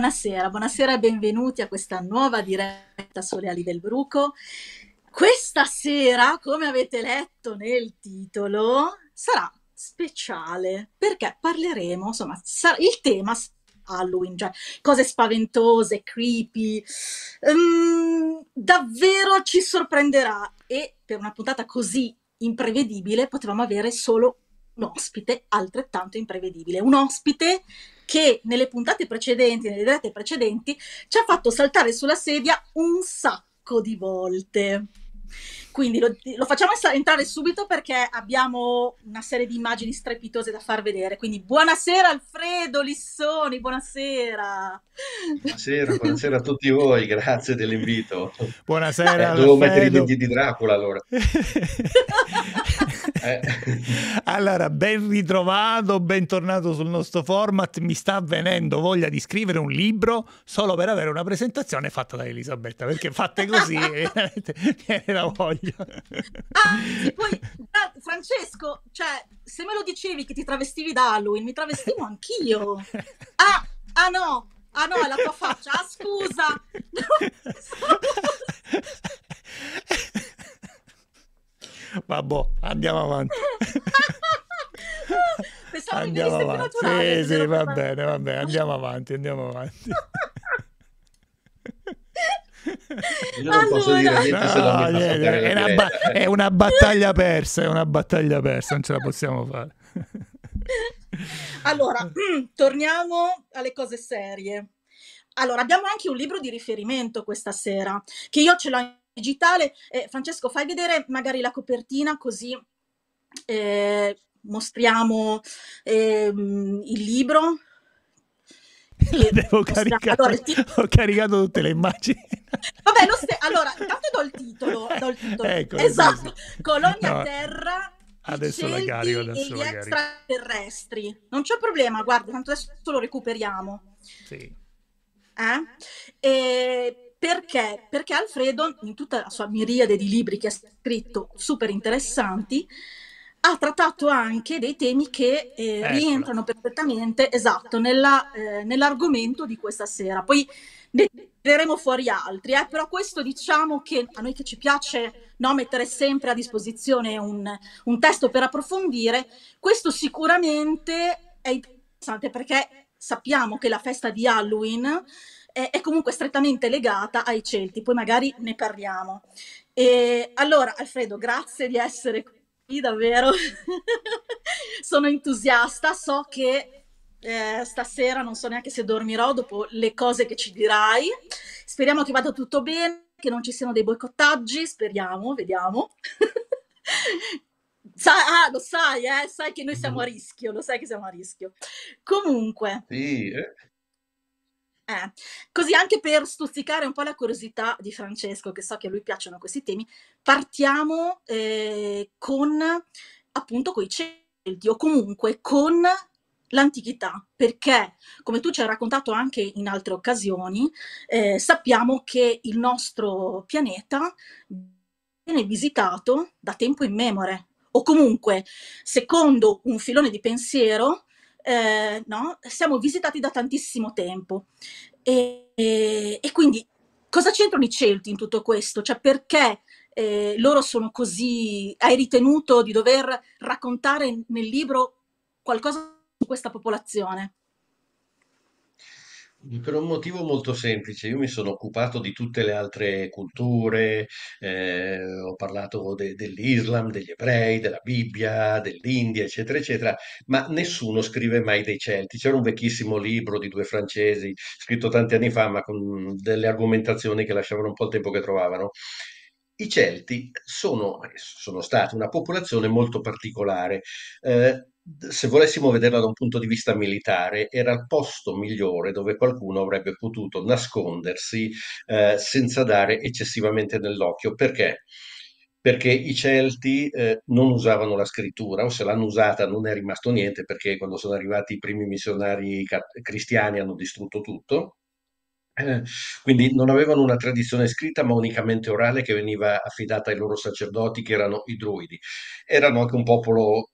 Buonasera, buonasera e benvenuti a questa nuova diretta su ali del Bruco. Questa sera, come avete letto nel titolo, sarà speciale perché parleremo, insomma, sarà, il tema Halloween, cioè cose spaventose, creepy. Um, davvero ci sorprenderà e per una puntata così imprevedibile potevamo avere solo un ospite altrettanto imprevedibile, un ospite che nelle puntate precedenti, nelle date precedenti, ci ha fatto saltare sulla sedia un sacco di volte. Quindi lo, lo, facciamo entrare subito perché abbiamo una serie di immagini strepitose da far vedere. Quindi buonasera Alfredo Lissoni, buonasera. Buonasera, buonasera a tutti voi, grazie dell'invito. Buonasera. Eh, Dovevo mettere i denti di Dracula allora. Eh. allora, ben ritrovato, bentornato sul nostro format. Mi sta avvenendo voglia di scrivere un libro solo per avere una presentazione fatta da Elisabetta, perché fatte così veramente viene la voglia. Anzi, ah, poi, Francesco, cioè, se me lo dicevi che ti travestivi da Halloween, mi travestivo anch'io. Ah, ah no, ah no, è la tua faccia. Ah, scusa. No, scusa. Vabbè, andiamo avanti. Pensavo andiamo avanti. Naturale, sì, sì, va fare... bene, va bene, andiamo avanti, andiamo avanti. Io non allora... posso dire niente no, se non niente, è, una ba- è una battaglia persa, è una battaglia persa, non ce la possiamo fare. allora, mm, torniamo alle cose serie. Allora, abbiamo anche un libro di riferimento questa sera, che io ce l'ho digitale. Eh, Francesco, fai vedere magari la copertina così eh, mostriamo ehm, il libro. L'avevo eh, caricato, allora, ti... ho caricato tutte le immagini. Vabbè, lo ste... allora, intanto do il titolo. Do il titolo. Ecco, esatto, esatto, Colonia no. Terra. Adesso la carico, adesso gli la carico. extraterrestri. Non c'è problema, guarda, tanto adesso lo recuperiamo. Sì. Eh? E perché? Perché Alfredo, in tutta la sua miriade di libri che ha scritto, super interessanti, ha trattato anche dei temi che eh, rientrano perfettamente, esatto, nella, eh, nell'argomento di questa sera. Poi ne tireremo fuori altri, eh, però questo diciamo che a noi che ci piace no, mettere sempre a disposizione un, un testo per approfondire, questo sicuramente è interessante perché sappiamo che la festa di Halloween è, è comunque strettamente legata ai Celti, poi magari ne parliamo. E allora, Alfredo, grazie di essere qui, davvero. Sono entusiasta, so che eh, stasera non so neanche se dormirò dopo le cose che ci dirai. Speriamo che vada tutto bene, che non ci siano dei boicottaggi, speriamo, vediamo. Sa- ah, lo sai, eh? sai che noi siamo a rischio, lo sai che siamo a rischio. Comunque, sì, eh? Eh, così anche per stuzzicare un po' la curiosità di Francesco, che so che a lui piacciono questi temi, partiamo eh, con appunto coi Celti o comunque con l'antichità, perché come tu ci hai raccontato anche in altre occasioni, eh, sappiamo che il nostro pianeta viene visitato da tempo immemore, o comunque, secondo un filone di pensiero, eh, no? siamo visitati da tantissimo tempo. E, e, e, quindi cosa c'entrano i Celti in tutto questo? Cioè perché eh, loro sono così... Hai ritenuto di dover raccontare nel libro qualcosa su questa popolazione? Per un motivo molto semplice, io mi sono occupato di tutte le altre culture, eh, ho parlato de- dell'Islam, degli ebrei, della Bibbia, dell'India, eccetera, eccetera, ma nessuno scrive mai dei Celti. C'era un vecchissimo libro di due francesi, scritto tanti anni fa, ma con delle argomentazioni che lasciavano un po' il tempo che trovavano. I Celti sono, sono stati una popolazione molto particolare. Eh, se volessimo vederla da un punto di vista militare, era il posto migliore dove qualcuno avrebbe potuto nascondersi eh, senza dare eccessivamente nell'occhio. Perché? perché i Celti eh, non usavano la scrittura o se l'hanno usata non è rimasto niente perché quando sono arrivati i primi missionari cristiani hanno distrutto tutto. Eh, quindi non avevano una tradizione scritta ma unicamente orale che veniva affidata ai loro sacerdoti che erano i druidi. Erano anche un popolo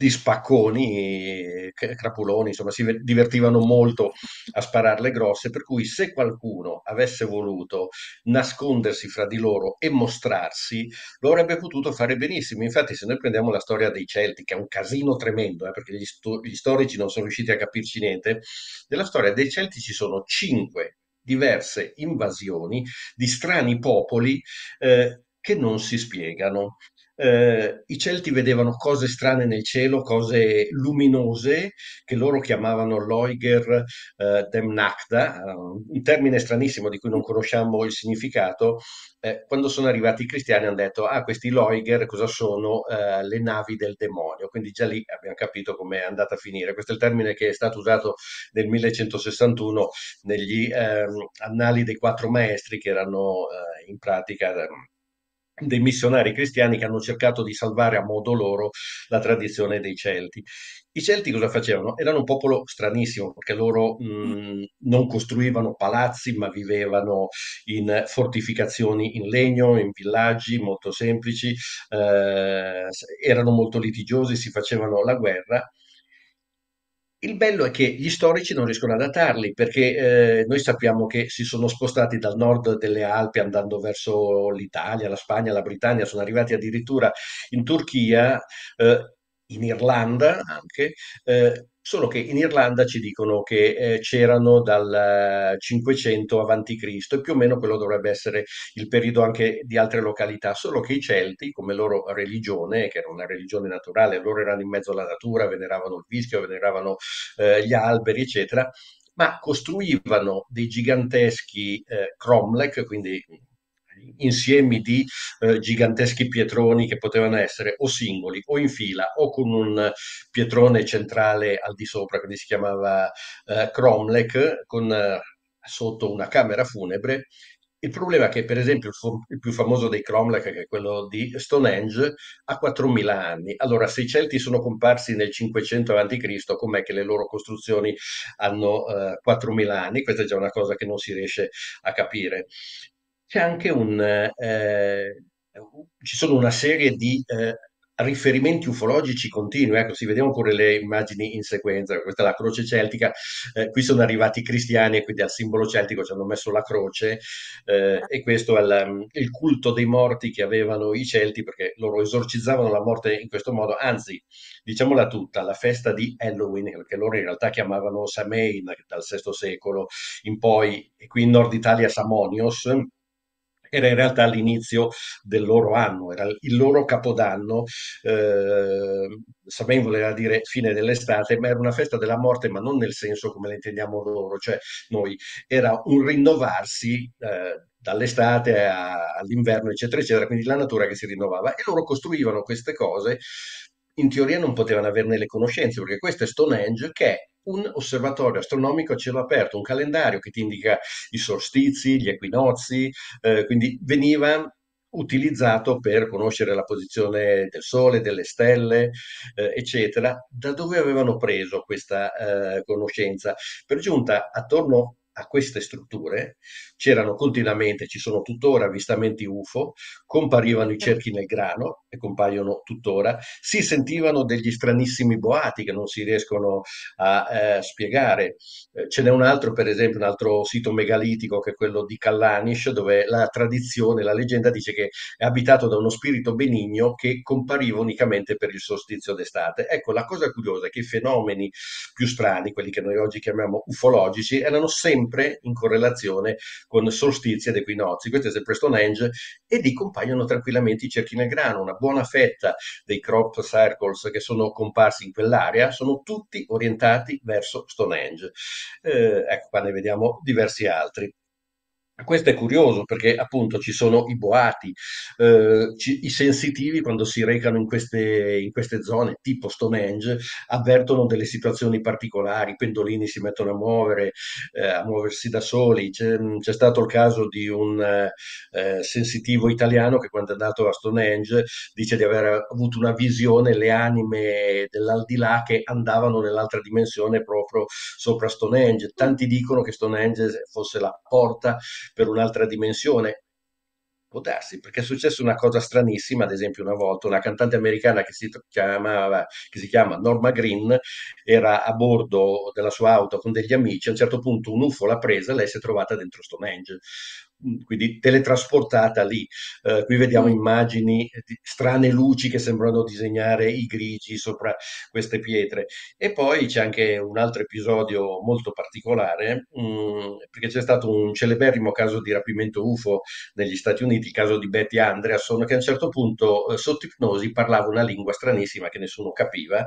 di spacconi, crapuloni, insomma, si divertivano molto a spararle grosse, per cui se qualcuno avesse voluto nascondersi fra di loro e mostrarsi, lo avrebbe potuto fare benissimo. Infatti, se noi prendiamo la storia dei Celti, che è un casino tremendo, eh, perché gli, sto- gli storici non sono riusciti a capirci niente, nella storia dei Celti ci sono cinque diverse invasioni di strani popoli eh, che non si spiegano eh, i Celti vedevano cose strane nel cielo, cose luminose che loro chiamavano Loiger eh, Demnacta, eh, un termine stranissimo di cui non conosciamo il significato. Eh, quando sono arrivati i cristiani hanno detto, ah questi Loiger cosa sono? Eh, le navi del demonio. Quindi già lì abbiamo capito come è andata a finire. Questo è il termine che è stato usato nel 1161 negli ehm, annali dei quattro maestri che erano eh, in pratica ehm, dei missionari cristiani che hanno cercato di salvare a modo loro la tradizione dei Celti. I Celti cosa facevano? Erano un popolo stranissimo perché loro mh, mm. mm, non costruivano palazzi ma vivevano in fortificazioni in legno, in villaggi molto semplici, eh, erano molto litigiosi, si facevano la guerra il bello è che gli storici non riescono a datarli perché eh, noi sappiamo che si sono spostati dal nord delle Alpi andando verso l'Italia, la Spagna, la Britannia, sono arrivati addirittura in Turchia, eh, in Irlanda anche, eh, Solo che in Irlanda ci dicono che eh, c'erano dal 500 eh, avanti Cristo e più o meno quello dovrebbe essere il periodo anche di altre località, solo che i Celti, come loro religione, che era una religione naturale, loro erano in mezzo alla natura, veneravano il vischio, veneravano eh, gli alberi, eccetera, ma costruivano dei giganteschi eh, cromlech, quindi insiemi di eh, giganteschi pietroni che potevano essere o singoli o in fila o con un pietrone centrale al di sopra, quindi si chiamava eh, Cromlech, con eh, sotto una camera funebre il problema è che, per esempio, il, più famoso dei Cromlech, che è quello di Stonehenge, ha 4.000 anni. Allora, se i Celti sono comparsi nel 500 a.C., com'è che le loro costruzioni hanno eh, 4.000 anni? Questa è già una cosa che non si riesce a capire c'è anche un, eh, eh ci sono una serie di eh, riferimenti ufologici continui, ecco, si vedevano ancora le immagini in sequenza, questa è la croce celtica, eh, qui sono arrivati i cristiani e quindi al simbolo celtico ci hanno messo la croce eh, e questo è il, il, culto dei morti che avevano i Celti perché loro esorcizzavano la morte in questo modo, anzi diciamola tutta, la festa di Halloween, che loro in realtà chiamavano Samein dal VI secolo in poi, e qui in Nord Italia Samonios, era in realtà l'inizio del loro anno, era il loro capodanno. Eh, Sabin voleva dire fine dell'estate, ma era una festa della morte, ma non nel senso come la intendiamo loro, cioè noi, era un rinnovarsi. Eh, dall'estate all'inverno, eccetera, eccetera, quindi la natura che si rinnovava e loro costruivano queste cose in teoria non potevano averne le conoscenze, perché questo è Stonehenge che è un osservatorio astronomico a cielo aperto, un calendario che ti indica i solstizi, gli equinozi, eh, quindi veniva utilizzato per conoscere la posizione del Sole, delle stelle, eh, eccetera. Da dove avevano preso questa eh, conoscenza? Per giunta, attorno a queste strutture c'erano continuamente, ci sono tuttora avvistamenti UFO, comparivano i cerchi nel grano e compaiono tuttora, si sentivano degli stranissimi boati che non si riescono a eh, spiegare. Eh, ce n'è un altro, per esempio, un altro sito megalitico che è quello di Callanish, dove la tradizione, la leggenda dice che è abitato da uno spirito benigno che compariva unicamente per il solstizio d'estate. Ecco, la cosa curiosa è che i fenomeni più strani, quelli che noi oggi chiamiamo ufologici, erano sempre in correlazione con solstizi ed equinozi. Questo è sempre Stonehenge e lì compaiono tranquillamente i cerchi nel grano, una buona fetta dei crop circles che sono comparsi in quell'area, sono tutti orientati verso Stonehenge. Eh, ecco, qua ne vediamo diversi altri. Questo è curioso perché appunto ci sono i boati, eh, ci, i sensitivi quando si recano in queste, in queste, zone, tipo Stonehenge, avvertono delle situazioni particolari, i pendolini si mettono a muovere, eh, a muoversi da soli. C'è, c'è, stato il caso di un eh, sensitivo italiano che quando è andato a Stonehenge dice di aver avuto una visione, le anime dell'aldilà che andavano nell'altra dimensione proprio sopra Stonehenge. Tanti dicono che Stonehenge fosse la porta per un'altra dimensione? Può darsi, perché è successa una cosa stranissima, ad esempio una volta una cantante americana che si, chiamava, che si chiama Norma Green era a bordo della sua auto con degli amici, a un certo punto un UFO l'ha presa e lei si è trovata dentro Stonehenge. Mm, quindi teletrasportata lì. Uh, qui vediamo mm. immagini, strane luci che sembrano disegnare i grigi sopra queste pietre. E poi c'è anche un altro episodio molto particolare, mh, mm, perché c'è stato un celeberrimo caso di rapimento UFO negli Stati Uniti, il caso di Betty Andreasson, che a un certo punto eh, sotto ipnosi parlava una lingua stranissima che nessuno capiva,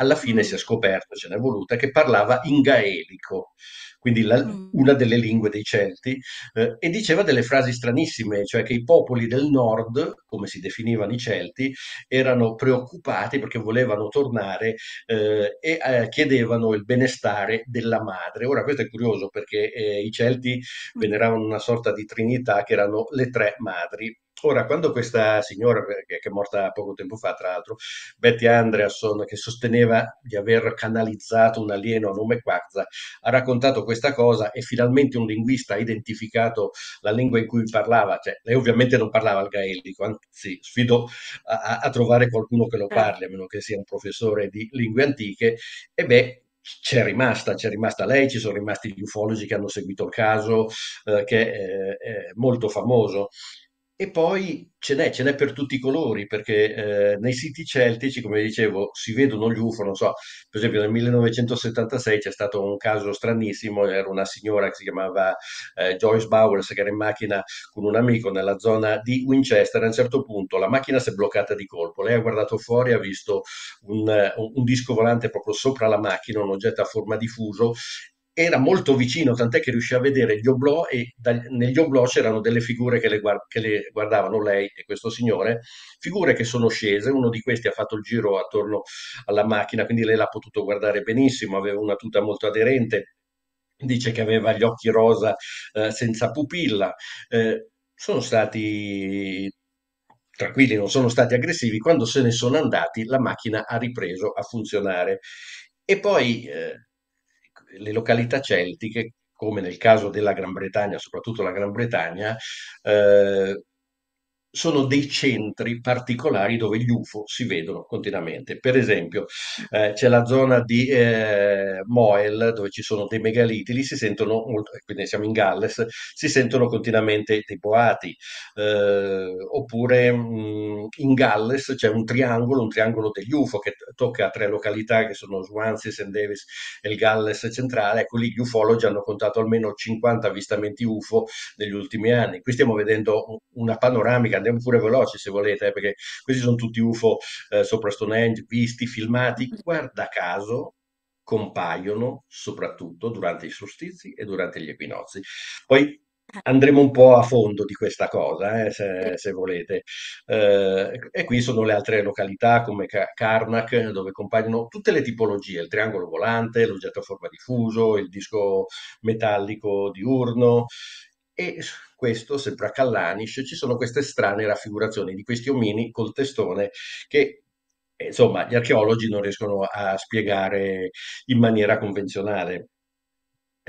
alla fine si è scoperto, ce n'è voluta, che parlava in gaelico, quindi la, mm. una delle lingue dei Celti, eh, e diceva delle frasi stranissime, cioè che i popoli del nord, come si definivano i Celti, erano preoccupati perché volevano tornare eh, e eh, chiedevano il benestare della madre. Ora questo è curioso perché eh, i Celti mm. veneravano una sorta di trinità che erano le tre madri, Ora, quando questa signora, eh, che è morta poco tempo fa, tra l'altro, Betty Andreasson, che sosteneva di aver canalizzato un alieno a nome Quazza, ha raccontato questa cosa e finalmente un linguista ha identificato la lingua in cui parlava, cioè, lei ovviamente non parlava il gaelico, anzi sfido a, a trovare qualcuno che lo eh. parli, a meno che sia un professore di lingue antiche, e beh, c'è rimasta, c'è rimasta lei, ci sono rimasti gli ufologi che hanno seguito il caso, eh, che è, eh, è molto famoso. E poi ce n'è, ce n'è per tutti i colori, perché eh, nei siti celtici, come dicevo, si vedono gli UFO, non so, per esempio nel 1976 c'è stato un caso stranissimo, era una signora che si chiamava eh, Joyce Bowers, che era in macchina con un amico nella zona di Winchester, a un certo punto la macchina si è bloccata di colpo, lei ha guardato fuori, ha visto un, un disco volante proprio sopra la macchina, un oggetto a forma di fuso, era molto vicino, tant'è che riuscì a vedere gli oblò e da, negli oblò c'erano delle figure che le, guard, che le, guardavano, lei e questo signore, figure che sono scese, uno di questi ha fatto il giro attorno alla macchina, quindi lei l'ha potuto guardare benissimo, aveva una tuta molto aderente, dice che aveva gli occhi rosa eh, senza pupilla, eh, sono stati tranquilli, non sono stati aggressivi, quando se ne sono andati la macchina ha ripreso a funzionare. E poi... Eh, le località celtiche, come nel caso della Gran Bretagna, soprattutto la Gran Bretagna, eh, sono dei centri particolari dove gli UFO si vedono continuamente. Per esempio, eh, c'è la zona di eh, Moel dove ci sono dei megaliti, lì si sentono, eh, quindi siamo in Galles, si sentono continuamente dei boati. Eh, oppure mh, mm, in Galles c'è un triangolo, un triangolo degli UFO che tocca a tre località che sono Swansea, St. Davis e il Galles centrale. Ecco lì gli ufologi hanno contato almeno 50 avvistamenti UFO negli ultimi anni. Qui stiamo vedendo una panoramica andiamo pure veloci se volete, eh, perché questi sono tutti UFO eh, sopra Stonehenge, End, visti, filmati, mm. guarda caso compaiono soprattutto durante i solstizi e durante gli equinozi. Poi andremo un po' a fondo di questa cosa, eh, se, se, volete. Eh, e qui sono le altre località come Karnak, dove compaiono tutte le tipologie, il triangolo volante, l'oggetto a forma di fuso, il disco metallico diurno, e questo, sempre a Callanish, ci sono queste strane raffigurazioni di questi omini col testone che insomma gli archeologi non riescono a spiegare in maniera convenzionale.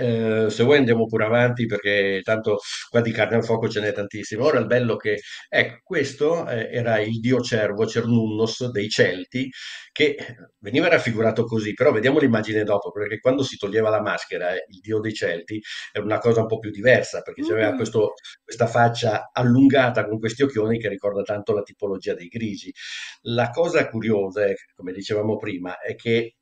Eh, se vuoi andiamo pure avanti perché tanto qua di carne al fuoco ce n'è tantissimo. Ora il bello che, ecco, questo eh, era il dio cervo Cernunnos dei Celti che veniva raffigurato così, però vediamo l'immagine dopo perché quando si toglieva la maschera eh, il dio dei Celti era una cosa un po' più diversa perché mm-hmm. aveva questo, questa faccia allungata con questi occhioni che ricorda tanto la tipologia dei grigi. La cosa curiosa, eh, come dicevamo prima, è che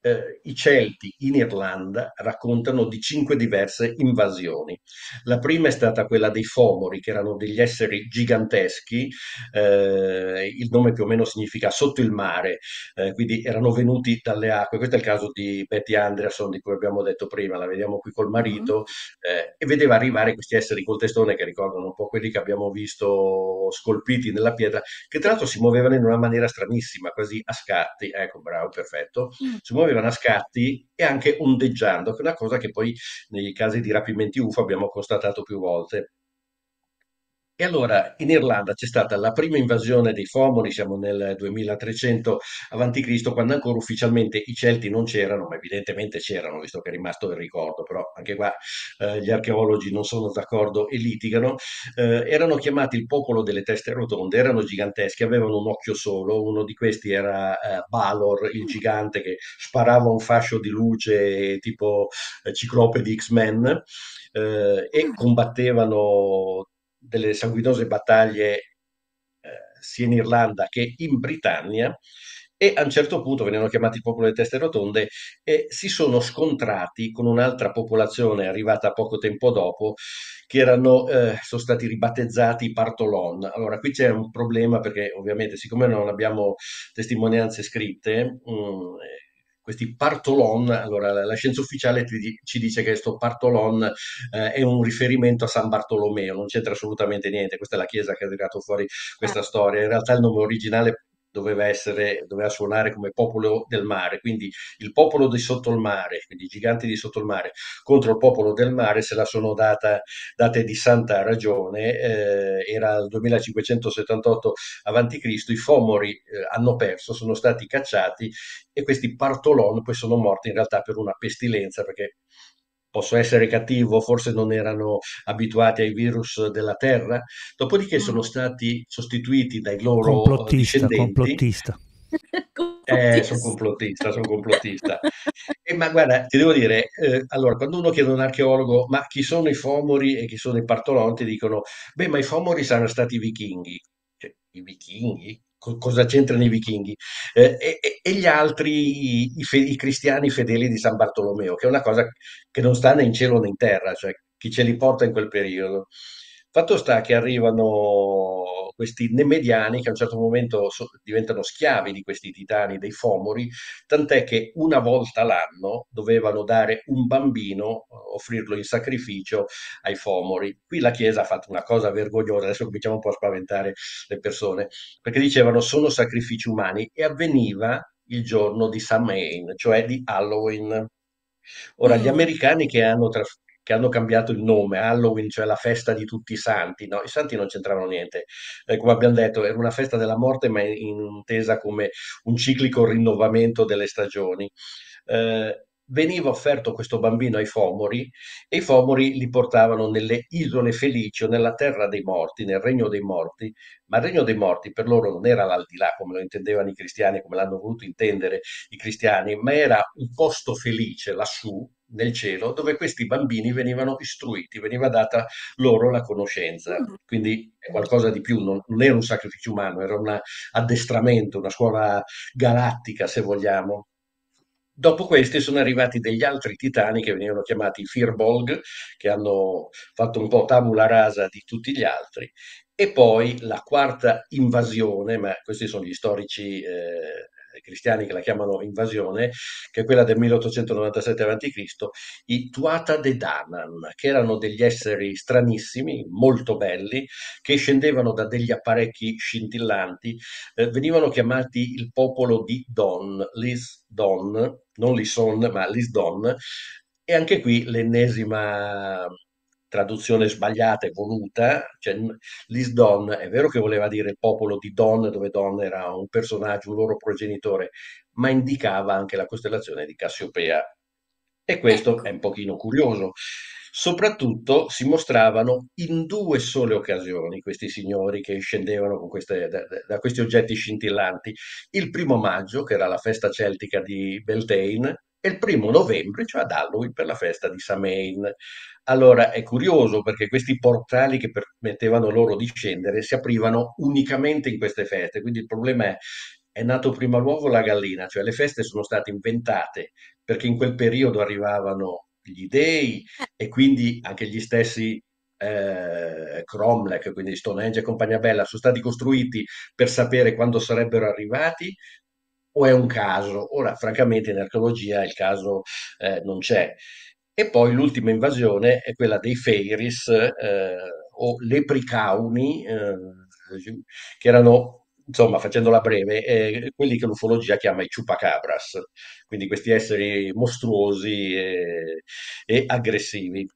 eh, i Celti in Irlanda raccontano di cinque diverse invasioni. La prima è stata quella dei Fomori, che erano degli esseri giganteschi, eh, il nome più o meno significa sotto il mare, eh, quindi erano venuti dalle acque. Questo è il caso di Betty Anderson, di cui abbiamo detto prima, la vediamo qui col marito, mm-hmm. eh, e vedeva arrivare questi esseri col testone che ricordano un po' quelli che abbiamo visto scolpiti nella pietra, che tra l'altro si muovevano in una maniera stranissima, quasi a scatti. Ecco, bravo, perfetto. Mm. Si muovevano muovevano a scatti e anche ondeggiando, che è una cosa che poi nei casi di rapimenti UFO abbiamo constatato più volte. E allora in Irlanda c'è stata la prima invasione dei Fomori, siamo nel 2300 a.C., quando ancora ufficialmente i Celti non c'erano, ma evidentemente c'erano, visto che è rimasto il ricordo, però anche qua eh, gli archeologi non sono d'accordo e litigano. Eh, erano chiamati il popolo delle teste rotonde, erano giganteschi, avevano un occhio solo, uno di questi era eh, Balor, il gigante che sparava un fascio di luce tipo eh, ciclope di X-Men eh, e combattevano delle sanguinose battaglie eh, sia in Irlanda che in Britannia e a un certo punto venivano chiamati il popolo delle teste rotonde e si sono scontrati con un'altra popolazione arrivata poco tempo dopo che erano, eh, sono stati ribattezzati Partolon. Allora qui c'è un problema perché ovviamente siccome non abbiamo testimonianze scritte mh, mm, questi partolon, allora la, la scienza ufficiale ti, ci dice che questo partolon eh, è un riferimento a San Bartolomeo, non c'entra assolutamente niente, questa è la chiesa che ha tirato fuori questa ah. storia, in realtà il nome originale doveva, essere, doveva suonare come popolo del mare, quindi il popolo di sotto il mare, quindi i giganti di sotto il mare contro il popolo del mare se la sono data, date di santa ragione, eh, era il 2578 a.C., i Fomori eh, hanno perso, sono stati cacciati e questi Partolon poi sono morti in realtà per una pestilenza perché posso essere cattivo, forse non erano abituati ai virus della Terra, dopodiché mm. sono stati sostituiti dai loro complottista, discendenti. Complottista. Eh, sono complottista, sono complottista. eh, ma guarda, ti devo dire, eh, allora, quando uno chiede a un archeologo, ma chi sono i fomori e chi sono i partolonti, dicono, beh, ma i fomori saranno stati i vichinghi. Cioè, i vichinghi? cosa c'entrano i vichinghi, eh, e, e, gli altri, i, fe, i, cristiani fedeli di San Bartolomeo, che è una cosa che non sta né in cielo né in terra, cioè chi ce li porta in quel periodo. Fatto sta che arrivano questi nemediani che a un certo momento so- diventano schiavi di questi titani, dei fomori, tant'è che una volta l'anno dovevano dare un bambino, eh, offrirlo in sacrificio ai fomori. Qui la Chiesa ha fatto una cosa vergognosa, adesso cominciamo un po' a spaventare le persone, perché dicevano sono sacrifici umani e avveniva il giorno di Samhain, cioè di Halloween. Ora, gli mm. americani che hanno trasformato che hanno cambiato il nome, Halloween, cioè la festa di tutti i santi, no, i santi non c'entravano niente, eh, come abbiamo detto, era una festa della morte ma intesa come un ciclico rinnovamento delle stagioni. Eh, veniva offerto questo bambino ai fomori e i fomori li portavano nelle isole felici o nella terra dei morti, nel regno dei morti, ma il regno dei morti per loro non era l'aldilà come lo intendevano i cristiani, come l'hanno voluto intendere i cristiani, ma era un posto felice lassù nel cielo dove questi bambini venivano istruiti, veniva data loro la conoscenza. Mm. Quindi è qualcosa di più, non, non era un sacrificio umano, era un addestramento, una scuola galattica se vogliamo. Dopo questi sono arrivati degli altri titani che venivano chiamati Firbolg, che hanno fatto un po' tavola rasa di tutti gli altri. E poi la quarta invasione, ma questi sono gli storici eh, cristiani che la chiamano invasione, che è quella del 1897 a.C., i Tuata de Danan, che erano degli esseri stranissimi, molto belli, che scendevano da degli apparecchi scintillanti, eh, venivano chiamati il popolo di Don, Lis Don, non Lison, ma Lis Don, e anche qui l'ennesima traduzione sbagliata e voluta, cioè Lis è vero che voleva dire il popolo di Don, dove Don era un personaggio, un loro progenitore, ma indicava anche la costellazione di Cassiopea. E questo ecco. è un pochino curioso. Soprattutto si mostravano in due sole occasioni questi signori che scendevano queste, da, da, questi oggetti scintillanti. Il primo maggio, che era la festa celtica di Beltane, e il primo novembre, cioè ad Halloween, per la festa di Samain. Allora è curioso perché questi portali che permettevano loro di scendere si aprivano unicamente in queste feste, quindi il problema è è nato prima l'uovo la gallina, cioè le feste sono state inventate perché in quel periodo arrivavano gli dei e quindi anche gli stessi eh, Cromlech, quindi Stonehenge e compagnia bella, sono stati costruiti per sapere quando sarebbero arrivati o è un caso? Ora, francamente, in archeologia il caso eh, non c'è. E poi l'ultima invasione è quella dei Feiris eh, o Lepricauni, eh, che erano, insomma, facendola breve, eh, quelli che l'ufologia chiama i chupacabras, quindi questi esseri mostruosi e, e aggressivi.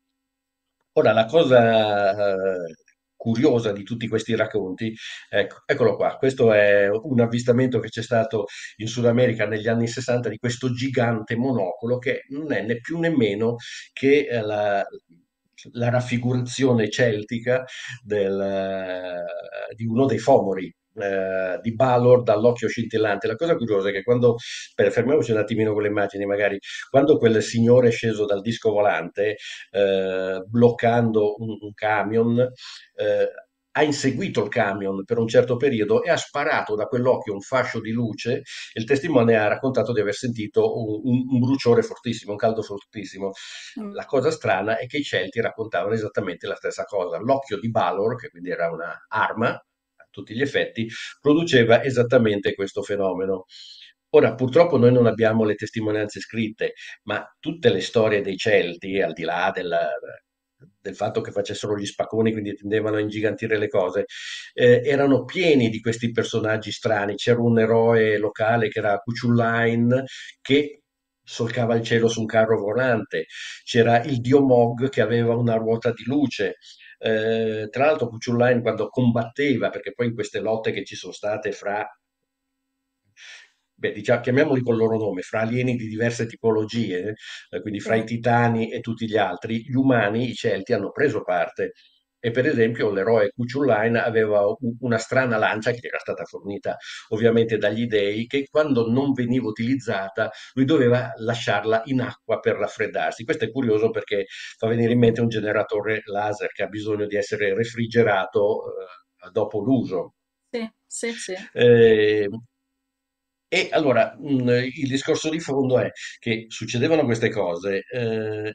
Ora, la cosa eh, curiosa di tutti questi racconti, ecco, eccolo qua, questo è un avvistamento che c'è stato in Sud America negli anni 60 di questo gigante monocolo che non è né più né meno che eh, la, la raffigurazione celtica del, eh, di uno dei fomori eh, di Balor dall'occhio scintillante. La cosa curiosa è che quando, per fermiamoci un attimino con le immagini magari, quando quel signore è sceso dal disco volante eh, bloccando un, un camion, eh, ha inseguito il camion per un certo periodo e ha sparato da quell'occhio un fascio di luce. Il testimone ha raccontato di aver sentito un, un, un bruciore fortissimo, un caldo fortissimo. Mm. La cosa strana è che i Celti raccontavano esattamente la stessa cosa. L'occhio di Balor, che quindi era un'arma, tutti gli effetti, produceva esattamente questo fenomeno. Ora, purtroppo noi non abbiamo le testimonianze scritte, ma tutte le storie dei Celti, al di là della, del fatto che facessero gli spaconi, quindi tendevano a ingigantire le cose, eh, erano pieni di questi personaggi strani. C'era un eroe locale che era Cuciullain che solcava il cielo su un carro volante, c'era il dio Mog che aveva una ruota di luce, eh, tra l'altro Cuciulain quando combatteva, perché poi in queste lotte che ci sono state fra, beh, diciamo, chiamiamoli col loro nome, fra alieni di diverse tipologie, eh, quindi fra i titani e tutti gli altri, gli umani, i Celti, hanno preso parte e per esempio l'eroe Cuciulain aveva una strana lancia che era stata fornita ovviamente dagli dei che quando non veniva utilizzata lui doveva lasciarla in acqua per raffreddarsi. Questo è curioso perché fa venire in mente un generatore laser che ha bisogno di essere refrigerato eh, dopo l'uso. Sì, sì, sì. Eh, e allora il discorso di fondo è che succedevano queste cose, eh,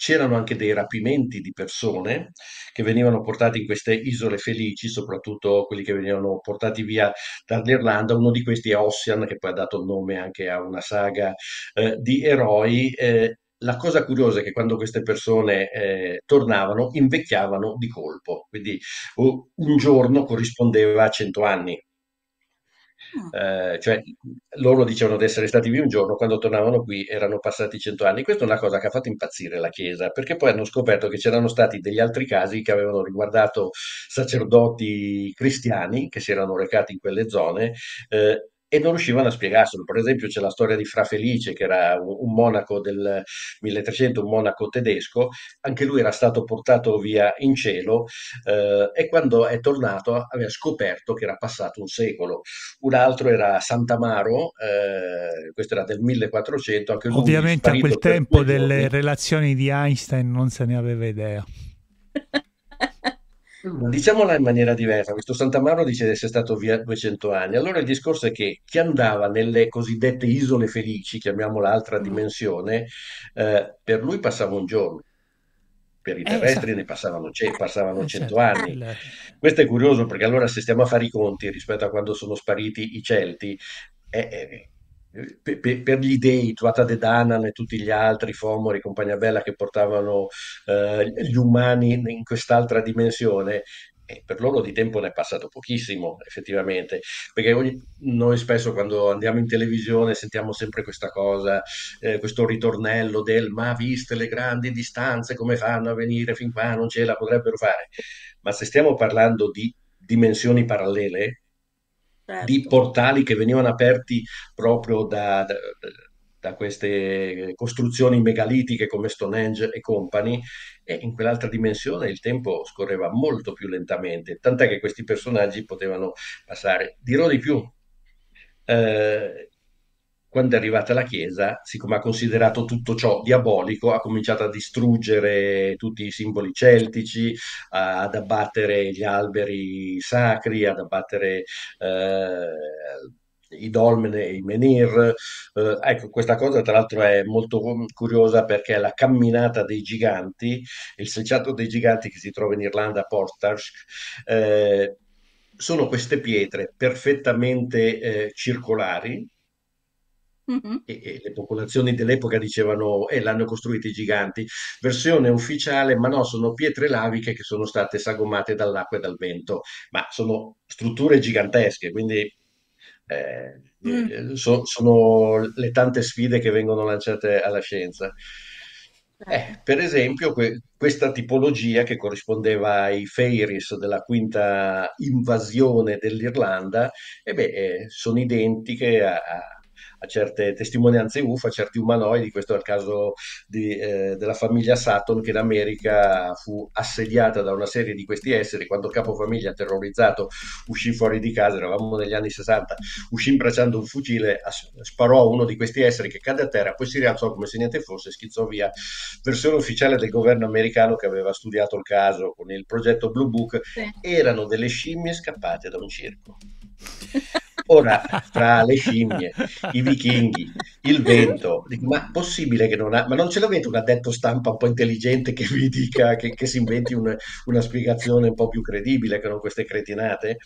c'erano anche dei rapimenti di persone che venivano portate in queste isole felici, soprattutto quelli che venivano portati via dall'Irlanda. Uno di questi è Ossian, che poi ha dato nome anche a una saga eh, di eroi. Eh, la cosa curiosa è che quando queste persone eh, tornavano invecchiavano di colpo, quindi oh, un giorno corrispondeva a cento anni, Ah. Eh, cioè, loro dicevano di essere stati qui un giorno, quando tornavano qui erano passati cento anni. Questa è una cosa che ha fatto impazzire la Chiesa, perché poi hanno scoperto che c'erano stati degli altri casi che avevano riguardato sacerdoti cristiani che si erano recati in quelle zone. Eh, e non riuscivano a spiegarselo. Per esempio, c'è la storia di Fra Felice, che era un monaco del 1300, un monaco tedesco, anche lui era stato portato via in cielo eh, e quando è tornato aveva scoperto che era passato un secolo. Un altro era Sant'Amaro, eh, questo era del 1400. Anche lui Ovviamente a quel tempo delle giorni. relazioni di Einstein non se ne aveva idea. Diciamola in maniera diversa, questo Santa Mauro dice di essere stato via 200 anni, allora il discorso è che chi andava nelle cosiddette isole felici, chiamiamola altra mm. dimensione, eh, per lui passava un giorno, per i eh, terrestri eh, esatto. ne passavano, c- eh, 100 certo. anni. Eh, questo è curioso perché allora se stiamo a fare i conti rispetto a quando sono spariti i Celti, è... eh, eh per, per, gli dei, Tuata de Danan e tutti gli altri, Fomori, compagnia bella, che portavano eh, gli umani in quest'altra dimensione, e per loro di tempo ne è passato pochissimo effettivamente, perché ogni, noi spesso quando andiamo in televisione sentiamo sempre questa cosa, eh, questo ritornello del ma viste le grandi distanze come fanno a venire fin qua non ce la potrebbero fare, ma se stiamo parlando di dimensioni parallele, certo. di portali che venivano aperti proprio da, da, da, queste costruzioni megalitiche come Stonehenge e company. e in quell'altra dimensione il tempo scorreva molto più lentamente, tant'è che questi personaggi potevano passare, dirò di più, eh, quando è arrivata la Chiesa, siccome ha considerato tutto ciò diabolico, ha cominciato a distruggere tutti i simboli celtici, ad abbattere gli alberi sacri, ad abbattere eh, i dolmen e i menhir. Eh, ecco, questa cosa tra l'altro è molto mm, curiosa perché è la camminata dei giganti, il selciato dei giganti che si trova in Irlanda a Portash, eh, sono queste pietre perfettamente eh, circolari, e, e, le popolazioni dell'epoca dicevano e eh, l'hanno costruita i giganti, versione ufficiale, ma no, sono pietre laviche che sono state sagomate dall'acqua e dal vento, ma sono strutture gigantesche, quindi eh, mm. Eh, so, sono le tante sfide che vengono lanciate alla scienza. Eh, per esempio, que- questa tipologia che corrispondeva ai Fairies della quinta invasione dell'Irlanda, eh beh, eh, sono identiche a, a a certe testimonianze UFO, a certi umanoidi, questo è il caso di, eh, della famiglia Sutton che in America fu assediata da una serie di questi esseri, quando capofamiglia terrorizzato uscì fuori di casa, eravamo negli anni 60, uscì imbracciando un fucile, sparò a uno di questi esseri che cadde a terra, poi si rialzò come se niente fosse, e schizzò via. Versione ufficiale del governo americano che aveva studiato il caso con il progetto Blue Book, sì. erano delle scimmie scappate da un circo. Ora, tra le scimmie, i vichinghi, il vento, ma possibile che non ha, ma non ce l'avete un addetto stampa un po' intelligente che vi dica, che, che si inventi un, una spiegazione un po' più credibile che non queste cretinate?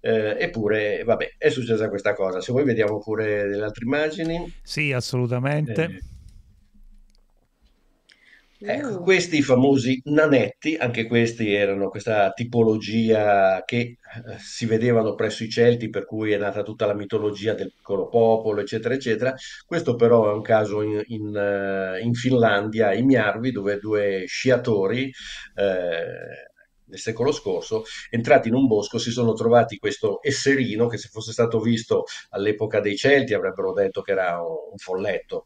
Eh, eppure, vabbè, è successa questa cosa. Se voi vediamo pure delle altre immagini. Sì, assolutamente. Eh, Ecco, uh. questi famosi nanetti, anche questi erano questa tipologia che eh, si vedevano presso i Celti, per cui è nata tutta la mitologia del piccolo popolo, eccetera, eccetera. Questo però è un caso in, in, eh, in Finlandia, in Miarvi, dove due sciatori eh, del secolo scorso, entrati in un bosco si sono trovati questo esserino che se fosse stato visto all'epoca dei Celti avrebbero detto che era un folletto,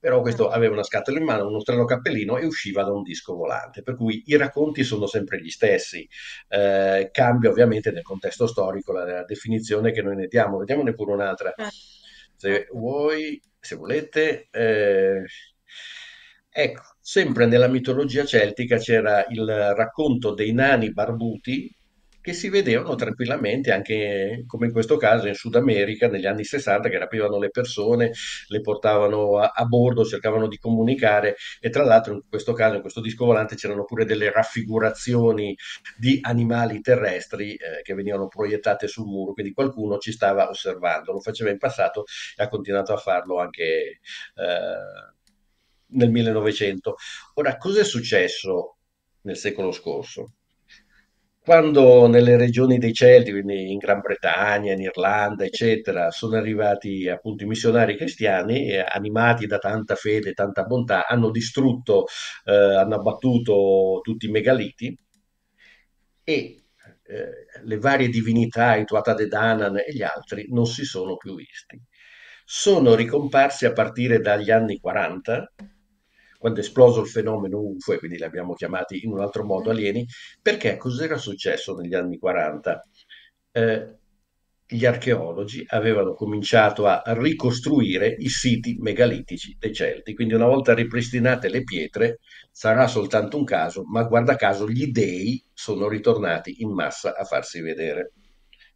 però eh. questo aveva una scatola in mano, uno strano cappellino e usciva da un disco volante, per cui i racconti sono sempre gli stessi, eh, cambia ovviamente nel contesto storico la, la, definizione che noi ne diamo, vediamone pure un'altra, eh. se vuoi, se volete, eh, ecco, sempre nella mitologia celtica c'era il racconto dei nani barbuti, che si vedevano tranquillamente anche come in questo caso in Sud America negli anni 60 che rapivano le persone, le portavano a, a bordo, cercavano di comunicare e tra l'altro in questo caso in questo disco volante c'erano pure delle raffigurazioni di animali terrestri eh, che venivano proiettate sul muro, quindi qualcuno ci stava osservando, lo faceva in passato e ha continuato a farlo anche eh, nel 1900. Ora, cosa è successo nel secolo scorso? quando nelle regioni dei Celti, quindi in Gran Bretagna, in Irlanda, eccetera, sono arrivati appunto i missionari cristiani, eh, animati da tanta fede, e tanta bontà, hanno distrutto, eh, hanno abbattuto tutti i megaliti e eh, le varie divinità, Intuata de Danan e gli altri, non si sono più visti. Sono ricomparsi a partire dagli anni 40 quando è esploso il fenomeno UFO, e quindi li abbiamo chiamati in un altro modo mm. alieni, perché cos'era successo negli anni 40? Eh, gli archeologi avevano cominciato a ricostruire i siti megalitici dei Celti, quindi una volta ripristinate le pietre sarà soltanto un caso, ma guarda caso gli dei sono ritornati in massa a farsi vedere.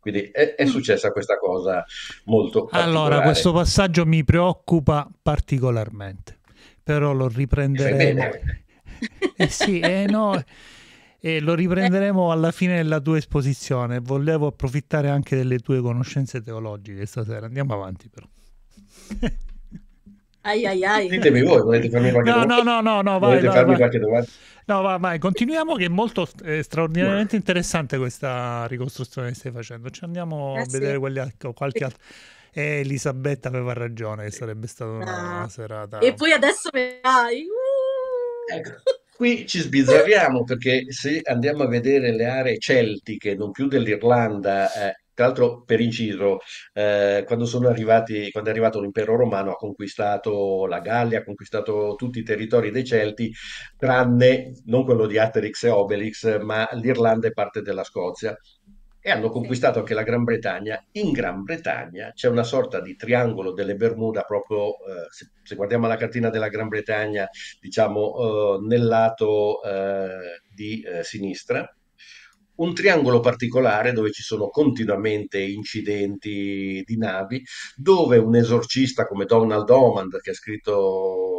Quindi è, è, mm. successa questa cosa molto. Allora, questo passaggio mi preoccupa particolarmente però lo riprenderemo. Eh, eh sì, eh no, eh, lo riprenderemo alla fine della tua esposizione. Volevo approfittare anche delle tue conoscenze teologiche stasera. Andiamo avanti però. Ai ai ai. Ditemi voi, volete farmi qualche domanda? No, no, no, no, vai. Volete no, farmi vai. qualche domanda? No, va, vai, continuiamo che è molto eh, straordinariamente interessante questa ricostruzione che stai facendo. Ci andiamo eh, a vedere sì. qualche altro. E eh, Elisabetta aveva ragione, sarebbe stata una, ah. una serata. E poi adesso vedrai. Uh. Ecco, qui ci sbizzarriamo perché se andiamo a vedere le aree celtiche, non più dell'Irlanda, eh, tra l'altro, per inciso, eh, quando, arrivati, quando è arrivato l'impero romano ha conquistato la Gallia, ha conquistato tutti i territori dei Celti, tranne non quello di Aterix e Obelix, ma l'Irlanda e parte della Scozia e hanno conquistato anche la Gran Bretagna. In Gran Bretagna c'è una sorta di triangolo delle Bermuda, proprio eh, se, se, guardiamo la cartina della Gran Bretagna, diciamo eh, nel lato eh, di eh, sinistra, un triangolo particolare dove ci sono continuamente incidenti di navi, dove un esorcista come Donald Omand, che ha scritto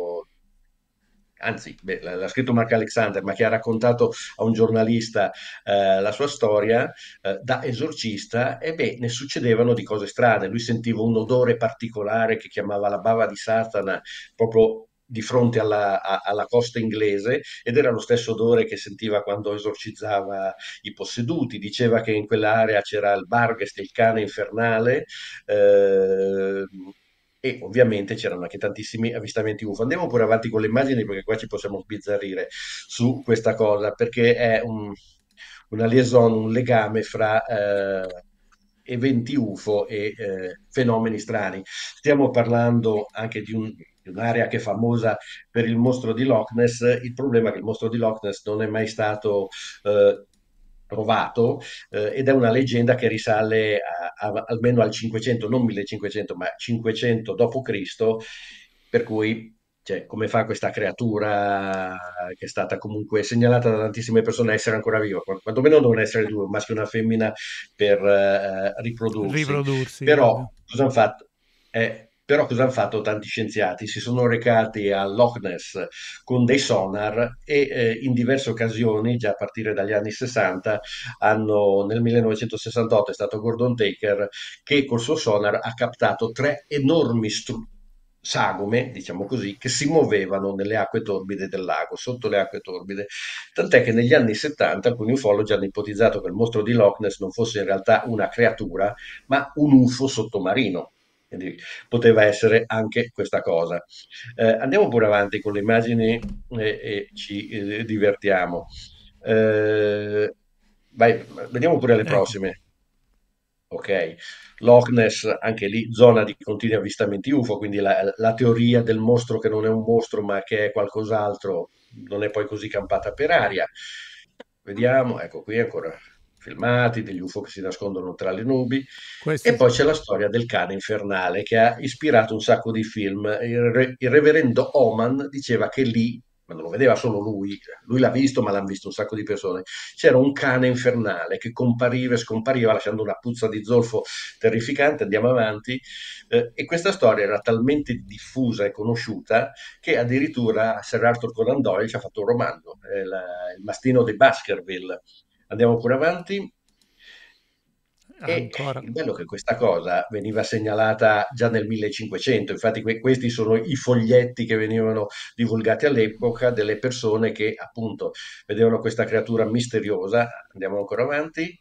anzi, beh, l'ha scritto Mark Alexander, ma che ha raccontato a un giornalista eh, la sua storia eh, da esorcista, e beh, ne succedevano di cose strane. Lui sentiva un odore particolare che chiamava la bava di Satana, proprio di fronte alla, a, alla, costa inglese ed era lo stesso odore che sentiva quando esorcizzava i posseduti. Diceva che in quell'area c'era il Barghest, il cane infernale. Eh, e ovviamente c'erano anche tantissimi avvistamenti UFO. Andiamo pure avanti con le immagini perché qua ci possiamo sbizzarrire su questa cosa perché è un, una liaison, un legame fra... Eh, eventi UFO e eh, fenomeni strani. Stiamo parlando anche di, un, un'area che è famosa per il mostro di Loch Ness, il problema è che il mostro di Loch Ness non è mai stato eh, provato eh, ed è una leggenda che risale a, a, almeno al 500, non 1500, ma 500 d.C., per cui cioè, come fa questa creatura che è stata comunque segnalata da tantissime persone a essere ancora viva? Quantomeno devono essere due, un maschio e una femmina, per eh, riprodursi. riprodursi. Però eh. cosa hanno fatto? Eh, però cosa hanno fatto tanti scienziati? Si sono recati a Loch Ness con dei sonar e eh, in diverse occasioni, già a partire dagli anni 60, hanno, nel 1968 è stato Gordon Taker che col suo sonar ha captato tre enormi strutture sagome, diciamo così, che si muovevano nelle acque torbide del lago, sotto le acque torbide. Tant'è che negli anni 70 alcuni ufologi hanno ipotizzato che il mostro di Loch Ness non fosse in realtà una creatura, ma un UFO sottomarino quindi poteva essere anche questa cosa. Eh, andiamo pure avanti con le immagini e, e ci e, eh, divertiamo. Eh, vai, vediamo pure le ecco. prossime. Ok, Loch Ness, anche lì zona di continui avvistamenti UFO, quindi la, la teoria del mostro che non è un mostro ma che è qualcos'altro non è poi così campata per aria. Vediamo, ecco qui ancora filmati, degli UFO che si nascondono tra le nubi. Questo e poi c'è la storia del cane infernale che ha ispirato un sacco di film. Il, re, il reverendo Oman diceva che lì, ma non lo vedeva solo lui, lui l'ha visto, ma l'hanno visto un sacco di persone. C'era un cane infernale che compariva e scompariva, lasciando una puzza di zolfo terrificante. Andiamo avanti. Eh, e questa storia era talmente diffusa e conosciuta che addirittura Sir Arthur Conan Doyle ci ha fatto un romanzo, eh, la, Il mastino di Baskerville Andiamo pure avanti. Ancora. E il bello che questa cosa veniva segnalata già nel 1500, infatti que- questi sono i foglietti che venivano divulgati all'epoca delle persone che appunto vedevano questa creatura misteriosa, andiamo ancora avanti,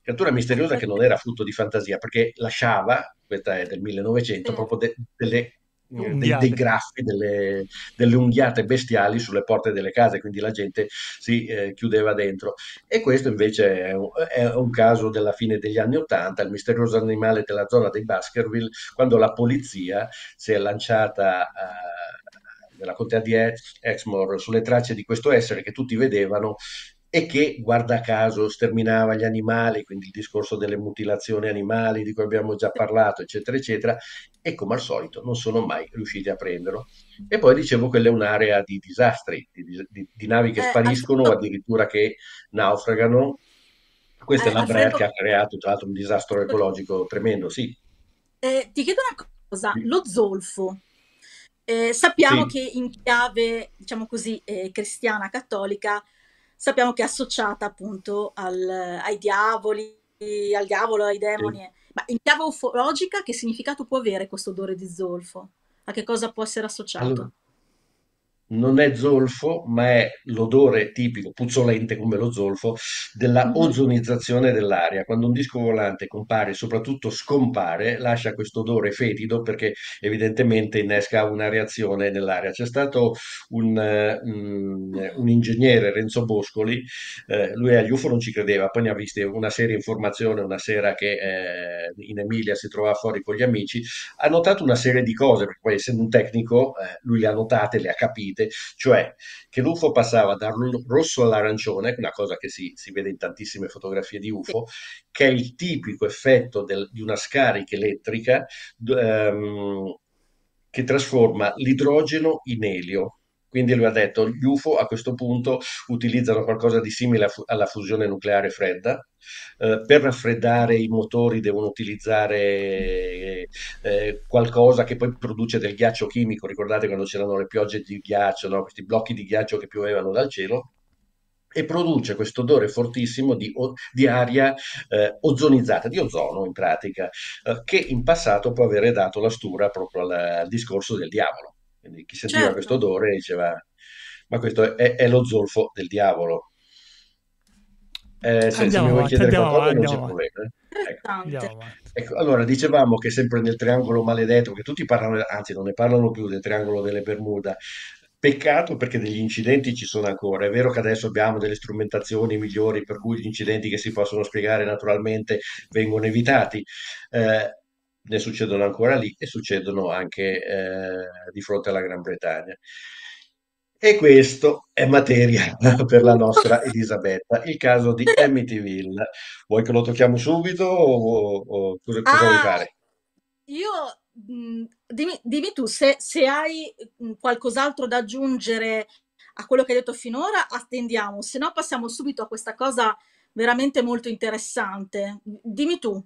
creatura misteriosa che non era frutto di fantasia perché lasciava, questa è del 1900, proprio de- delle dei, dei, graffi, delle, delle, unghiate bestiali sulle porte delle case, quindi la gente si eh, chiudeva dentro. E questo invece è un, è un, caso della fine degli anni Ottanta, il misterioso animale della zona dei Baskerville, quando la polizia si è lanciata... Eh, nella contea di Exmoor sulle tracce di questo essere che tutti vedevano e che, guarda caso, sterminava gli animali, quindi il discorso delle mutilazioni animali di cui abbiamo già parlato, eccetera, eccetera, e come al solito non sono mai riusciti a prenderlo. E poi dicevo quella è un'area di disastri, di, di, di navi che eh, spariscono o addirittura che naufragano. Questa eh, è la Brea che ha creato tra l'altro un disastro ecologico tremendo, sì. Eh, ti chiedo una cosa, sì. lo zolfo, eh, sappiamo sì. che in chiave, diciamo così, eh, cristiana, cattolica, sappiamo che è associata appunto al, ai diavoli, al diavolo, ai demoni. Sì. Ma in chiave ufologica che significato può avere questo odore di zolfo? A che cosa può essere associato? Allora, non è zolfo, ma è l'odore tipico, puzzolente come lo zolfo, della mm-hmm. ozonizzazione dell'aria. Quando un disco volante compare, soprattutto scompare, lascia questo odore fetido perché evidentemente innesca una reazione nell'aria. C'è stato un, um, un ingegnere, Renzo Boscoli, eh, lui agli UFO non ci credeva, poi ne ha viste una serie in formazione, una sera che eh, in Emilia si trovava fuori con gli amici, ha notato una serie di cose, perché poi essendo un tecnico, eh, lui le ha notate, le ha capite precedente, cioè che l'UFO passava dal rosso all'arancione, una cosa che si, si vede in tantissime fotografie di UFO, che è il tipico effetto del, di una scarica elettrica ehm, che trasforma l'idrogeno in elio quindi lui ha detto gli UFO a questo punto utilizzano qualcosa di simile alla fusione nucleare fredda, eh, per raffreddare i motori devono utilizzare eh, eh, qualcosa che poi produce del ghiaccio chimico, ricordate quando c'erano le piogge di ghiaccio, no? questi blocchi di ghiaccio che piovevano dal cielo? e produce questo odore fortissimo di, di aria eh, ozonizzata, di ozono in pratica, eh, che in passato può avere dato la stura proprio al, al discorso del diavolo. Quindi chi sentiva certo. questo odore diceva, ma questo è, è lo zolfo del diavolo. Eh, se, se mi vuoi chiedere qualcosa avanti, non c'è problema. Eh. Ecco. ecco. allora dicevamo che sempre nel triangolo maledetto, che tutti parlano, anzi non ne parlano più del triangolo delle Bermuda, Peccato perché degli incidenti ci sono ancora. È vero che adesso abbiamo delle strumentazioni migliori per cui gli incidenti che si possono spiegare naturalmente vengono evitati. Eh, ne succedono ancora lì e succedono anche eh, di fronte alla Gran Bretagna. E questo è materia per la nostra Elisabetta, il caso di Amityville. Vuoi che lo tocchiamo subito o, o cosa, ah, vuoi fare? Io, mm, dimmi, dimmi tu se, se, hai mm, qualcos'altro da aggiungere a quello che hai detto finora, attendiamo, se no passiamo subito a questa cosa veramente molto interessante. Dimmi tu.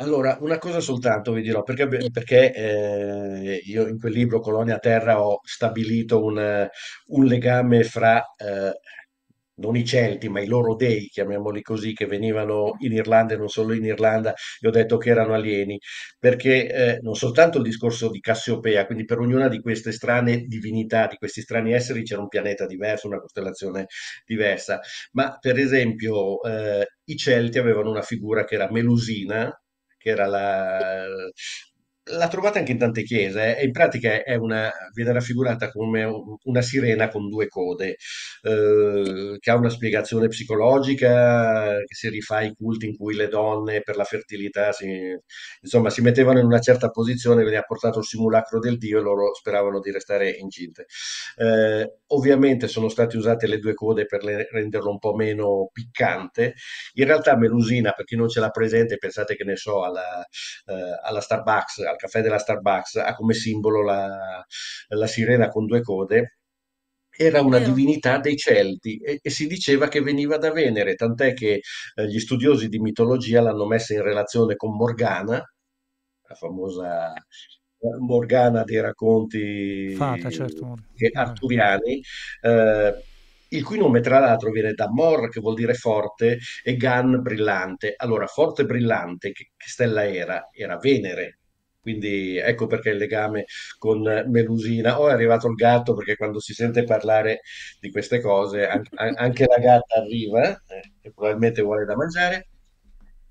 Allora, una cosa soltanto vi dirò, perché, perché eh, io in quel libro Colonia Terra ho stabilito un, un legame fra eh, non i Celti, ma i loro dei, chiamiamoli così, che venivano in Irlanda e non solo in Irlanda, e ho detto che erano alieni, perché eh, non soltanto il discorso di Cassiopea, quindi per ognuna di queste strane divinità, di questi strani esseri, c'era un pianeta diverso, una costellazione diversa, ma per esempio eh, i Celti avevano una figura che era Melusina, que era la, la trovate anche in tante chiese e in pratica una, viene raffigurata come una sirena con due code, eh, che ha una spiegazione psicologica, che si rifà ai culti in cui le donne per la fertilità si, insomma, si mettevano in una certa posizione, veniva portato il simulacro del Dio e loro speravano di restare incinte. Eh, ovviamente sono state usate le due code per le, renderlo un po' meno piccante. In realtà Melusina, per chi non ce l'ha presente, pensate che ne so, alla, eh, alla Starbucks, al caffè della Starbucks ha come simbolo la, la sirena con due code, era una divinità dei Celti e, e, si diceva che veniva da Venere, tant'è che eh, gli studiosi di mitologia l'hanno messa in relazione con Morgana, la famosa Morgana dei racconti Fata, certo. Eh. arturiani. Eh, il cui nome tra l'altro viene da Mor che vuol dire forte e Gan brillante. Allora, forte e brillante, che, che stella era? Era Venere, quindi ecco perché il legame con Melusina. O è arrivato il gatto perché quando si sente parlare di queste cose anche la gatta arriva eh, e probabilmente vuole da mangiare.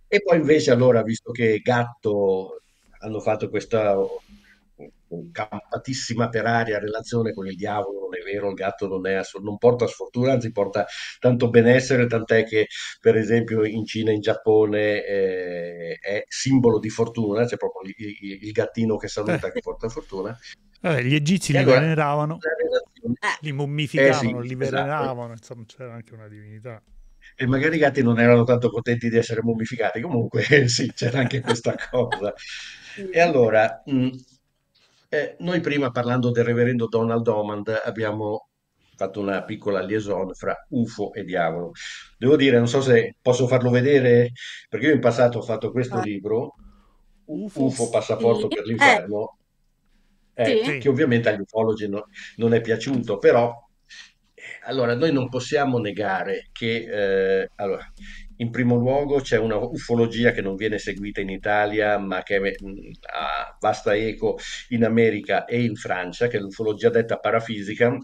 E poi invece allora, visto che gatto hanno fatto questo campatissima per aria relazione con il diavolo, non è vero, il gatto non, è, non porta sfortuna, anzi porta tanto benessere, tant'è che per esempio in Cina, in Giappone eh, è simbolo di fortuna, c'è proprio il, il gattino che saluta eh. che porta fortuna. Vabbè, gli egizi li allora, veneravano, eh. li mummificavano, eh sì, li esatto. veneravano, esatto. insomma c'era anche una divinità e magari i gatti non erano tanto contenti di essere mummificati, comunque sì, c'era anche questa cosa. E allora, mh, eh, noi prima parlando del reverendo Donald Domand abbiamo fatto una piccola liaison fra UFO e diavolo. Devo dire, non so se posso farlo vedere, perché io in passato ho fatto questo ah. libro, UFO, UFO Passaporto sì. per eh. l'inferno, eh, sì. che ovviamente agli ufologi no, non è piaciuto, però allora, noi non possiamo negare che, eh, allora, in primo luogo c'è una ufologia che non viene seguita in Italia, ma che eh, ha vasta eco in America e in Francia, che è l'ufologia detta parafisica,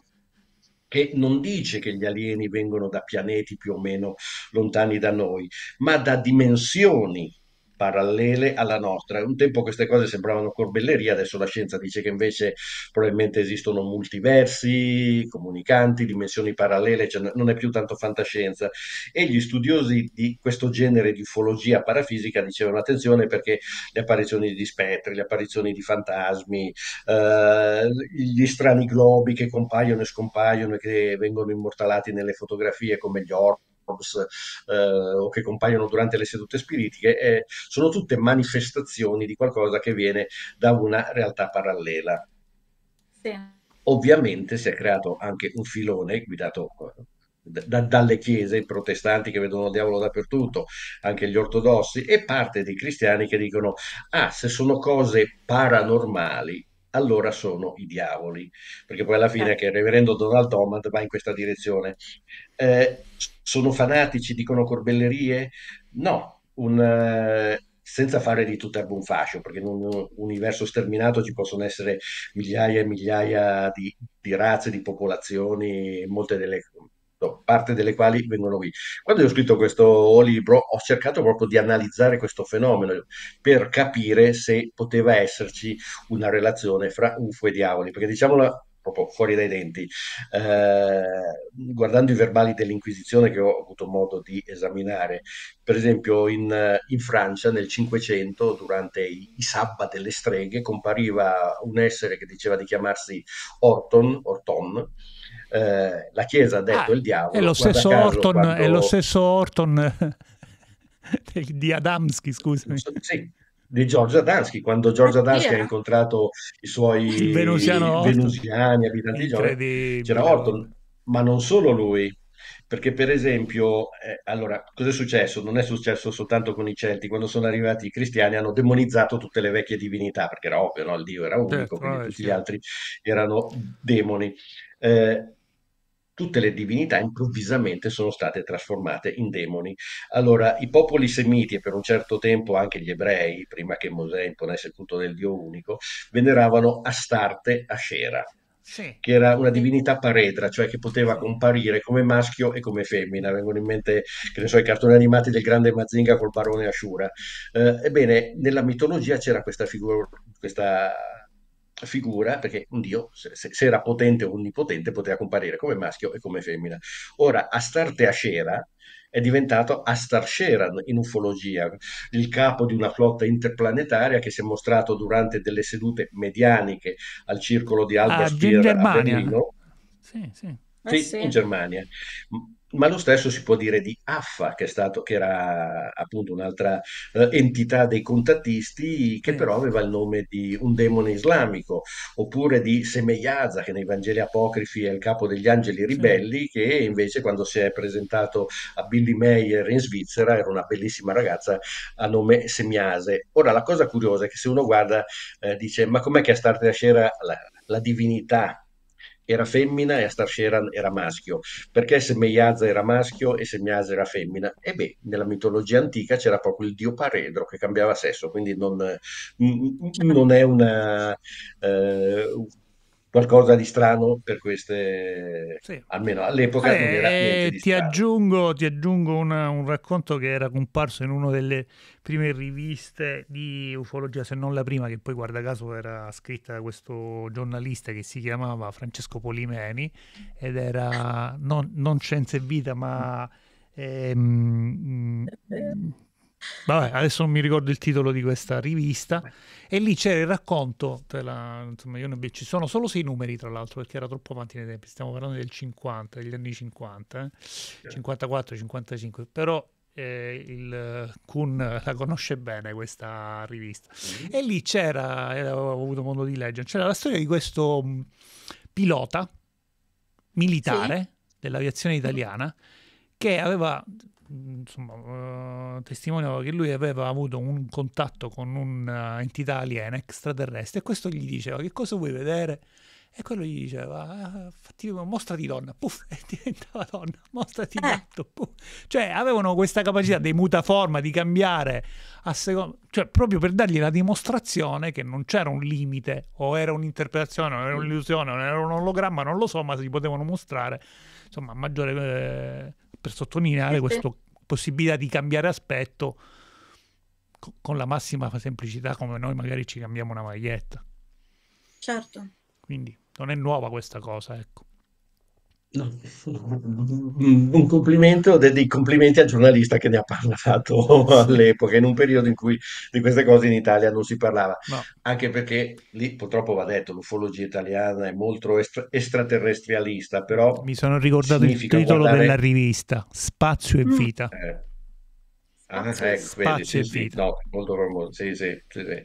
che non dice che gli alieni vengono da pianeti più o meno lontani da noi, ma da dimensioni parallele alla nostra. Un tempo queste cose sembravano corbellerie, adesso la scienza dice che invece probabilmente esistono multiversi, comunicanti, dimensioni parallele, cioè non è più tanto fantascienza. E gli studiosi di questo genere di ufologia parafisica dicevano attenzione perché le apparizioni di spettri, le apparizioni di fantasmi, eh, gli strani globi che compaiono e scompaiono e che vengono immortalati nelle fotografie come gli orbi eh, o che compaiono durante le sedute spiritiche, sono tutte manifestazioni di qualcosa che viene da una realtà parallela. Sì. Ovviamente si è creato anche un filone guidato eh, da, dalle chiese, i protestanti che vedono il diavolo dappertutto, anche gli ortodossi e parte dei cristiani che dicono, ah, se sono cose paranormali, allora sono i diavoli, perché poi alla fine eh. che il reverendo Donald Thomas va in questa direzione. Eh, sono fanatici, dicono corbellerie? No, un, eh, senza fare di tutto un fascio, perché in un universo sterminato ci possono essere migliaia e migliaia di, di razze, di popolazioni, molte delle parte delle quali vengono qui. Quando io ho scritto questo libro ho cercato proprio di analizzare questo fenomeno per capire se poteva esserci una relazione fra UFO e diavoli, perché diciamola proprio fuori dai denti, eh, guardando i verbali dell'Inquisizione che ho avuto modo di esaminare, per esempio in, in Francia nel Cinquecento, durante i, i sabba delle streghe, compariva un essere che diceva di chiamarsi Orton, Orton eh, la Chiesa ha detto ah, il diavolo. È lo, stesso Orton, quando... è lo stesso Orton di Adamski, scusami. Sì, di Giorgio Adamski, quando Giorgio Adamski ha incontrato i suoi venusiani, abitanti di Giorgio, c'era Orton, ma non solo lui, perché per esempio, eh, allora, cos'è successo? Non è successo soltanto con i Celti, quando sono arrivati i cristiani hanno demonizzato tutte le vecchie divinità, perché era ovvio, no? il Dio era unico, certo, quindi tutti certo. gli altri erano demoni. Eh, tutte le divinità improvvisamente sono state trasformate in demoni. Allora, i popoli semiti e per un certo tempo anche gli ebrei, prima che Mosè imponesse il culto del Dio unico, veneravano Astarte Ashera. Sì. che era una divinità paredra, cioè che poteva comparire come maschio e come femmina. Vengono in mente, che ne so, i cartoni animati del grande Mazinga col barone Ashura. Eh, ebbene, nella mitologia c'era questa figura, questa figura, perché un dio, se, se era potente o onnipotente, poteva comparire come maschio e come femmina. Ora, Astarte Ascera è diventato Astar Sheran in ufologia, il capo di una flotta interplanetaria che si è mostrato durante delle sedute medianiche al circolo di Alba ah, Spier a Berlino. Sì, sì. Eh sì. in Germania ma lo stesso si può dire di AFFA, che, stato, che era appunto un'altra eh, entità dei contattisti, che però aveva il nome di un demone islamico, oppure di Semeyaza, che nei Vangeli apocrifi è il capo degli angeli ribelli, che invece quando si è presentato a Billy Meyer in Svizzera era una bellissima ragazza a nome Semiase. Ora la cosa curiosa è che se uno guarda eh, dice ma com'è che a Star la Scera la, la divinità era femmina e Astar Sheran era maschio. Perché se Meiaza era maschio e se Meiaza era femmina? E beh, nella mitologia antica c'era proprio il dio Paredro che cambiava sesso, quindi non, certo. non è una, eh, qualcosa di strano per queste, sì. almeno all'epoca. Eh, ti, aggiungo, ti aggiungo una, un racconto che era comparso in una delle prime riviste di ufologia, se non la prima, che poi guarda caso era scritta da questo giornalista che si chiamava Francesco Polimeni ed era non, non Scienza e Vita ma... Ehm, Vabbè, adesso non mi ricordo il titolo di questa rivista. E lì c'era il racconto, la, insomma, io ne, ci sono solo sei numeri tra l'altro perché era troppo avanti nei tempi, stiamo parlando del 50, degli anni 50, eh? 54, certo. 55, però eh, il Kun la conosce bene questa rivista. Mm-hmm. E lì c'era, avevo eh, avuto modo di leggere, c'era la storia di questo mm, pilota militare sì. dell'aviazione italiana che aveva insomma, eh, testimoniava che lui aveva avuto un contatto con un'entità aliena extraterrestre e questo gli diceva che cosa vuoi vedere? E quello gli diceva, ah, fatti, mostrati donna, puff, e diventava donna, mostrati gatto, eh. puff. Cioè avevano questa capacità di mutaforma, di cambiare a seconda, cioè proprio per dargli la dimostrazione che non c'era un limite, o era un'interpretazione, o era un'illusione, o era un ologramma, non lo so, ma si potevano mostrare, insomma, maggiore... Eh, per sottolineare questa possibilità di cambiare aspetto con la massima semplicità come noi magari ci cambiamo una maglietta. Certo. Quindi non è nuova questa cosa, ecco un complimento, dei complimenti al giornalista che ne ha parlato all'epoca, in un periodo in cui di queste cose in Italia non si parlava, no. anche perché lì purtroppo va detto, l'ufologia italiana è molto est- extraterrestrialista, però... Mi sono ricordato il titolo guardare... della rivista, Spazio e mm. Vita. Eh. Ah, ecco, spazio e vita sì, sì, sì, sì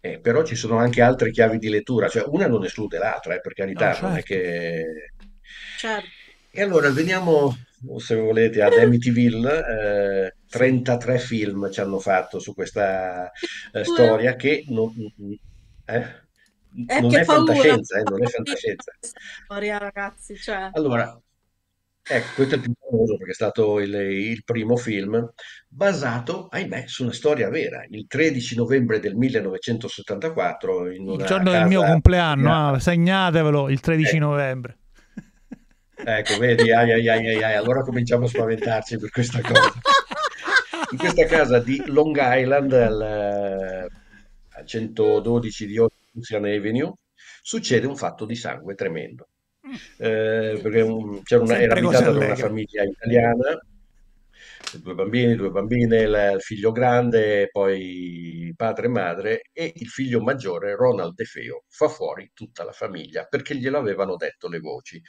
eh, però ci sono anche altre chiavi di lettura, cioè una non esclude l'altra, eh, per carità, no, ah, certo. non è certo. che Certo. E allora veniamo, se volete, ad Amityville. Eh, 33 film ci hanno fatto su questa eh, storia che non, eh, eh, non che è paura, fantascienza, eh, non è fantascienza. Storia, ragazzi, cioè... Allora, Ecco, questo è il più famoso perché è stato il, il, primo film basato, ahimè, su una storia vera. Il 13 novembre del 1974, in una il giorno casa... del mio compleanno, ah, segnatevelo il 13 eh. novembre. Ecco, vedi, ai, ai, ai, ai, allora cominciamo a spaventarci per questa cosa. In questa casa di Long Island, al, al eh, 112 di Ocean Avenue, succede un fatto di sangue tremendo. Mm. Eh, perché un, una, era abitata da una famiglia italiana due bambini, due bambine, il figlio grande, poi padre e madre e il figlio maggiore, Ronald De Feo, fa fuori tutta la famiglia perché glielo avevano detto le voci.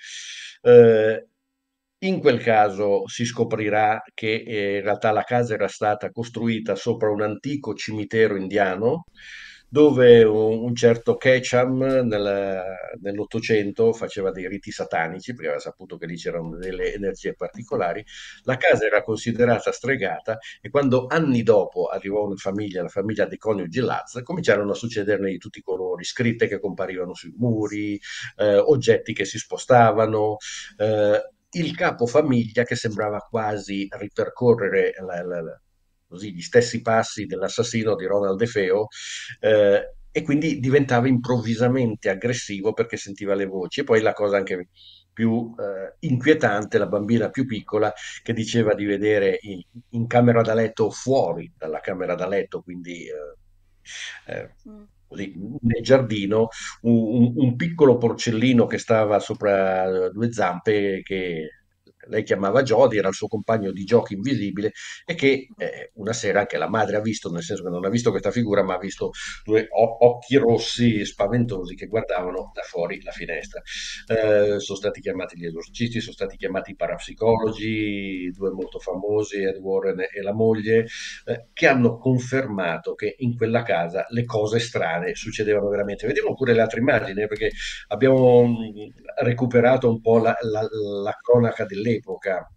Eh, in quel caso si scoprirà che eh, in realtà la casa era stata costruita sopra un antico cimitero indiano dove un, un certo Ketcham nel, nell'Ottocento faceva dei riti satanici, perché aveva saputo che lì c'erano delle energie particolari, la casa era considerata stregata e quando anni dopo arrivò una famiglia, la famiglia dei coniugi Laz, cominciarono a succederne di tutti i colori, scritte che comparivano sui muri, eh, oggetti che si spostavano. Eh, il capofamiglia che sembrava quasi ripercorrere la, la, la così, gli stessi passi dell'assassino di Ronald DeFeo, eh, e quindi diventava improvvisamente aggressivo perché sentiva le voci. E poi la cosa anche più eh, inquietante, la bambina più piccola che diceva di vedere in, in camera da letto fuori dalla camera da letto, quindi eh, eh, così, nel giardino, un, un, piccolo porcellino che stava sopra eh, due zampe che lei chiamava Jody, era il suo compagno di giochi invisibile e che eh, una sera anche la madre ha visto, nel senso che non ha visto questa figura, ma ha visto due o- occhi rossi spaventosi che guardavano da fuori la finestra. Eh, sono stati chiamati gli esorcisti, sono stati chiamati i parapsicologi, due molto famosi, Ed Warren e la moglie, eh, che hanno confermato che in quella casa le cose strane succedevano veramente. Vediamo pure le altre immagini, eh, perché abbiamo mm, recuperato un po' la, la, la cronaca dell'epoca all'epoca,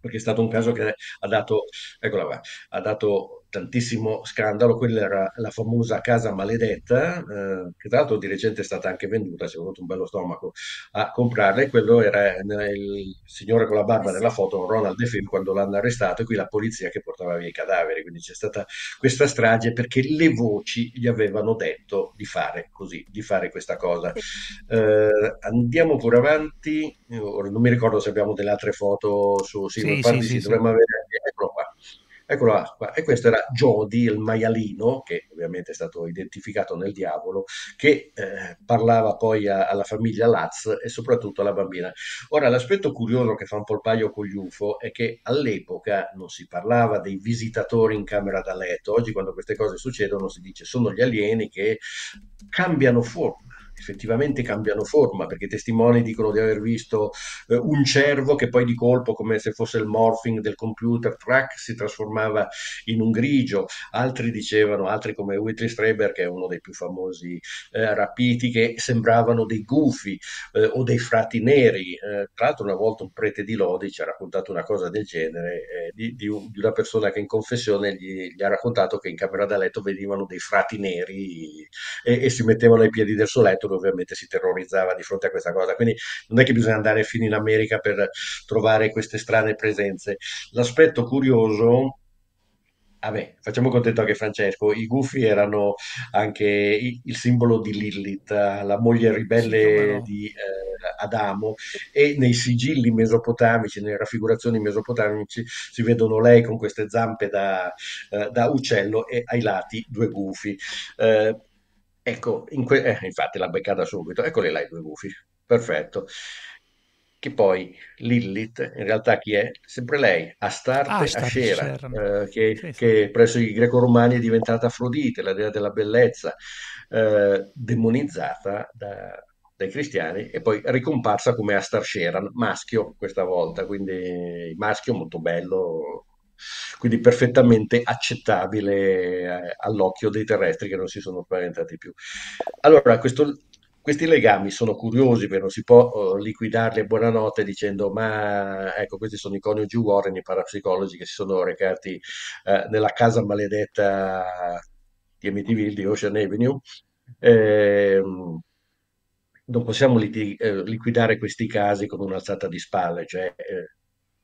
perché è stato un caso che ha dato, eccola qua, ha dato tantissimo scandalo, quella era la famosa casa maledetta, eh, che tra l'altro di recente è stata anche venduta, si è voluto un bello stomaco a comprarla, e quello era il signore con la barba eh nella foto, Ronald De Film, quando l'hanno arrestato, e qui la polizia che portava via i cadaveri, quindi c'è stata questa strage perché le voci gli avevano detto di fare così, di fare questa cosa. Eh, andiamo pure avanti, Ora, non mi ricordo se abbiamo delle altre foto su sì, sì, sì, sì, dovremmo avere, eccolo qua. Eccola qua. E questo era Jodi, il maialino, che ovviamente è stato identificato nel diavolo, che eh, parlava poi a, alla famiglia Laz e soprattutto alla bambina. Ora, l'aspetto curioso che fa un po' il paio con gli UFO è che all'epoca non si parlava dei visitatori in camera da letto. Oggi, quando queste cose succedono, si dice sono gli alieni che cambiano forma effettivamente cambiano forma, perché i testimoni dicono di aver visto eh, un cervo che poi di colpo, come se fosse il morphing del computer track, si trasformava in un grigio, altri dicevano, altri come Whitley Strieber, che è uno dei più famosi eh, rapiti, che sembravano dei gufi eh, o dei frati neri. Eh, tra l'altro una volta un prete di Lodi ci ha raccontato una cosa del genere, eh, di, di, un, di, una persona che in confessione gli, gli, ha raccontato che in camera da letto venivano dei frati neri e, eh, e si mettevano ai piedi del suo letto Arthur ovviamente si terrorizzava di fronte a questa cosa, quindi non è che bisogna andare fino in America per trovare queste strane presenze. L'aspetto curioso Vabbè, ah facciamo contento anche Francesco. I gufi erano anche il simbolo di Lilith, la moglie ribelle sì, di eh, Adamo, e nei sigilli mesopotamici, nelle raffigurazioni mesopotamici, si vedono lei con queste zampe da, eh, da uccello e ai lati due gufi. Eh, Ecco, in que- eh, infatti l'ha beccata subito. Eccoli là i due gufi. Perfetto. Che poi Lilith, in realtà chi è? Sempre lei, Astarte ah, Ascera, eh, che, sì, sì. che, presso i greco-romani è diventata Afrodite, la dea della bellezza, eh, demonizzata da, dai cristiani e poi ricomparsa come Astar Sheran, maschio questa volta, quindi maschio molto bello, quindi perfettamente accettabile eh, all'occhio dei terrestri che non si sono spaventati più. Allora, questo, questi legami sono curiosi perché non si può oh, liquidarli a buonanotte dicendo ma ecco questi sono i coniugi Warren, i parapsicologi che si sono recati eh, nella casa maledetta di Amityville, di Ocean Avenue. Eh, non possiamo eh, liquidare questi casi con un'alzata di spalle, cioè eh,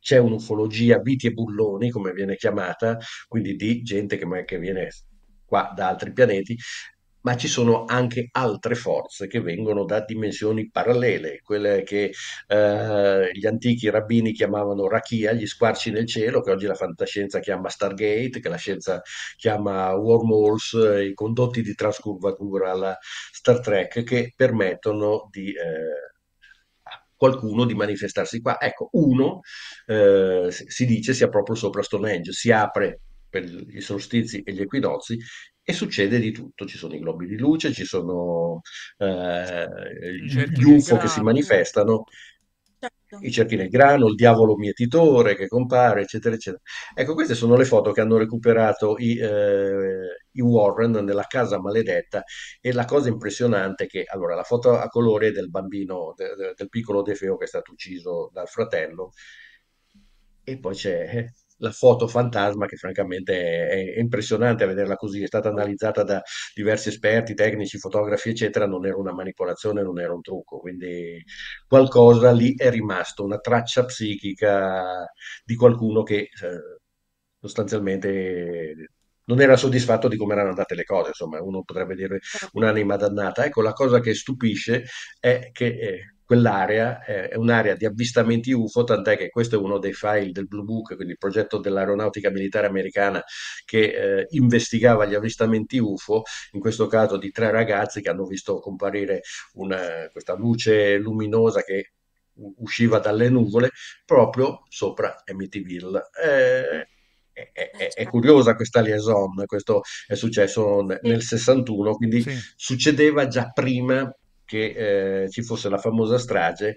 c'è un'ufologia viti e bulloni, come viene chiamata, quindi di gente che, che viene qua da altri pianeti, ma ci sono anche altre forze che vengono da dimensioni parallele, quelle che eh, gli antichi rabbini chiamavano Rakia, gli squarci nel cielo, che oggi la fantascienza chiama Stargate, che la scienza chiama wormholes, i condotti di transcurvatura, alla Star Trek, che permettono di... Eh, qualcuno di manifestarsi qua. Ecco, uno eh, si dice sia proprio sopra Stonehenge, si apre per i solstizi e gli equinozi e succede di tutto, ci sono i globi di luce, ci sono eh, gli UFO che si manifestano Certo. I cerchi nel grano, il diavolo mietitore che compare, eccetera, eccetera. Ecco, queste sono le foto che hanno recuperato i, eh, i Warren nella casa maledetta e la cosa impressionante è che, allora, la foto a colore del bambino, de, de, del piccolo Defeo che è stato ucciso dal fratello e poi c'è la foto fantasma che francamente è, impressionante a vederla così, è stata analizzata da diversi esperti, tecnici, fotografi eccetera, non era una manipolazione, non era un trucco, quindi qualcosa lì è rimasto, una traccia psichica di qualcuno che eh, sostanzialmente non era soddisfatto di come erano andate le cose, insomma, uno potrebbe dire certo. un'anima dannata. Ecco, la cosa che stupisce è che eh, quell'area eh, è un'area di avvistamenti UFO, tant'è che questo è uno dei file del Blue Book, quindi il progetto dell'aeronautica militare americana che eh, investigava gli avvistamenti UFO, in questo caso di tre ragazzi che hanno visto comparire una, questa luce luminosa che usciva dalle nuvole proprio sopra Amityville. Eh, è, è, eh, certo. curiosa questa liaison, questo è successo nel 61, quindi sì. succedeva già prima che eh, ci fosse la famosa strage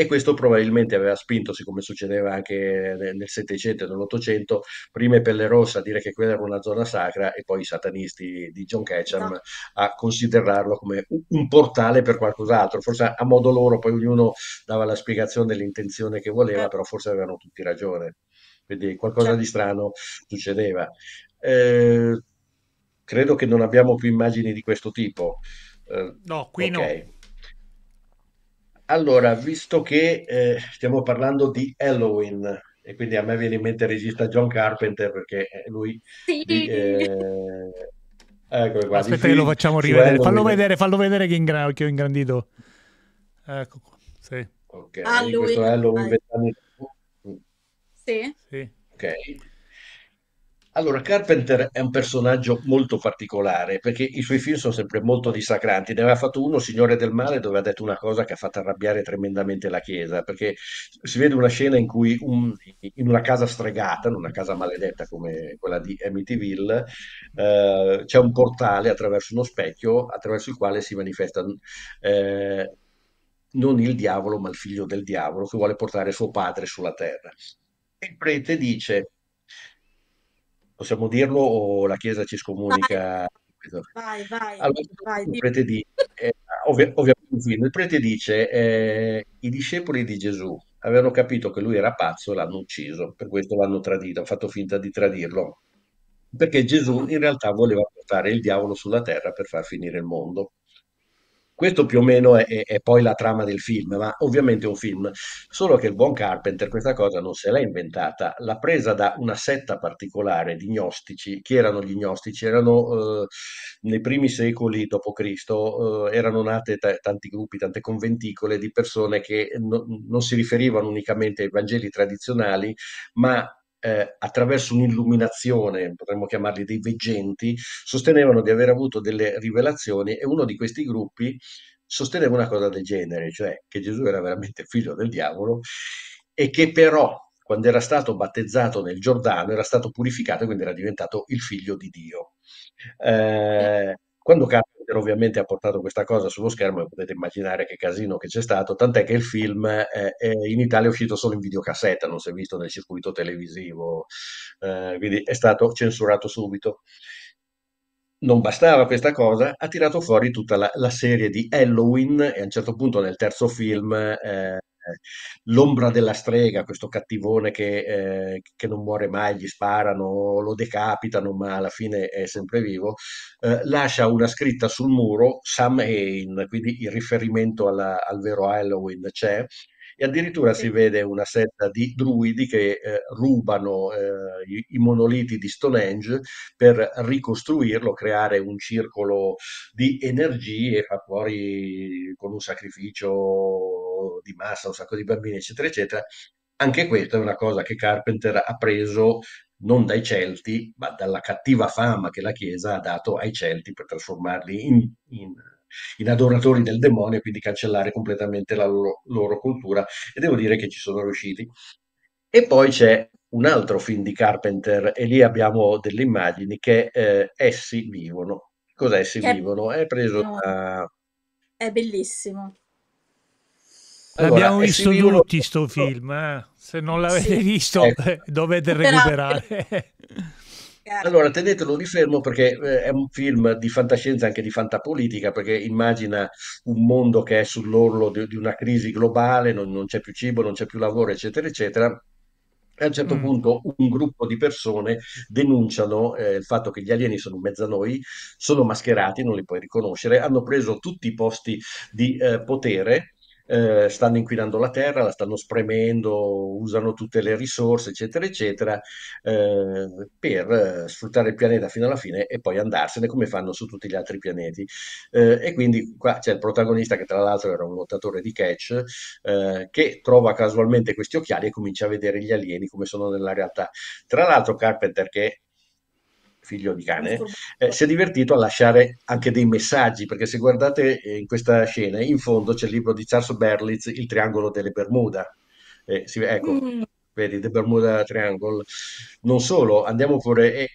e questo probabilmente aveva spinto, siccome succedeva anche nel Settecento e nell'Ottocento, prima Pelle Rossa a dire che quella era una zona sacra e poi i satanisti di John Ketchum no. a considerarlo come un portale per qualcos'altro. Forse a modo loro, poi ognuno dava la spiegazione dell'intenzione che voleva, eh. però forse avevano tutti ragione quindi qualcosa certo. di strano succedeva. Eh, credo che non abbiamo più immagini di questo tipo. Eh, no, qui okay. no. Allora, visto che eh, stiamo parlando di Halloween, e quindi a me viene in mente il regista John Carpenter perché lui... Sì. Di, ecco qua, Aspetta che lo facciamo rivedere, fallo vedere, fallo vedere che, ingra- che ho ingrandito. Ecco qua, sì. Ok, Halloween. questo Halloween vent'anni sì. sì. Ok. Allora, Carpenter è un personaggio molto particolare perché i suoi film sono sempre molto dissacranti. Ne aveva fatto uno, Signore del Male, dove ha detto una cosa che ha fatto arrabbiare tremendamente la Chiesa, perché si vede una scena in cui un, in una casa stregata, in una casa maledetta come quella di Amityville, eh, c'è un portale attraverso uno specchio attraverso il quale si manifesta eh, non il diavolo, ma il figlio del diavolo che vuole portare suo padre sulla terra il prete dice, possiamo dirlo o la Chiesa ci scomunica? Vai, vai, allora, vai, eh, il prete dice, eh, ovvi- ovviamente il prete dice, eh, i discepoli di Gesù avevano capito che lui era pazzo e l'hanno ucciso, per questo l'hanno tradito, hanno fatto finta di tradirlo, perché Gesù in realtà voleva portare il diavolo sulla terra per far finire il mondo. Questo più o meno è, è, poi la trama del film, ma ovviamente è un film, solo che il buon Carpenter questa cosa non se l'ha inventata, l'ha presa da una setta particolare di gnostici, Chi erano gli gnostici, erano eh, nei primi secoli d.C., eh, erano nate t- tanti gruppi, tante conventicole di persone che no- non si riferivano unicamente ai Vangeli tradizionali, ma eh, attraverso un'illuminazione, potremmo chiamarli dei veggenti, sostenevano di aver avuto delle rivelazioni e uno di questi gruppi sosteneva una cosa del genere, cioè che Gesù era veramente figlio del diavolo e che però quando era stato battezzato nel Giordano era stato purificato e quindi era diventato il figlio di Dio. Eh, quando Carpenter ovviamente ha portato questa cosa sullo schermo, potete immaginare che casino che c'è stato, tant'è che il film eh, è in Italia è uscito solo in videocassetta, non si è visto nel circuito televisivo, eh, quindi è stato censurato subito. Non bastava questa cosa, ha tirato fuori tutta la, la serie di Halloween e a un certo punto nel terzo film eh, eh, l'ombra della strega, questo cattivone che, eh, che, non muore mai, gli sparano, lo decapitano, ma alla fine è sempre vivo, eh, lascia una scritta sul muro, Sam Hain, quindi il riferimento alla, al vero Halloween c'è, e addirittura sì. si vede una setta di druidi che eh, rubano eh, i, i, monoliti di Stonehenge per ricostruirlo, creare un circolo di energie fa fuori con un sacrificio di massa, un sacco di bambini, eccetera, eccetera. Anche questa è una cosa che Carpenter ha preso non dai Celti, ma dalla cattiva fama che la Chiesa ha dato ai Celti per trasformarli in, in, in adoratori del demonio e quindi cancellare completamente la loro, loro cultura. E devo dire che ci sono riusciti. E poi c'è un altro film di Carpenter e lì abbiamo delle immagini che eh, essi vivono. Cos'è essi che vivono? È preso da... È bellissimo. Allora, L'abbiamo visto tutti lo... sto film, eh. se non l'avete sì, visto ecco. dovete recuperare. Allora, tenetelo lì fermo perché eh, è un film di fantascienza, e anche di fantapolitica, perché immagina un mondo che è sull'orlo di, di una crisi globale, non, non c'è più cibo, non c'è più lavoro, eccetera, eccetera. A un certo mm. punto un gruppo di persone denunciano eh, il fatto che gli alieni sono in mezzo a noi, sono mascherati, non li puoi riconoscere, hanno preso tutti i posti di eh, potere eh, stanno inquinando la terra, la stanno spremendo, usano tutte le risorse, eccetera, eccetera, eh, per eh, sfruttare il pianeta fino alla fine e poi andarsene come fanno su tutti gli altri pianeti. Eh, e quindi qua c'è il protagonista che tra l'altro era un lottatore di catch eh, che trova casualmente questi occhiali e comincia a vedere gli alieni come sono nella realtà. Tra l'altro Carpenter che figlio di cane, eh, si è divertito a lasciare anche dei messaggi, perché se guardate eh, in questa scena, in fondo c'è il libro di Charles Berlitz, Il triangolo delle Bermuda. Eh, si, ecco, mm. vedi, The Bermuda Triangle. Non solo, andiamo pure... Eh,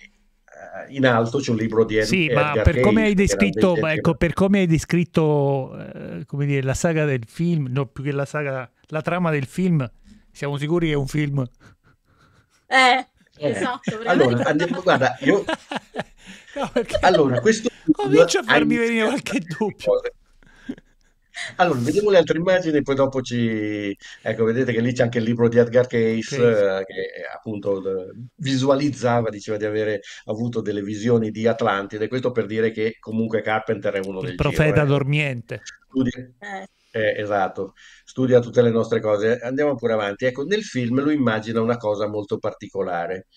in alto c'è un libro di Ed- sì, Edgar ma per come hai descritto, ecco, per come hai descritto eh, come dire, la saga del film, no, più che la saga, la trama del film, siamo sicuri che è un film? Eh, eh. Esatto, allora, andiamo, guarda, io... no, allora, questo... Comincia a farmi venire qualche dubbio. Allora, vediamo le altre immagini, poi dopo ci... Ecco, vedete che lì c'è anche il libro di Edgar Case, sì. eh, che appunto eh, visualizzava, diceva di avere avuto delle visioni di Atlantide, questo per dire che comunque Carpenter è uno il dei... Il profeta giro, eh, dormiente. Studi... Eh, eh esatto, studia tutte le nostre cose. Andiamo pure avanti. Ecco, nel film lui immagina una cosa molto particolare,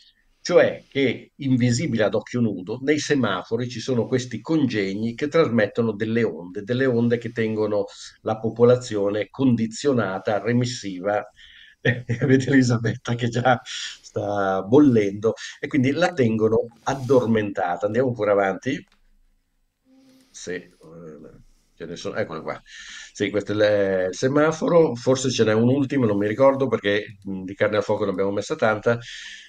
cioè che invisibile ad occhio nudo nei semafori ci sono questi congegni che trasmettono delle onde, delle onde che tengono la popolazione condizionata, remissiva. Vedete Elisabetta che già sta bollendo e quindi la tengono addormentata. Andiamo pure avanti. Sì. Eh, ce ne sono, eccolo qua. Sì, questo è il semaforo, forse ce n'è un ultimo, non mi ricordo perché di carne al fuoco ne abbiamo messa tanta.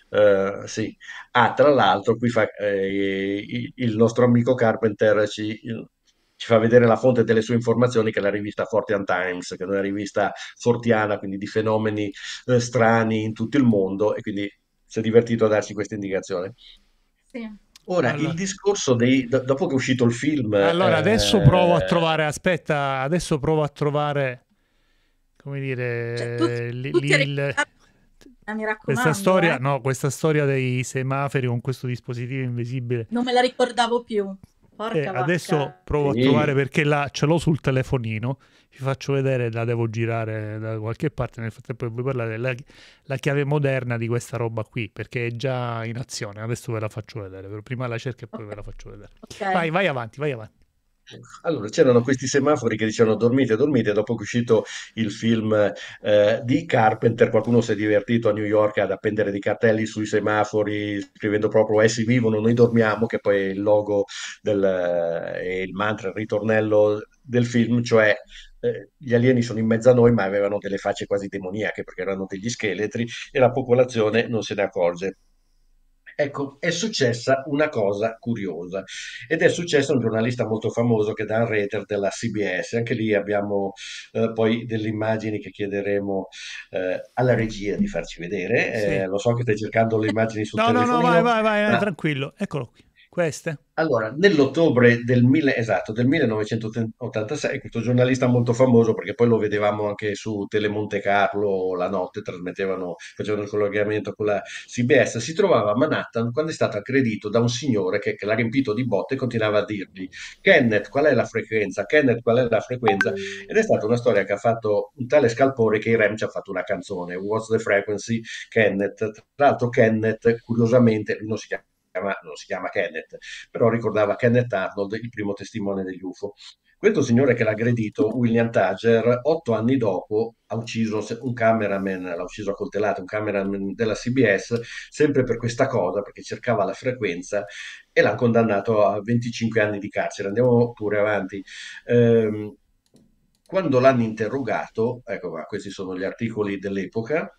Uh, sì. Ah, tra l'altro, qui fa, eh, il nostro amico Carpenter ci, ci fa vedere la fonte delle sue informazioni, che è la rivista Fortean Times, che è una rivista fortiana, quindi di fenomeni eh, strani in tutto il mondo, e quindi si è divertito a darci questa indicazione. Sì. Ora, allora. il discorso dei... dopo che è uscito il film... Allora, adesso provo a eh, trovare, aspetta, adesso provo a trovare, come dire, cioè, tutti, tutti il... Le... Eh, questa storia, eh. no, questa storia dei semafori con questo dispositivo invisibile. Non me la ricordavo più. Eh, adesso provo a trovare perché la, ce l'ho sul telefonino vi faccio vedere, la devo girare da qualche parte, nel frattempo voi parlate, la, la chiave moderna di questa roba qui, perché è già in azione, adesso ve la faccio vedere, prima la cerco e poi ve la faccio vedere. Okay. Vai, vai avanti, vai avanti. Allora, c'erano questi semafori che dicevano dormite, dormite, dopo che è uscito il film eh, di Carpenter, qualcuno si è divertito a New York ad appendere dei cartelli sui semafori, scrivendo proprio essi eh, vivono, noi dormiamo, che poi è il logo eh, e eh, il mantra, il ritornello del film, cioè eh, gli alieni sono in mezzo a noi ma avevano delle facce quasi demoniache perché erano degli scheletri e la popolazione non se ne accorge. Ecco, è successa una cosa curiosa ed è successo a un giornalista molto famoso che è Dan Reiter della CBS. Anche lì abbiamo eh, poi delle immagini che chiederemo eh, alla regia di farci vedere. Sì. Eh, lo so che stai cercando le immagini sul no, telefono. No, no, vai, vai, vai, ah. tranquillo, eccolo qui queste? Allora, nell'ottobre del, mille, esatto, del 1986, questo giornalista molto famoso, perché poi lo vedevamo anche su Telemonte Carlo la notte, trasmettevano, facevano il collegamento con la CBS, si trovava a Manhattan quando è stato aggredito da un signore che, che l'ha riempito di botte e continuava a dirgli Kenneth, qual è la frequenza? Kenneth, qual è la frequenza? Ed è stata una storia che ha fatto un tale scalpore che i Rem ci ha fatto una canzone, What's the Frequency? Kenneth. Tra l'altro Kenneth, curiosamente, non si chiama chiama, non si chiama Kenneth, però ricordava Kenneth Arnold, il primo testimone degli UFO. Questo signore che l'ha aggredito, William Tager, otto anni dopo ha ucciso un cameraman, l'ha ucciso a coltellate, un cameraman della CBS, sempre per questa cosa, perché cercava la frequenza e l'ha condannato a 25 anni di carcere. Andiamo pure avanti. Ehm, quando l'hanno interrogato, ecco qua, questi sono gli articoli dell'epoca,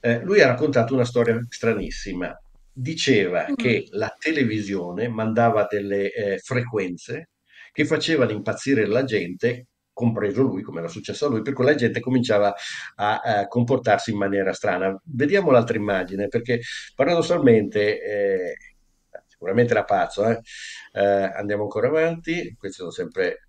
eh, lui ha raccontato una storia stranissima diceva mm. che la televisione mandava delle eh, frequenze che facevano impazzire la gente, compreso lui, come era successo a lui, per cui la gente cominciava a, a comportarsi in maniera strana. Vediamo l'altra immagine, perché paradossalmente... Eh, sicuramente era pazzo, eh? eh andiamo ancora avanti, queste sono sempre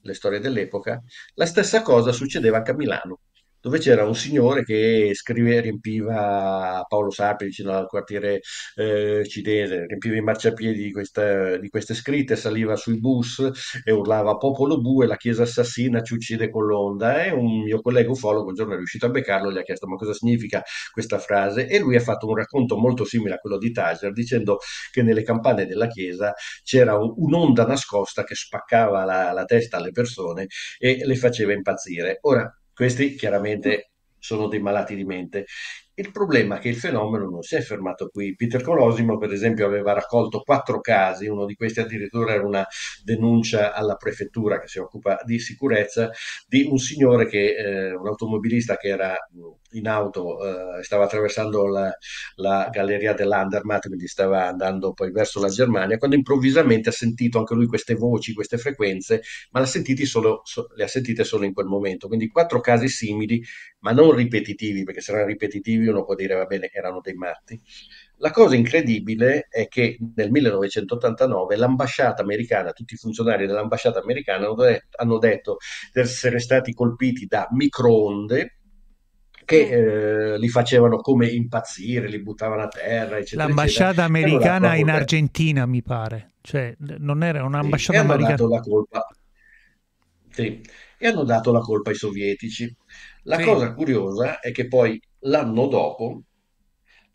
le storie dell'epoca, la stessa cosa succedeva anche a Milano dove c'era un signore che scrive, riempiva Paolo Sarpi vicino al quartiere eh, cinese, riempiva i marciapiedi di queste, di queste, scritte, saliva sui bus e urlava popolo bue, la chiesa assassina ci uccide con l'onda e un mio collega ufologo un giorno è riuscito a beccarlo gli ha chiesto ma cosa significa questa frase e lui ha fatto un racconto molto simile a quello di Taser dicendo che nelle campane della chiesa c'era un'onda nascosta che spaccava la, la testa alle persone e le faceva impazzire. Ora, questi chiaramente sono dei malati di mente. Il problema è che il fenomeno non si è fermato qui. Peter Colosimo, per esempio, aveva raccolto quattro casi, uno di questi addirittura era una denuncia alla prefettura che si occupa di sicurezza, di un signore che, eh, un automobilista che era in auto, eh, stava attraversando la, la galleria dell'Andermatt, quindi stava andando poi verso la Germania, quando improvvisamente ha sentito anche lui queste voci, queste frequenze, ma le ha, solo, so, le ha sentite solo in quel momento. Quindi quattro casi simili, ma non ripetitivi, perché se erano ripetitivi cattivi, uno può dire va bene, erano dei matti. La cosa incredibile è che nel 1989 l'ambasciata americana, tutti i funzionari dell'ambasciata americana hanno detto, hanno detto di essere stati colpiti da microonde che eh, li facevano come impazzire, li buttavano a terra, eccetera. L'ambasciata eccetera. americana in Argentina, mi pare, cioè non era un'ambasciata sì, americana. Hanno dato la colpa. Sì. E hanno dato la colpa ai sovietici. La sì. cosa curiosa è che poi L'anno dopo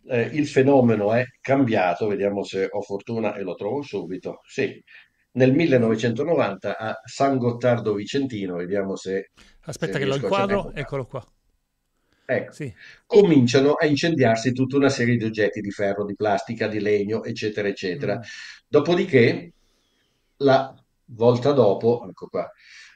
eh, il fenomeno è cambiato, vediamo se ho fortuna e lo trovo subito. Sì, nel 1990 a San Gottardo Vicentino, vediamo se... Aspetta se che lo inquadro, eccolo qua. Ecco, sì. cominciano a incendiarsi tutta una serie di oggetti di ferro, di plastica, di legno, eccetera, eccetera. Mm. Dopodiché, la volta dopo, ecco qua,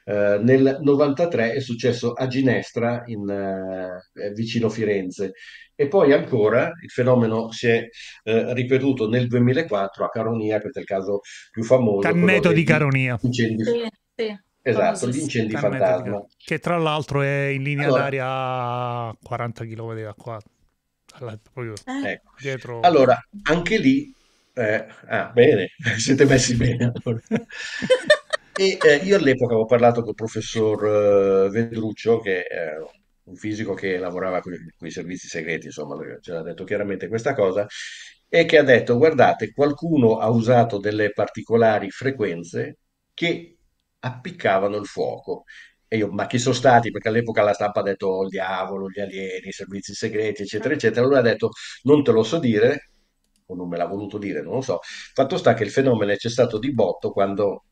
eh, nel 93 è successo a Ginestra, in, eh, vicino Firenze, e poi ancora il fenomeno si è eh, ripetuto nel 2004 a Caronia, questo è il caso più famoso. Canneto di Caronia. Incendi... Sì, sì. Esatto, gli incendi fantasma. Che tra l'altro è in linea allora, d'aria a 40 km da qua. proprio, eh. ecco. dietro... Allora, anche lì eh, ah, bene, siete messi bene. Allora. E eh, io all'epoca avevo parlato col professor eh, Vedruccio, che è un fisico che lavorava con i servizi segreti, insomma, ce l'ha detto chiaramente questa cosa, e che ha detto, guardate, qualcuno ha usato delle particolari frequenze che appiccavano il fuoco. E io, ma chi sono stati? Perché all'epoca la stampa ha detto oh, il diavolo, gli alieni, i servizi segreti, eccetera, eccetera. Lui ha detto, non te lo so dire, o non me l'ha voluto dire, non lo so. Fatto sta che il fenomeno è cessato di botto quando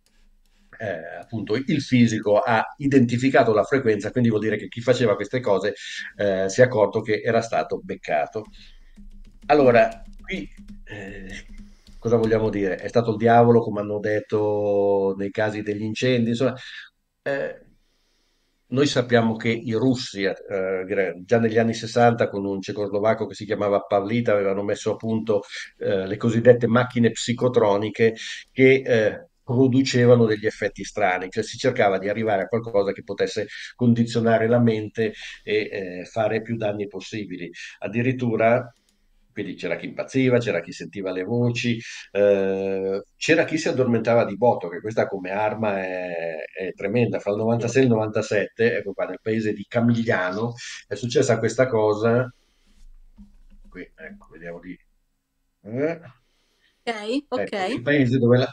eh, appunto il fisico ha identificato la frequenza, quindi vuol dire che chi faceva queste cose eh, si è accorto che era stato beccato. Allora, qui eh, cosa vogliamo dire? È stato il diavolo, come hanno detto nei casi degli incendi, insomma, eh, noi sappiamo che i russi, eh, già negli anni 60, con un cecoslovacco che si chiamava Pavlita, avevano messo a punto eh, le cosiddette macchine psicotroniche che eh, producevano degli effetti strani, cioè si cercava di arrivare a qualcosa che potesse condizionare la mente e eh, fare più danni possibili. Addirittura quindi c'era chi impazziva, c'era chi sentiva le voci, eh, c'era chi si addormentava di botto, che questa come arma è, è tremenda. Fra il 96 e il 97, ecco qua, nel paese di Camigliano, è successa questa cosa. Qui, ecco, vediamo lì. Eh. Ok, ok. Ecco, il paese dove la,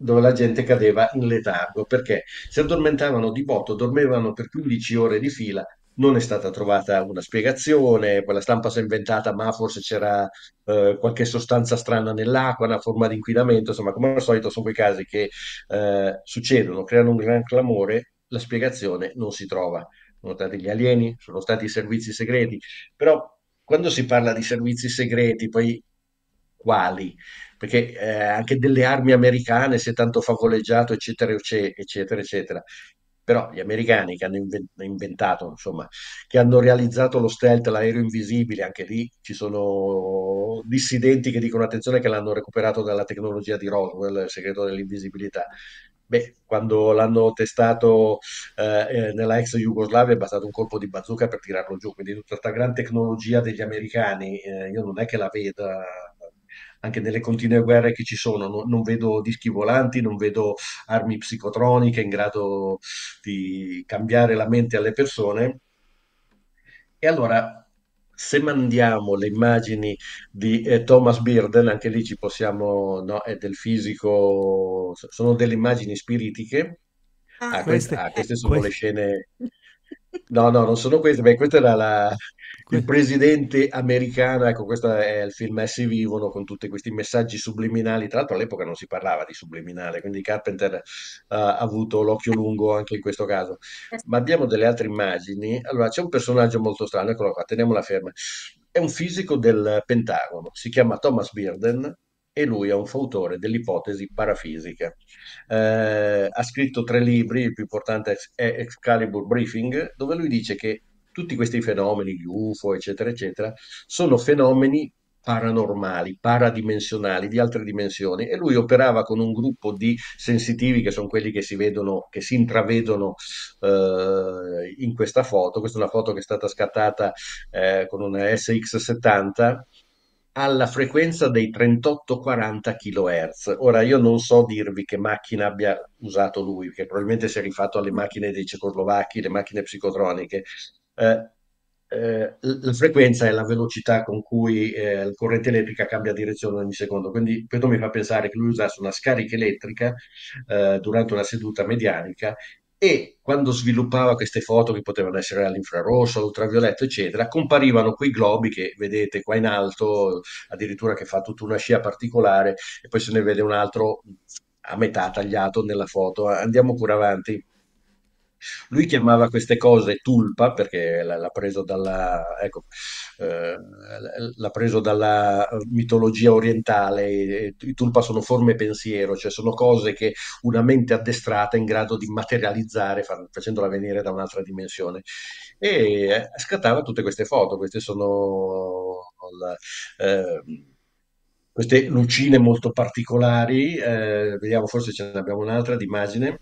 dove la gente cadeva in letargo perché si addormentavano di botto, dormivano per 15 ore di fila. Non è stata trovata una spiegazione, quella stampa si è inventata, ma forse c'era eh, qualche sostanza strana nell'acqua, una forma di inquinamento, insomma, come al solito sono quei casi che eh, succedono, creano un gran clamore, la spiegazione non si trova. Sono stati gli alieni, sono stati i servizi segreti, però quando si parla di servizi segreti, poi quali? perché eh, anche delle armi americane si è tanto favoleggiato, eccetera, eccetera, eccetera. Però gli americani che hanno inventato, insomma, che hanno realizzato lo stealth, l'aereo invisibile, anche lì ci sono dissidenti che dicono attenzione che l'hanno recuperato dalla tecnologia di Roswell, il segreto dell'invisibilità. Beh, quando l'hanno testato eh, eh nella ex Jugoslavia è bastato un colpo di bazooka per tirarlo giù, quindi tutta questa gran tecnologia degli americani eh, io non è che la veda anche nelle continue guerre che ci sono, no, non vedo dischi volanti, non vedo armi psicotroniche in grado di cambiare la mente alle persone. E allora se mandiamo le immagini di eh, Thomas Birden, anche lì ci possiamo, no, è del fisico, sono delle immagini spiritiche. Ah, ah, queste, ah queste, eh, sono queste. le scene. No, no, non sono queste, beh, questa era la, il presidente americano, ecco questo è il film Essi vivono con tutti questi messaggi subliminali, tra l'altro all'epoca non si parlava di subliminale, quindi Carpenter eh, ha avuto l'occhio lungo anche in questo caso. Ma abbiamo delle altre immagini, allora c'è un personaggio molto strano, eccolo qua, teniamola ferma, è un fisico del Pentagono, si chiama Thomas Bearden e lui è un fautore dell'ipotesi parafisica. Eh, ha scritto tre libri, il più importante è Excalibur Briefing, dove lui dice che tutti questi fenomeni, gli UFO, eccetera, eccetera, sono fenomeni paranormali, paradimensionali, di altre dimensioni e lui operava con un gruppo di sensitivi che sono quelli che si vedono, che si intravedono eh, in questa foto, questa è una foto che è stata scattata eh, con una SX70 alla frequenza dei 38-40 kHz. Ora io non so dirvi che macchina abbia usato lui, che probabilmente si è rifatto alle macchine dei cecoslovacchi, le macchine psicotroniche, eh, eh la frequenza è la velocità con cui eh, la corrente elettrica cambia direzione ogni secondo. Quindi questo mi fa pensare che lui usasse una scarica elettrica eh, durante una seduta medianica e quando sviluppava queste foto che potevano essere all'infrarosso, all'ultravioletto, eccetera, comparivano quei globi che vedete qua in alto, addirittura che fa tutta una scia particolare e poi se ne vede un altro a metà tagliato nella foto. Andiamo pure avanti. Lui chiamava queste cose tulpa perché l'ha preso dalla, ecco, eh, l'ha preso dalla mitologia orientale. I tulpa sono forme pensiero, cioè sono cose che una mente addestrata è in grado di materializzare facendola venire da un'altra dimensione. E eh, scattava tutte queste foto, queste sono... Eh, queste lucine molto particolari, eh, vediamo forse ce n'abbiamo un'altra di immagine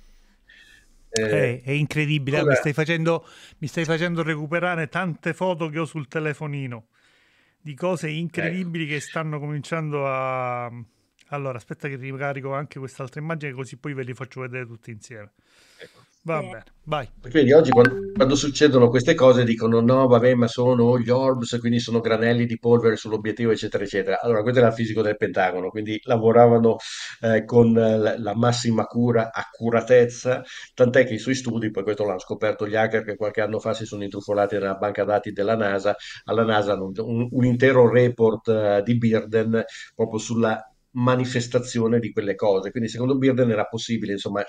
eh, è, è, incredibile, mi stai, facendo, mi stai, facendo, recuperare tante foto che ho sul telefonino di cose incredibili ecco. che stanno cominciando a... Allora, aspetta che ricarico anche quest'altra immagine così poi ve li faccio vedere tutti insieme. Va bene, vai. Quindi oggi quando, quando, succedono queste cose dicono no, vabbè, ma sono gli orbs, quindi sono granelli di polvere sull'obiettivo, eccetera, eccetera. Allora, questo era il fisico del Pentagono, quindi lavoravano eh, con eh, la, la, massima cura, accuratezza, tant'è che i suoi studi, poi questo l'hanno scoperto gli hacker che qualche anno fa si sono intrufolati nella banca dati della NASA, alla NASA hanno un, un intero report uh, di Birden proprio sulla manifestazione di quelle cose. Quindi secondo Birden era possibile, insomma,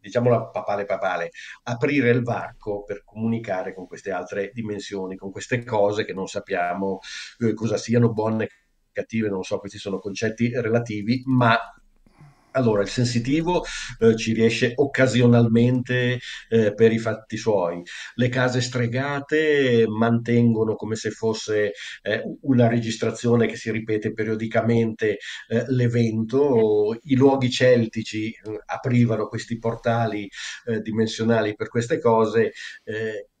diciamola papale papale, aprire il varco per comunicare con queste altre dimensioni, con queste cose che non sappiamo eh, cosa siano buone cattive, non so, questi sono concetti relativi, ma allora, il sensitivo eh, ci riesce occasionalmente eh, per i fatti suoi. Le case stregate mantengono come se fosse eh, una registrazione che si ripete periodicamente eh, l'evento. I luoghi celtici eh, aprivano questi portali eh, dimensionali per queste cose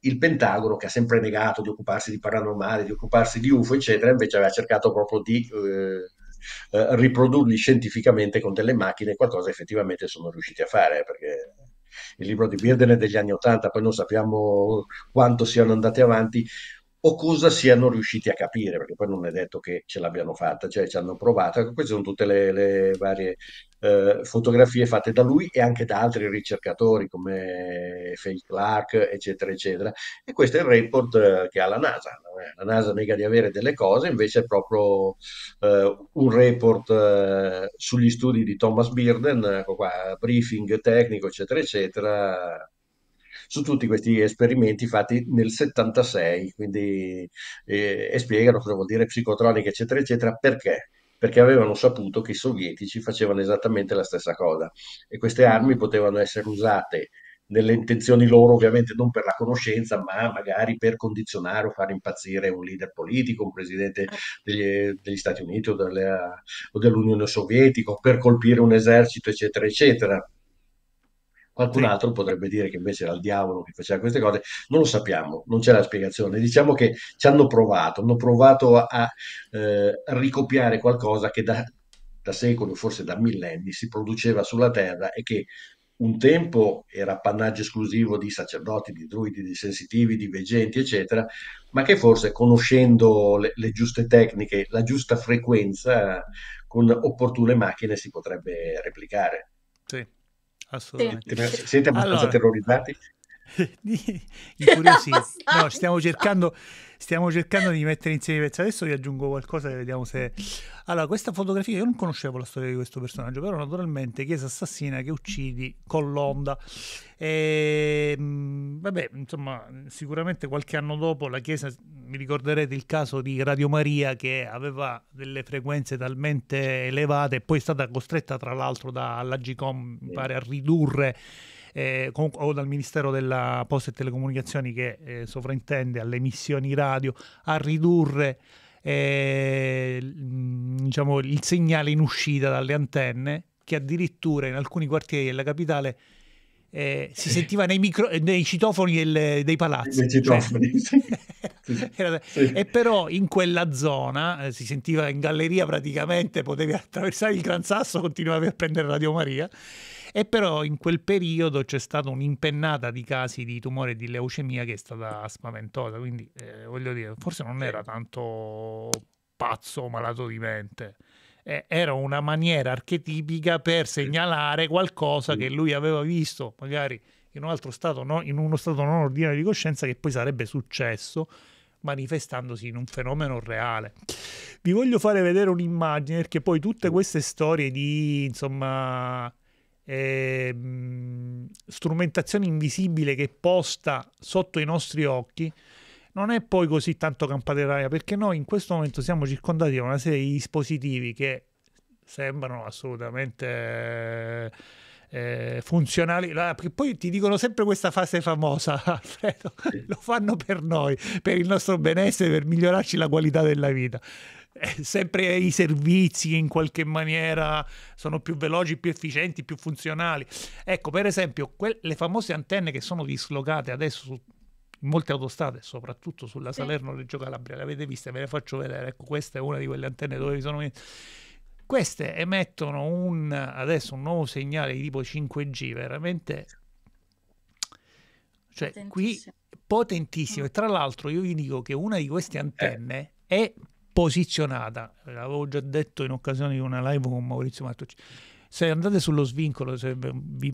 il Pentagono, che ha sempre negato di occuparsi di paranormale, di occuparsi di UFO, eccetera, invece aveva cercato proprio di eh, eh, riprodurli scientificamente con delle macchine, qualcosa effettivamente sono riusciti a fare, perché il libro di Birden è degli anni Ottanta, poi non sappiamo quanto siano andati avanti, o cosa siano riusciti a capire, perché poi non è detto che ce l'abbiano fatta, cioè ci hanno provato. Ecco, queste sono tutte le, le varie eh, fotografie fatte da lui e anche da altri ricercatori come Faye Clark, eccetera, eccetera. E questo è il report eh, che ha la NASA. Eh, la NASA nega di avere delle cose, invece è proprio eh, un report eh, sugli studi di Thomas Birden, ecco qua, briefing tecnico, eccetera, eccetera su tutti questi esperimenti fatti nel 76, quindi, eh, e spiegano cosa vuol dire psicotronica, eccetera, eccetera, perché? perché avevano saputo che i sovietici facevano esattamente la stessa cosa e queste armi potevano essere usate nelle intenzioni loro ovviamente non per la conoscenza ma magari per condizionare o far impazzire un leader politico, un presidente degli, degli Stati Uniti o, della, o dell'Unione Sovietica per colpire un esercito eccetera eccetera Qualcun sì. altro potrebbe dire che invece era il diavolo che faceva queste cose, non lo sappiamo, non c'è la spiegazione. Diciamo che ci hanno provato, hanno provato a, a eh, ricopiare qualcosa che da, da secoli, forse da millenni, si produceva sulla Terra e che un tempo era appannaggio esclusivo di sacerdoti, di druidi, di sensitivi, di veggenti, eccetera, ma che forse conoscendo le, le, giuste tecniche, la giusta frequenza, con opportune macchine si potrebbe replicare. Sì. Assolutamente. Sì. Siete abbastanza allora. terrorizzati? I curiosi. No, stiamo cercando, Stiamo cercando di mettere insieme i pezzi. Adesso vi aggiungo qualcosa e vediamo se. Allora, questa fotografia io non conoscevo la storia di questo personaggio, però naturalmente Chiesa assassina che uccidi con l'onda. E, ehm, vabbè, insomma, sicuramente qualche anno dopo la Chiesa, vi ricorderete il caso di Radio Maria che aveva delle frequenze talmente elevate e poi è stata costretta tra l'altro dalla Gcom, mi pare, a ridurre eh, con, o dal Ministero della Posta e Telecomunicazioni che eh, sovrintende alle emissioni radio a ridurre eh, mm, diciamo, il segnale in uscita dalle antenne che addirittura in alcuni quartieri della capitale eh, si sentiva nei, micro, eh, nei citofoni del, dei palazzi. Cioè. Citofoni, cioè. sì. sì. E però in quella zona eh, si sentiva in galleria praticamente, potevi attraversare il Gran Sasso, continuavi a prendere Radio Maria e però in quel periodo c'è stata un'impennata di casi di tumore di leucemia che è stata spaventosa, quindi eh, voglio dire, forse non era tanto pazzo o malato di mente era una maniera archetipica per segnalare qualcosa che lui aveva visto magari in, un altro stato no, in uno stato non ordinario di coscienza che poi sarebbe successo manifestandosi in un fenomeno reale. Vi voglio fare vedere un'immagine perché poi tutte queste storie di insomma eh, strumentazione invisibile che posta sotto i nostri occhi non è poi così tanto campata campanellaria perché noi in questo momento siamo circondati da una serie di dispositivi che sembrano assolutamente eh, eh funzionali perché poi ti dicono sempre questa fase famosa Alfredo lo fanno per noi per il nostro benessere per migliorarci la qualità della vita eh, sempre i servizi in qualche maniera sono più veloci, più efficienti, più funzionali. Ecco, per esempio, que- le famose antenne che sono dislocate adesso su in molte autostrade, soprattutto sulla sì. Salerno-Reggio Calabria, le avete viste, ve le faccio vedere, ecco, questa è una di quelle antenne dove vi sono... Queste emettono un, adesso un nuovo segnale di tipo 5G, veramente... Cioè, potentissimo. qui potentissimo. Mm. E tra l'altro io vi dico che una di queste eh. antenne eh. è posizionata, l'avevo già detto in occasione di una live con Maurizio Martucci, se andate sullo svincolo, se vi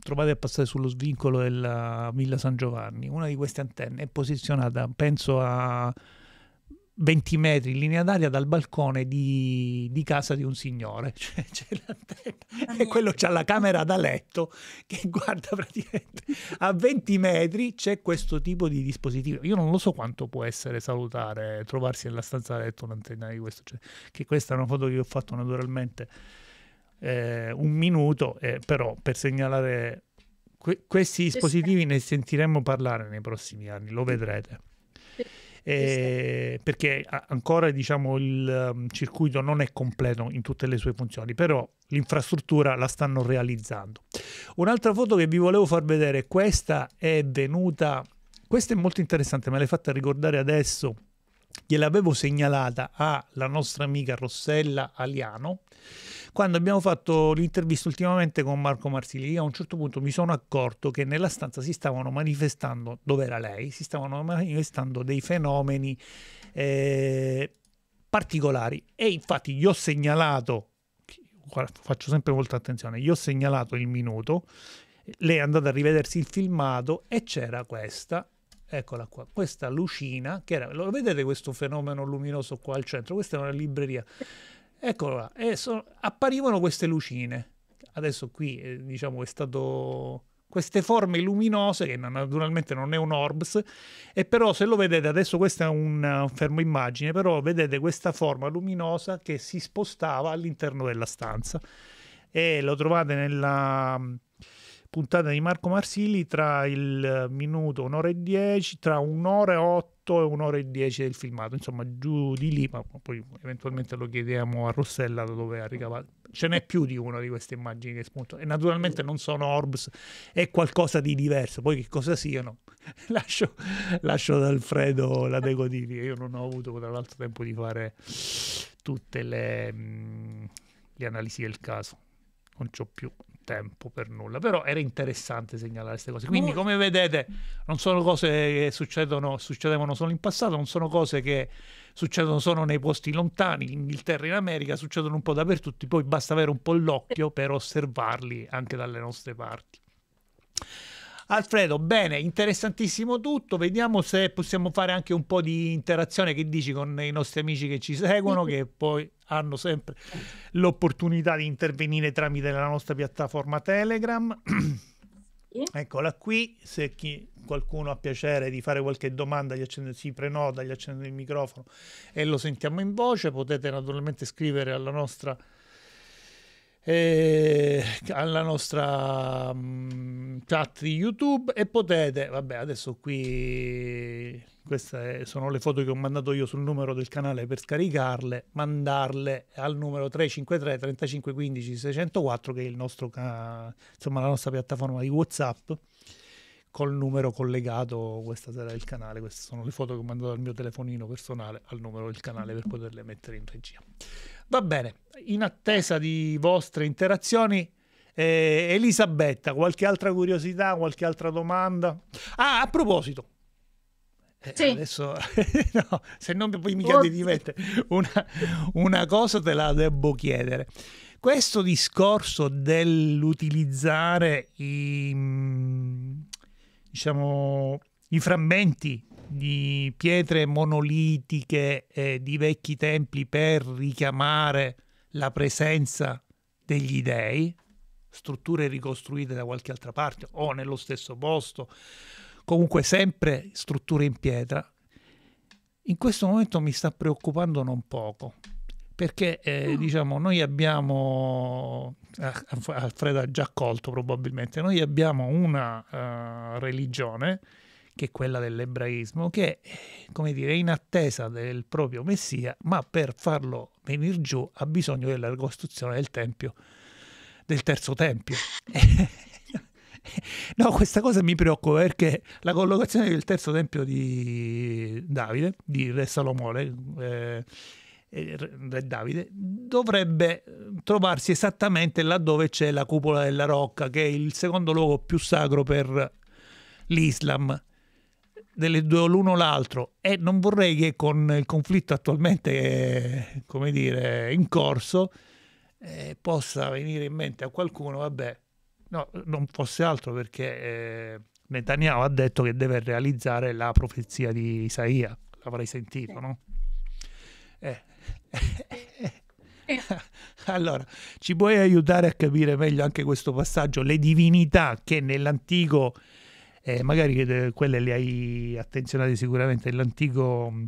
trovate a passare sullo svincolo della Villa San Giovanni, una di queste antenne è posizionata, penso a 20 metri in linea d'aria dal balcone di, di casa di un signore. Cioè, c'è l'antenna e quello c'ha la camera da letto che guarda praticamente a 20 metri c'è questo tipo di dispositivo. Io non lo so quanto può essere salutare trovarsi nella stanza da letto un'antenna di questo, cioè, che questa è una foto che ho fatto naturalmente eh, un minuto, eh, però per segnalare que- questi dispositivi ne sentiremo parlare nei prossimi anni, lo vedrete eh, perché ancora diciamo, il um, circuito non è completo in tutte le sue funzioni, però l'infrastruttura la stanno realizzando. Un'altra foto che vi volevo far vedere, questa è venuta, questa è molto interessante, me l'hai fatta ricordare adesso gliel'avevo segnalata alla nostra amica Rossella Aliano quando abbiamo fatto l'intervista ultimamente con Marco Marsili, a un certo punto mi sono accorto che nella stanza si stavano manifestando, dove era lei, si stavano manifestando dei fenomeni eh, particolari. E infatti gli ho segnalato, faccio sempre molta attenzione, gli ho segnalato il minuto, lei è andata a rivedersi il filmato e c'era questa Eccola qua, questa lucina, che era, lo vedete questo fenomeno luminoso qua al centro? Questa è una libreria. Eccola là, so, apparivano queste lucine. Adesso qui eh, diciamo è stato queste forme luminose che naturalmente non è un orbs e però se lo vedete adesso questa è un fermo immagine però vedete questa forma luminosa che si spostava all'interno della stanza e lo trovate nella puntata di Marco Marsili tra il minuto 1 e 10, tra un'ora e otto e un'ora e dieci del filmato, insomma giù di lì, ma poi eventualmente lo chiediamo a Rossella da dove ha ricavato. Ce n'è più di una di queste immagini che spunto e naturalmente non sono orbs, è qualcosa di diverso, poi che cosa siano? Lascio, lascio ad Alfredo la decodifica, io non ho avuto tra l'altro tempo di fare tutte le, mh, mm, le analisi del caso, non c'ho più tempo per nulla, però era interessante segnalare queste cose. Quindi, come vedete, non sono cose che succedono, succedevano solo in passato, non sono cose che succedono solo nei posti lontani, in Inghilterra, in America, succedono un po' dappertutto, poi basta avere un po' l'occhio per osservarli anche dalle nostre parti. Alfredo, bene, interessantissimo tutto. Vediamo se possiamo fare anche un po' di interazione che dici con i nostri amici che ci seguono, che poi hanno sempre l'opportunità di intervenire tramite la nostra piattaforma Telegram. Eccola qui, se chi, qualcuno ha piacere di fare qualche domanda, gli accende, si prenota, gli accende il microfono e lo sentiamo in voce, potete naturalmente scrivere alla nostra alla nostra mh, mm, chat di YouTube e potete, vabbè, adesso qui queste sono le foto che ho mandato io sul numero del canale per scaricarle, mandarle al numero 353 3515 604 che è il nostro insomma la nostra piattaforma di WhatsApp col numero collegato questa sera del canale. Queste sono le foto che ho mandato dal mio telefonino personale al numero del canale per poterle mettere in regia. Va bene, in attesa di vostre interazioni, eh, Elisabetta, qualche altra curiosità, qualche altra domanda? Ah, a proposito, eh, sì. Adesso, no, se non poi mi chiedi di mettere una, una, cosa te la devo chiedere. Questo discorso dell'utilizzare i, mm, diciamo, i frammenti di pietre monolitiche eh, di vecchi templi per richiamare la presenza degli dei, strutture ricostruite da qualche altra parte o nello stesso posto, comunque sempre strutture in pietra, in questo momento mi sta preoccupando non poco. Perché eh, ah. diciamo, noi abbiamo, ah, Alfredo ha già colto probabilmente, noi abbiamo una uh, religione che è quella dell'ebraismo, che è, come dire, in attesa del proprio Messia, ma per farlo venire giù ha bisogno della ricostruzione del Tempio, del Terzo Tempio. no, questa cosa mi preoccupa perché la collocazione del Terzo Tempio di Davide, di Re Salomone, eh, eh Re Davide, dovrebbe trovarsi esattamente laddove c'è la cupola della rocca, che è il secondo luogo più sacro per l'Islam delle due l'uno l'altro e non vorrei che con il conflitto attualmente eh, come dire, in corso eh, possa venire in mente a qualcuno, vabbè, no, non fosse altro perché eh, Netanyahu ha detto che deve realizzare la profezia di Isaia, l'avrei sentito, no? Eh. allora, ci puoi aiutare a capire meglio anche questo passaggio, le divinità che nell'antico eh, magari eh, quelle le hai attenzionate sicuramente nell'Antico mm,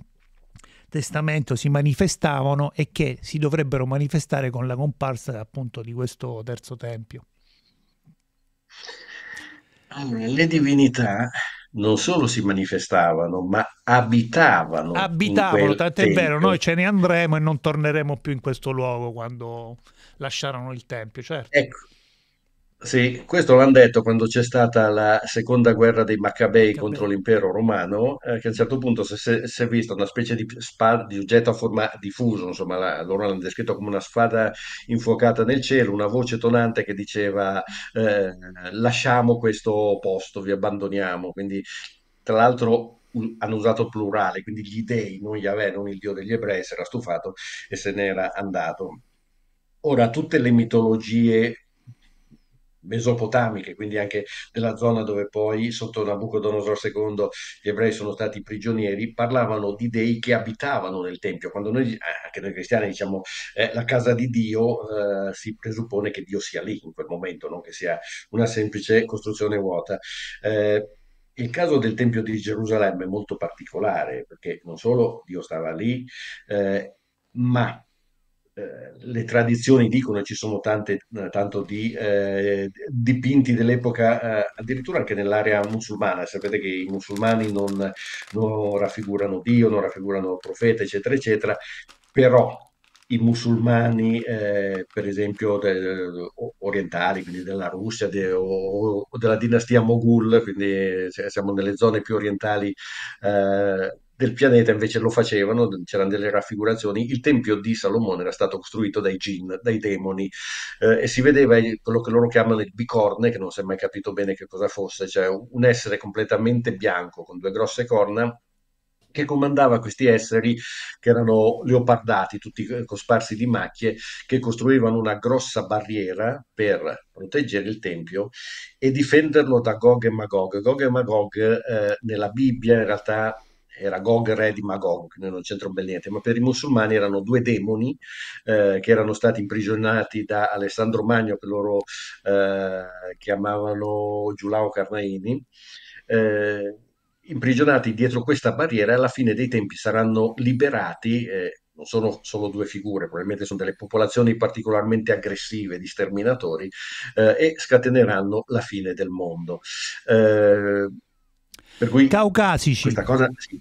Testamento si manifestavano e che si dovrebbero manifestare con la comparsa appunto di questo terzo tempio. Allora, le divinità non solo si manifestavano, ma abitavano. Abitavano, tanto è vero, noi ce ne andremo e non torneremo più in questo luogo quando lasciarono il Tempio, certo. Ecco, sì, questo l'hanno detto quando c'è stata la seconda guerra dei Maccabei contro Maccabei. l'impero romano, eh, che a un certo punto si si- si è vista una specie di, spada, di oggetto a forma diffuso, insomma, la- loro l'hanno descritto come una spada infuocata nel cielo, una voce tonante che diceva eh, lasciamo questo posto, vi abbandoniamo. Quindi, tra l'altro, hanno usato plurale, quindi gli dei, non Yahweh, non il dio degli ebrei, si era stufato e se n'era andato. Ora, tutte le mitologie mesopotamiche, quindi anche della zona dove poi sotto Nabucodonosor II gli ebrei sono stati prigionieri, parlavano di dei che abitavano nel Tempio. Quando noi, eh, anche noi cristiani, diciamo eh, la casa di Dio, eh, si presuppone che Dio sia lì in quel momento, non che sia una semplice costruzione vuota. Eh, il caso del Tempio di Gerusalemme è molto particolare perché non solo Dio stava lì, eh, ma eh, le tradizioni dicono ci sono tante, eh, tanto di eh, dipinti dell'epoca, eh, addirittura anche nell'area musulmana. Sapete che i musulmani non, non raffigurano Dio, non raffigurano profeta, eccetera, eccetera, però i musulmani, eh, per esempio, de, orientali, quindi della Russia de, o, o, della dinastia Moghul, quindi cioè, siamo nelle zone più orientali del pianeta invece lo facevano, c'erano delle raffigurazioni, il Tempio di Salomone era stato costruito dai gin, dai demoni eh, e si vedeva quello che loro chiamano il bicorne, che non si è mai capito bene che cosa fosse, cioè un essere completamente bianco con due grosse corna che comandava questi esseri che erano leopardati, tutti eh, cosparsi di macchie, che costruivano una grossa barriera per proteggere il Tempio e difenderlo da Gog e Magog. Gog e Magog eh, nella Bibbia in realtà era Gog, re di Magog, non c'entro ben niente, ma per i musulmani erano due demoni eh, che erano stati imprigionati da Alessandro Magno, che loro eh, chiamavano Giulao Carnaini. Eh, imprigionati dietro questa barriera, alla fine dei tempi saranno liberati non sono solo due figure, probabilmente sono delle popolazioni particolarmente aggressive di sterminatori eh, e scateneranno la fine del mondo. Eh, per cui Caucasici. Questa cosa, sì,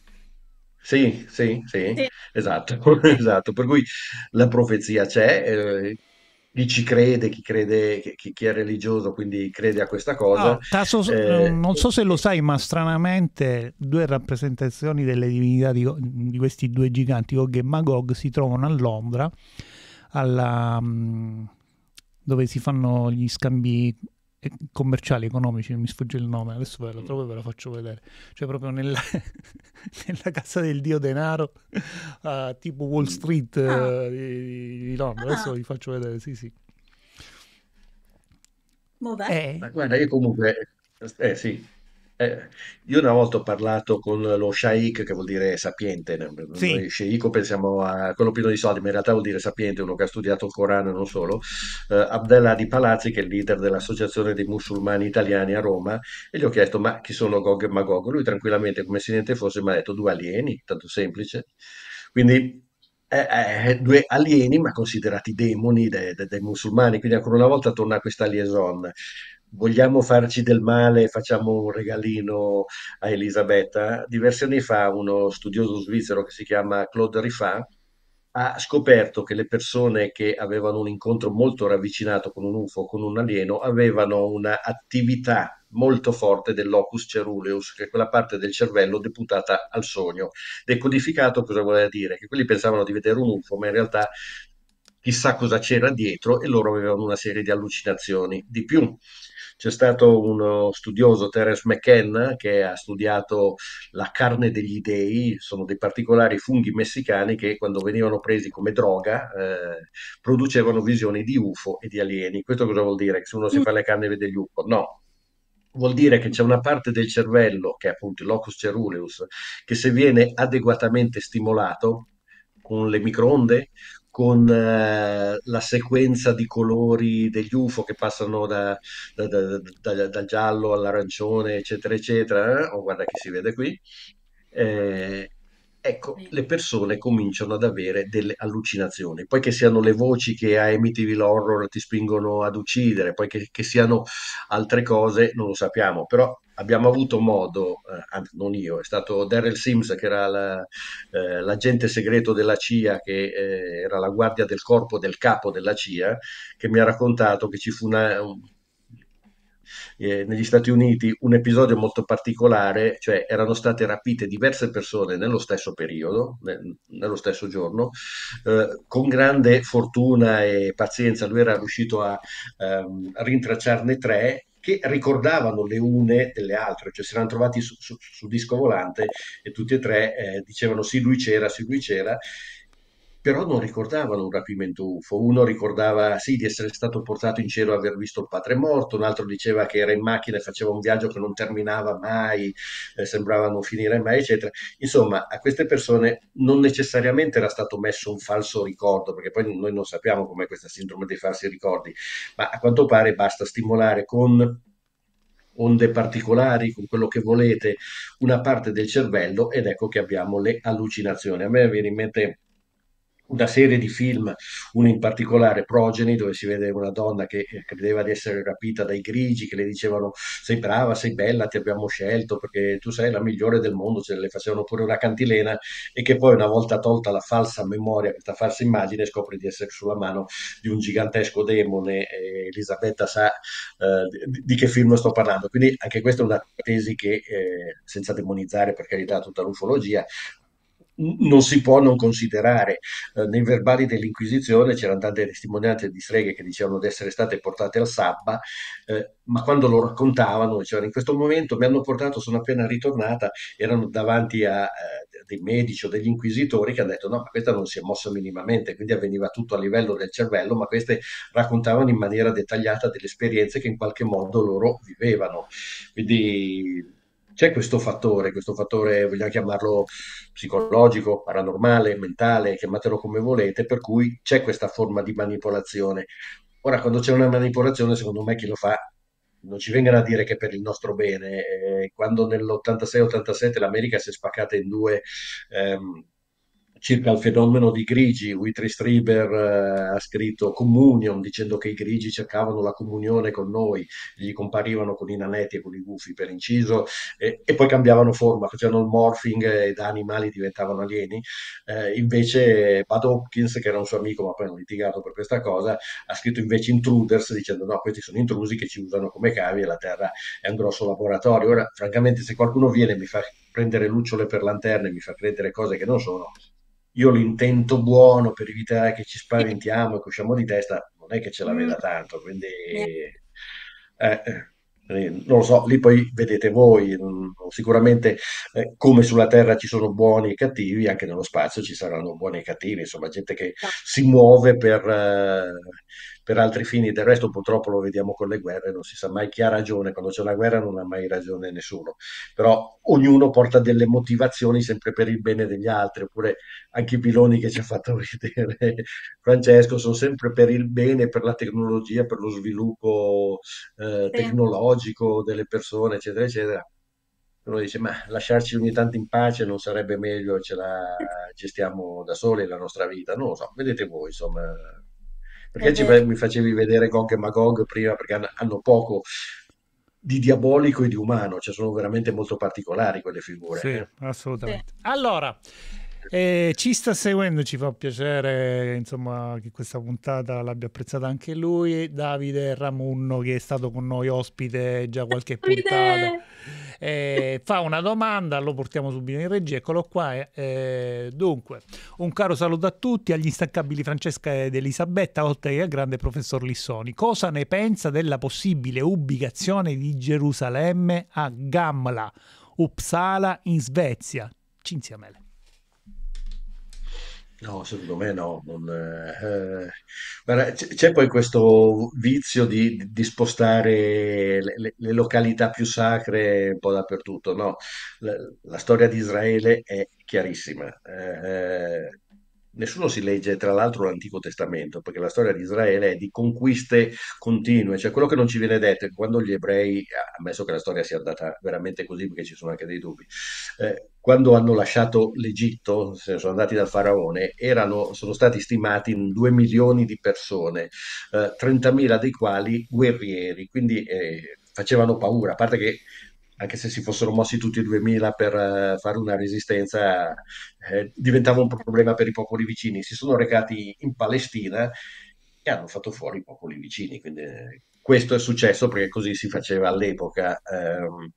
sì, sì, sì, esatto, esatto. Per cui la profezia c'è, eh, chi ci crede, chi crede, chi, chi- è religioso, quindi crede a questa cosa. Ah, Tasso, eh, eh, non so se lo eh, sai, ma stranamente due rappresentazioni delle divinità di, di questi due giganti, Gog e Magog, si trovano a Londra, alla, mm, dove si fanno gli scambi commerciali, economici, mi sfugge il nome, adesso ve la mm. trovo e ve lo faccio vedere. Cioè proprio nella, nella casa del dio denaro, uh, tipo Wall mm. Street uh, di, di, Londra, adesso ah. vi faccio vedere, sì sì. Eh. Ma guarda, io comunque, eh sì, eh, io una volta ho parlato con lo shaikh, che vuol dire sapiente. Noi sceicco pensiamo a quello pieno di soldi, ma in realtà vuol dire sapiente, uno che ha studiato il Corano e non solo. Eh, Abdallah Di Palazzi, che è il leader dell'Associazione dei Musulmani Italiani a Roma, e gli ho chiesto: Ma chi sono Gog e Magog? Lui, tranquillamente, come se niente fosse, mi ha detto: Due alieni, tanto semplice. Quindi eh, eh, due alieni ma considerati demoni dei de, de musulmani, quindi ancora una volta torna questa liaison vogliamo farci del male, facciamo un regalino a Elisabetta. Diversi anni fa uno studioso svizzero che si chiama Claude Riffat ha scoperto che le persone che avevano un incontro molto ravvicinato con un UFO, con un alieno, avevano un'attività molto forte del locus ceruleus, che è quella parte del cervello deputata al sogno. Decodificato cosa voleva dire? Che quelli pensavano di vedere un UFO, ma in realtà chissà cosa c'era dietro e loro avevano una serie di allucinazioni. Di più, c'è stato uno studioso, Terence McKenna, che ha studiato la carne degli dei, sono dei particolari funghi messicani che quando venivano presi come droga eh, producevano visioni di UFO e di alieni. Questo cosa vuol dire? Che se uno si mm. fa le carne e vede gli UFO? No, vuol dire che c'è una parte del cervello, che è appunto il locus ceruleus, che se viene adeguatamente stimolato con le microonde, con eh, la sequenza di colori degli UFO che passano da, da, da, dal giallo all'arancione, eccetera, eccetera, o eh, oh, guarda che si vede qui, eh, Ecco, le persone cominciano ad avere delle allucinazioni, poi che siano le voci che a Amityville Horror ti spingono ad uccidere, poi che, che siano altre cose, non lo sappiamo, però abbiamo avuto modo, eh, non io, è stato Darrell Sims che era la, eh, l'agente segreto della CIA, che eh, era la guardia del corpo del capo della CIA, che mi ha raccontato che ci fu una, un, eh, negli Stati Uniti un episodio molto particolare, cioè erano state rapite diverse persone nello stesso periodo, ne, nello stesso giorno, eh, con grande fortuna e pazienza lui era riuscito a, ehm, a rintracciarne tre che ricordavano le une delle altre, cioè si erano trovati su, su, su disco volante e tutti e tre eh, dicevano sì lui c'era, sì lui c'era però non ricordavano un rapimento UFO. Uno ricordava sì di essere stato portato in cielo e aver visto il padre morto, un altro diceva che era in macchina e faceva un viaggio che non terminava mai, eh, sembrava non finire mai, eccetera. Insomma, a queste persone non necessariamente era stato messo un falso ricordo, perché poi noi non sappiamo com'è questa sindrome dei falsi ricordi, ma a quanto pare basta stimolare con onde particolari, con quello che volete, una parte del cervello ed ecco che abbiamo le allucinazioni. A me viene in mente una serie di film, uno in particolare, Progeny, dove si vede una donna che eh, credeva di essere rapita dai grigi, che le dicevano sei brava, sei bella, ti abbiamo scelto perché tu sei la migliore del mondo, ce cioè le facevano pure una cantilena e che poi una volta tolta la falsa memoria, questa falsa immagine, scopre di essere sulla mano di un gigantesco demone. Elisabetta sa eh, di, di, che film sto parlando. Quindi anche questa è una tesi che, eh, senza demonizzare per carità tutta l'ufologia, non si può non considerare. Eh, nei verbali dell'Inquisizione c'erano tante testimonianze di streghe che dicevano di essere state portate al sabba, eh, ma quando lo raccontavano dicevano in questo momento mi hanno portato, sono appena ritornata, erano davanti a eh, dei medici o degli inquisitori che hanno detto no, ma questa non si è mossa minimamente, quindi avveniva tutto a livello del cervello, ma queste raccontavano in maniera dettagliata delle esperienze che in qualche modo loro vivevano. Quindi c'è questo fattore, questo fattore vogliamo chiamarlo psicologico, paranormale, mentale, chiamatelo come volete, per cui c'è questa forma di manipolazione. Ora, quando c'è una manipolazione, secondo me chi lo fa non ci vengano a dire che per il nostro bene. Eh, quando nell'86-87 l'America si è spaccata in due... Ehm, circa il fenomeno di grigi, Witry Strieber eh, ha scritto Communion dicendo che i grigi cercavano la comunione con noi, gli comparivano con i nanetti e con i gufi per inciso e, e poi cambiavano forma, facevano il morphing e da animali diventavano alieni. Eh, invece Bud Hopkins, che era un suo amico ma poi hanno litigato per questa cosa, ha scritto invece Intruders dicendo no, questi sono intrusi che ci usano come cavi e la Terra è un grosso laboratorio. Ora, francamente, se qualcuno viene e mi fa prendere lucciole per lanterne, mi fa credere cose che non sono, io l'intento buono per evitare che ci spaventiamo e che usciamo di testa non è che ce la veda mm. tanto, quindi eh, eh, non lo so, lì poi vedete voi, mm, sicuramente eh, come sulla Terra ci sono buoni e cattivi, anche nello spazio ci saranno buoni e cattivi, insomma gente che si muove per eh, per altri fini, del resto purtroppo lo vediamo con le guerre, non si sa mai chi ha ragione, quando c'è una guerra non ha mai ragione nessuno, però ognuno porta delle motivazioni sempre per il bene degli altri, oppure anche i piloni che ci ha fatto vedere Francesco sono sempre per il bene, per la tecnologia, per lo sviluppo eh, tecnologico delle persone, eccetera, eccetera uno dice ma lasciarci ogni tanto in pace non sarebbe meglio ce la gestiamo da soli la nostra vita non lo so vedete voi insomma perché okay. mi facevi vedere Gog e Magog prima? Perché hanno poco di diabolico e di umano, cioè sono veramente molto particolari quelle figure. Sì, eh. assolutamente. Sì. Allora, e ci sta seguendo, ci fa piacere insomma, che questa puntata l'abbia apprezzata anche lui, Davide Ramunno che è stato con noi ospite già qualche puntata. Eh, fa una domanda, lo portiamo subito in regia, eccolo qua. Eh, eh, dunque, un caro saluto a tutti, agli instancabili Francesca ed Elisabetta, oltre che al grande professor Lissoni. Cosa ne pensa della possibile ubicazione di Gerusalemme a Gamla, Uppsala, in Svezia? Cinzia Mele. No, secondo me no. non, eh, eh c'è poi questo vizio di, di spostare le, le- le località più sacre un po' dappertutto, no? La, la storia di Israele è chiarissima. Eh, eh Nessuno si legge, tra l'altro, l'Antico Testamento, perché la storia di Israele è di conquiste continue. Cioè, quello che non ci viene detto è che quando gli ebrei, eh, ammesso che la storia sia andata veramente così, perché ci sono anche dei dubbi, eh, quando hanno lasciato l'Egitto, se ne sono andati dal faraone, erano, sono stati stimati in 2 milioni di persone, eh, 30.000 dei quali guerrieri, quindi eh, facevano paura, a parte che anche se si fossero mossi tutti e 2000 per uh, fare una resistenza, eh, eh diventava un problema per i popoli vicini. Si sono recati in Palestina e hanno fatto fuori i popoli vicini. Quindi, eh, questo è successo perché così si faceva all'epoca. Ehm,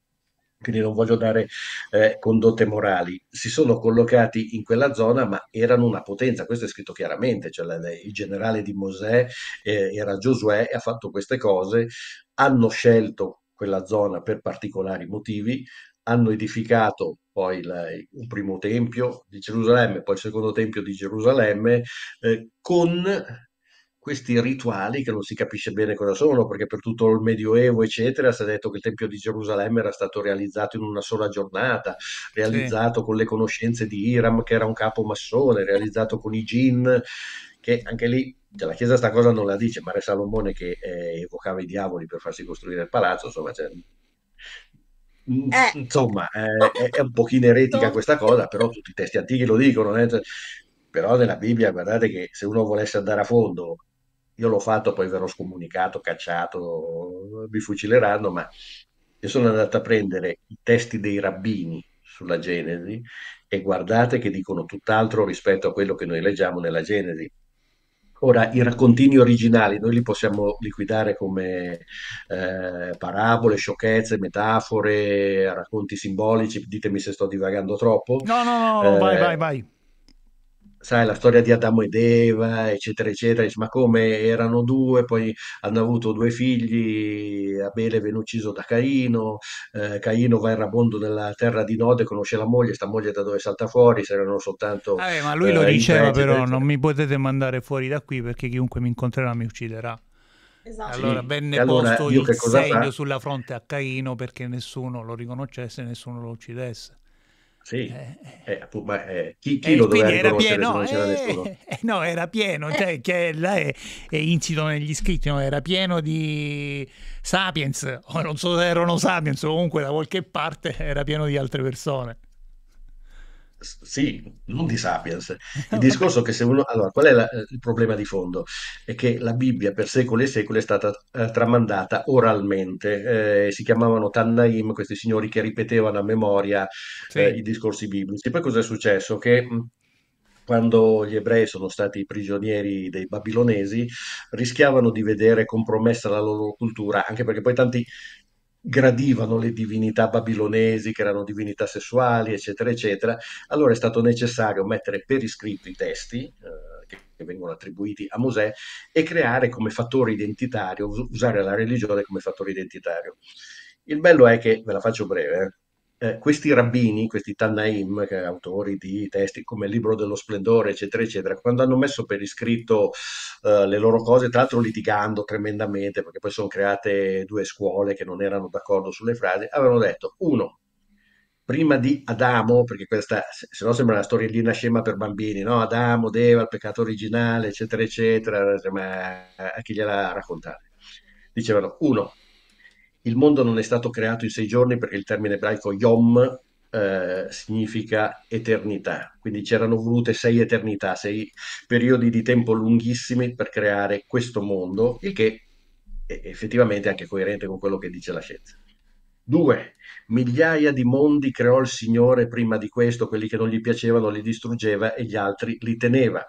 quindi non voglio dare eh, condotte morali, si sono collocati in quella zona ma erano una potenza, questo è scritto chiaramente, cioè la, il generale di Mosè eh, era Giosuè e ha fatto queste cose, hanno scelto quella zona per particolari motivi, hanno edificato poi il, il primo tempio di Gerusalemme, poi il secondo tempio di Gerusalemme, eh, con questi rituali che non si capisce bene cosa sono, perché per tutto il Medioevo, eccetera, si è detto che il Tempio di Gerusalemme era stato realizzato in una sola giornata, realizzato sì. con le conoscenze di Hiram, che era un capo massone, realizzato con i gin, che anche lì cioè, la Chiesa sta cosa non la dice, ma Re Salomone che eh, evocava i diavoli per farsi costruire il palazzo, insomma, cioè, mm, eh. insomma eh, è, un pochino eretica questa cosa, però tutti i testi antichi lo dicono, eh? Cioè, però nella Bibbia guardate che se uno volesse andare a fondo, io l'ho fatto, poi verrò scomunicato, cacciato, mi fucileranno, ma io sono andato a prendere i testi dei rabbini sulla Genesi e guardate che dicono tutt'altro rispetto a quello che noi leggiamo nella Genesi Ora, i raccontini originali noi li possiamo liquidare come eh, parabole, sciocchezze, metafore, racconti simbolici. Ditemi se sto divagando troppo. No, no, no, eh, vai, vai, vai sai, la storia di Adamo ed Eva, eccetera, eccetera, ma come erano due, poi hanno avuto due figli, Abele venne ucciso da Caino, eh, Caino va in rabondo nella terra di Node, conosce la moglie, sta moglie da dove salta fuori, se erano soltanto... Ah, eh, ma lui lo eh, diceva preti, però, eccetera. non mi potete mandare fuori da qui perché chiunque mi incontrerà mi ucciderà. Esatto. Allora sì. venne allora, posto il segno fa? sulla fronte a Caino perché nessuno lo riconoscesse, e nessuno lo uccidesse. Sì, eh, eh, eh ma, eh, chi, chi eh, lo doveva era pieno, eh, no, era pieno, cioè, che là è, è incito negli iscritti, no? era pieno di Sapiens, o non so se erano Sapiens, comunque da qualche parte era pieno di altre persone sì, non di Sapiens. Il discorso che se uno... Allora, qual è la, il problema di fondo? È che la Bibbia per secoli e secoli è stata eh, tramandata oralmente. Eh, si chiamavano Tannaim, questi signori che ripetevano a memoria eh, i discorsi biblici. Poi cosa è successo? Che quando gli ebrei sono stati prigionieri dei babilonesi, rischiavano di vedere compromessa la loro cultura, anche perché poi tanti gradivano le divinità babilonesi che erano divinità sessuali eccetera eccetera allora è stato necessario mettere per iscritto i testi eh, che, vengono attribuiti a Mosè e creare come fattore identitario usare la religione come fattore identitario il bello è che ve la faccio breve eh, eh, questi rabbini, questi Tannaim, che autori di testi come il Libro dello Splendore, eccetera, eccetera, quando hanno messo per iscritto eh, le loro cose, tra l'altro litigando tremendamente, perché poi sono create due scuole che non erano d'accordo sulle frasi, avevano detto, uno, prima di Adamo, perché questa, se no sembra una storiellina scema per bambini, no? Adamo, Deva, il peccato originale, eccetera, eccetera, ma a chi gliela raccontare? Dicevano, uno, il mondo non è stato creato in sei giorni perché il termine ebraico yom eh, significa eternità, quindi c'erano volute sei eternità, sei periodi di tempo lunghissimi per creare questo mondo, il che è effettivamente anche coerente con quello che dice la scienza. Due, migliaia di mondi creò il Signore prima di questo, quelli che non gli piacevano li distruggeva e gli altri li teneva.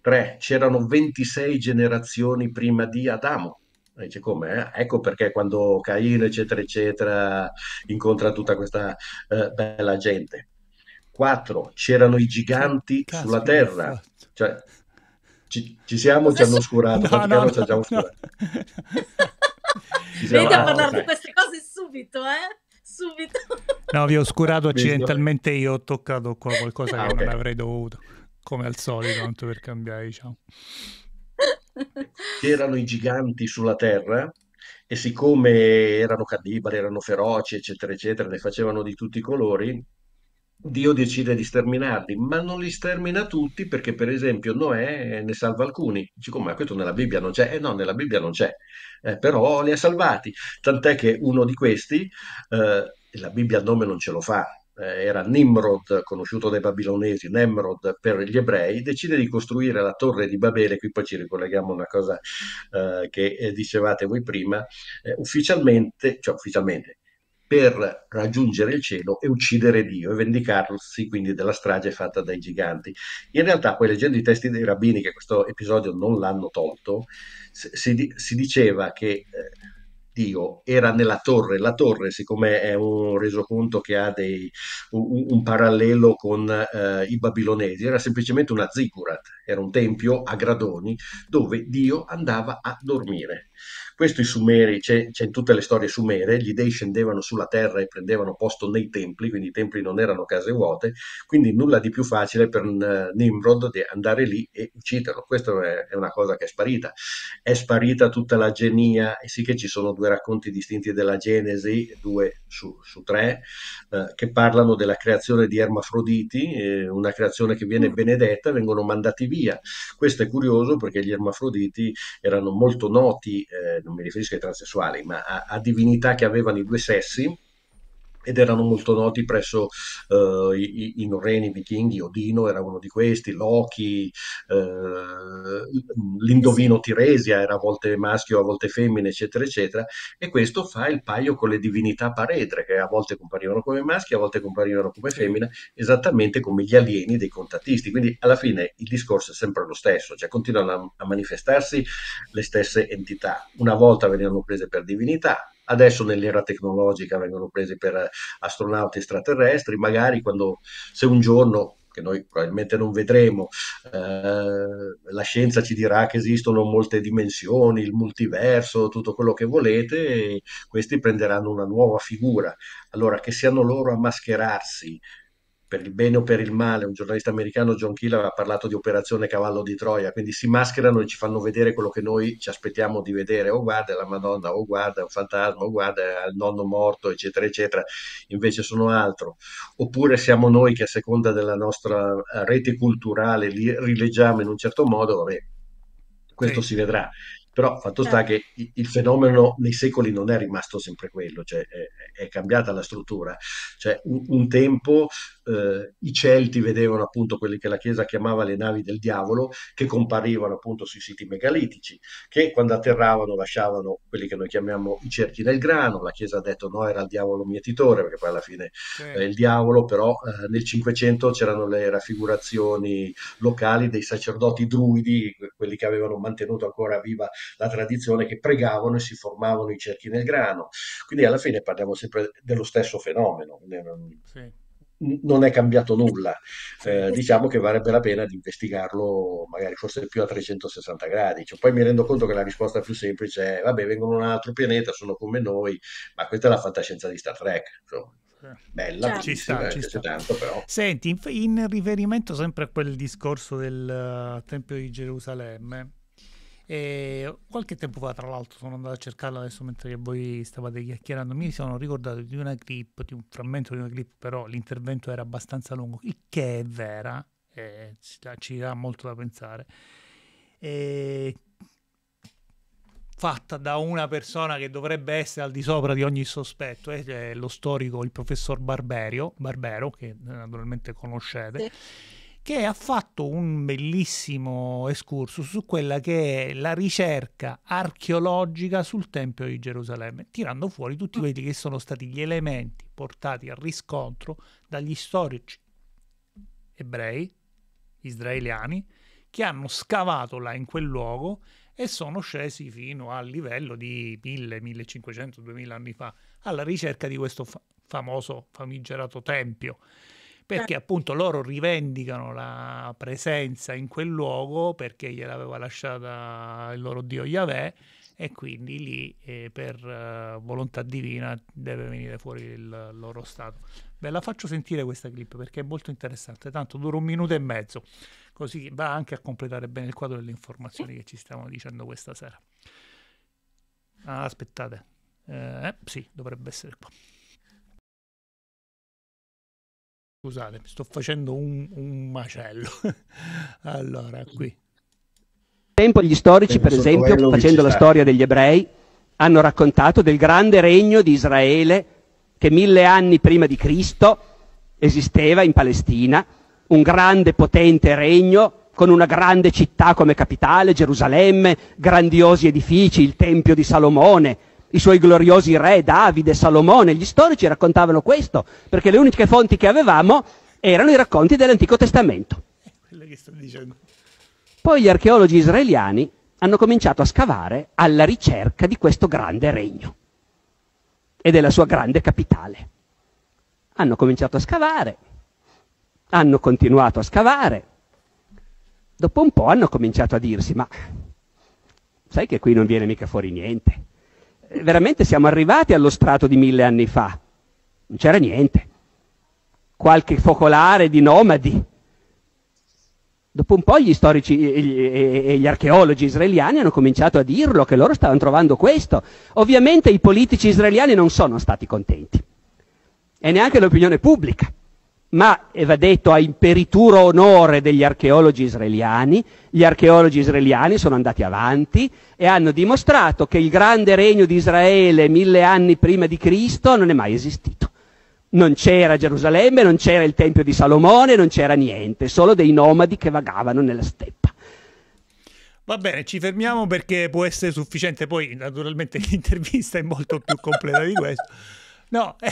Tre, c'erano 26 generazioni prima di Adamo dice come? Eh? Ecco perché quando Caino, eccetera, eccetera, incontra tutta questa eh, bella gente. 4. C'erano i giganti Cazzo sulla terra. Cioè, ci, ci, siamo, ci hanno oscurato. No, no, no, ci hanno oscurato. Vedi a parlare di queste cose subito, eh? Subito. No, vi ho oscurato accidentalmente io, ho toccato qua qualcosa ah, che okay. non avrei dovuto, come al solito, tanto per cambiare, diciamo. C'erano i giganti sulla terra e siccome erano cannibali, erano feroci, eccetera, eccetera, ne facevano di tutti i colori, Dio decide di sterminarli, ma non li stermina tutti perché, per esempio, Noè ne salva alcuni. Dice, ma questo nella Bibbia non c'è? Eh no, nella Bibbia non c'è, eh, però li ha salvati. Tant'è che uno di questi, eh, la Bibbia al nome non ce lo fa, eh, era Nimrod, conosciuto dai babilonesi, Nimrod per gli ebrei, decide di costruire la torre di Babele, qui poi ci ricolleghiamo a una cosa eh, che eh, dicevate voi prima, eh, ufficialmente, cioè ufficialmente, per raggiungere il cielo e uccidere Dio e vendicarsi quindi della strage fatta dai giganti. In realtà, poi leggendo i testi dei rabbini, che questo episodio non l'hanno tolto, si, si diceva che eh, Dio era nella torre, la torre siccome è un resoconto che ha dei, un, un, parallelo con eh, i babilonesi, era semplicemente una ziggurat, era un tempio a gradoni dove Dio andava a dormire. Questo i sumeri, c'è, c'è in tutte le storie sumere, gli dei scendevano sulla terra e prendevano posto nei templi, quindi i templi non erano case vuote, quindi nulla di più facile per eh, Nimrod di andare lì e ucciderlo. Questa è una cosa che è sparita. È sparita tutta la genia, e sì che ci sono due racconti distinti della Genesi, due su, su tre, eh, che parlano della creazione di Ermafroditi, eh, una creazione che viene mm. benedetta, vengono mandati via. Questo è curioso perché gli Ermafroditi erano molto noti, eh, non mi riferisco ai transessuali, ma a, a divinità che avevano i due sessi, ed erano molto noti presso uh, i, i, norreni, i vichinghi, Odino era uno di questi, Loki, uh, l'indovino Tiresia era a volte maschio, a volte femmina, eccetera, eccetera, e questo fa il paio con le divinità paredre, che a volte comparivano come maschi, a volte comparivano come femmina, esattamente come gli alieni dei contatisti, quindi alla fine il discorso è sempre lo stesso, cioè continuano a, a manifestarsi le stesse entità, una volta venivano prese per divinità, adesso nell'era tecnologica vengono prese per astronauti extraterrestri, magari quando se un giorno che noi probabilmente non vedremo, eh, la scienza ci dirà che esistono molte dimensioni, il multiverso, tutto quello che volete, e questi prenderanno una nuova figura. Allora, che siano loro a mascherarsi per il bene o per il male, un giornalista americano, John Keel, aveva parlato di operazione cavallo di Troia, quindi si mascherano e ci fanno vedere quello che noi ci aspettiamo di vedere, o oh, guarda la Madonna, o oh, guarda un fantasma, o oh, guarda il nonno morto, eccetera, eccetera, invece sono altro. Oppure siamo noi che a seconda della nostra eh, rete culturale li rileggiamo in un certo modo, vabbè, questo sì. si vedrà. Però fatto sta certo. che il fenomeno nei secoli non è rimasto sempre quello, cioè è, è cambiata la struttura. Cioè, un, un tempo eh, i Celti vedevano appunto quelli che la Chiesa chiamava le navi del diavolo, che comparivano appunto sui siti megalitici, che quando atterravano lasciavano quelli che noi chiamiamo i cerchi del grano. La Chiesa ha detto no, era il diavolo mietitore, perché poi alla fine sì. eh, il diavolo, però eh, nel Cinquecento c'erano le raffigurazioni locali dei sacerdoti druidi, quelli che avevano mantenuto ancora viva la tradizione che pregavano e si formavano i cerchi nel grano. Quindi alla fine parliamo sempre dello stesso fenomeno. Sì non è cambiato nulla. Eh, diciamo che varrebbe la pena di investigarlo, magari forse più a 360 gradi. Cioè, poi mi rendo conto che la risposta più semplice è: vabbè, vengono da un altro pianeta, sono come noi, ma questa è la fantascienza di Star Trek. Insomma. Bella, certo. ci sta, eh, ci sta. Tanto, però. Senti, in, in riferimento sempre a quel discorso del uh, Tempio di Gerusalemme, e qualche tempo fa, tra l'altro, sono andato a cercarla adesso mentre voi stavate chiacchierando. Mi sono ricordato di una clip, di un frammento di una clip, però l'intervento era abbastanza lungo, il che è vera, eh, ci dà molto da pensare. E fatta da una persona che dovrebbe essere al di sopra di ogni sospetto, eh, cioè lo storico, il professor Barberio, Barbero, che eh, naturalmente conoscete. Sì che ha fatto un bellissimo escurso su quella che è la ricerca archeologica sul Tempio di Gerusalemme, tirando fuori tutti quelli che sono stati gli elementi portati al riscontro dagli storici ebrei, israeliani, che hanno scavato là in quel luogo e sono scesi fino al livello di 1000, 1500, 2000 anni fa alla ricerca di questo fa- famoso famigerato tempio perché eh. appunto loro rivendicano la presenza in quel luogo perché gliel'aveva lasciata il loro dio Yahweh e quindi lì eh, per eh, volontà divina deve venire fuori il loro stato. Ve la faccio sentire questa clip perché è molto interessante, tanto dura un minuto e mezzo, così va anche a completare bene il quadro delle informazioni che ci stiamo dicendo questa sera. Ah, aspettate, eh, eh sì, dovrebbe essere qua. Scusate, sto facendo un, un macello. allora, qui. Tempo gli storici, per esempio, facendo la storia degli ebrei, hanno raccontato del grande regno di Israele che mille anni prima di Cristo esisteva in Palestina, un grande potente regno con una grande città come capitale, Gerusalemme, grandiosi edifici, il Tempio di Salomone, i suoi gloriosi re, Davide, Salomone, gli storici raccontavano questo, perché le uniche fonti che avevamo erano i racconti dell'Antico Testamento. Poi gli archeologi israeliani hanno cominciato a scavare alla ricerca di questo grande regno e della sua grande capitale. Hanno cominciato a scavare, hanno continuato a scavare, dopo un po' hanno cominciato a dirsi, ma sai che qui non viene mica fuori niente? veramente siamo arrivati allo strato di mille anni fa. Non c'era niente. Qualche focolare di nomadi. Dopo un po' gli storici e gli archeologi israeliani hanno cominciato a dirlo, che loro stavano trovando questo. Ovviamente i politici israeliani non sono stati contenti. E neanche l'opinione pubblica ma, e eh, va detto a imperituro onore degli archeologi israeliani, gli archeologi israeliani sono andati avanti e hanno dimostrato che il grande regno di Israele mille anni prima di Cristo non è mai esistito. Non c'era Gerusalemme, non c'era il Tempio di Salomone, non c'era niente, solo dei nomadi che vagavano nella steppa. Va bene, ci fermiamo perché può essere sufficiente, poi naturalmente l'intervista è molto più completa di questo. No, eh,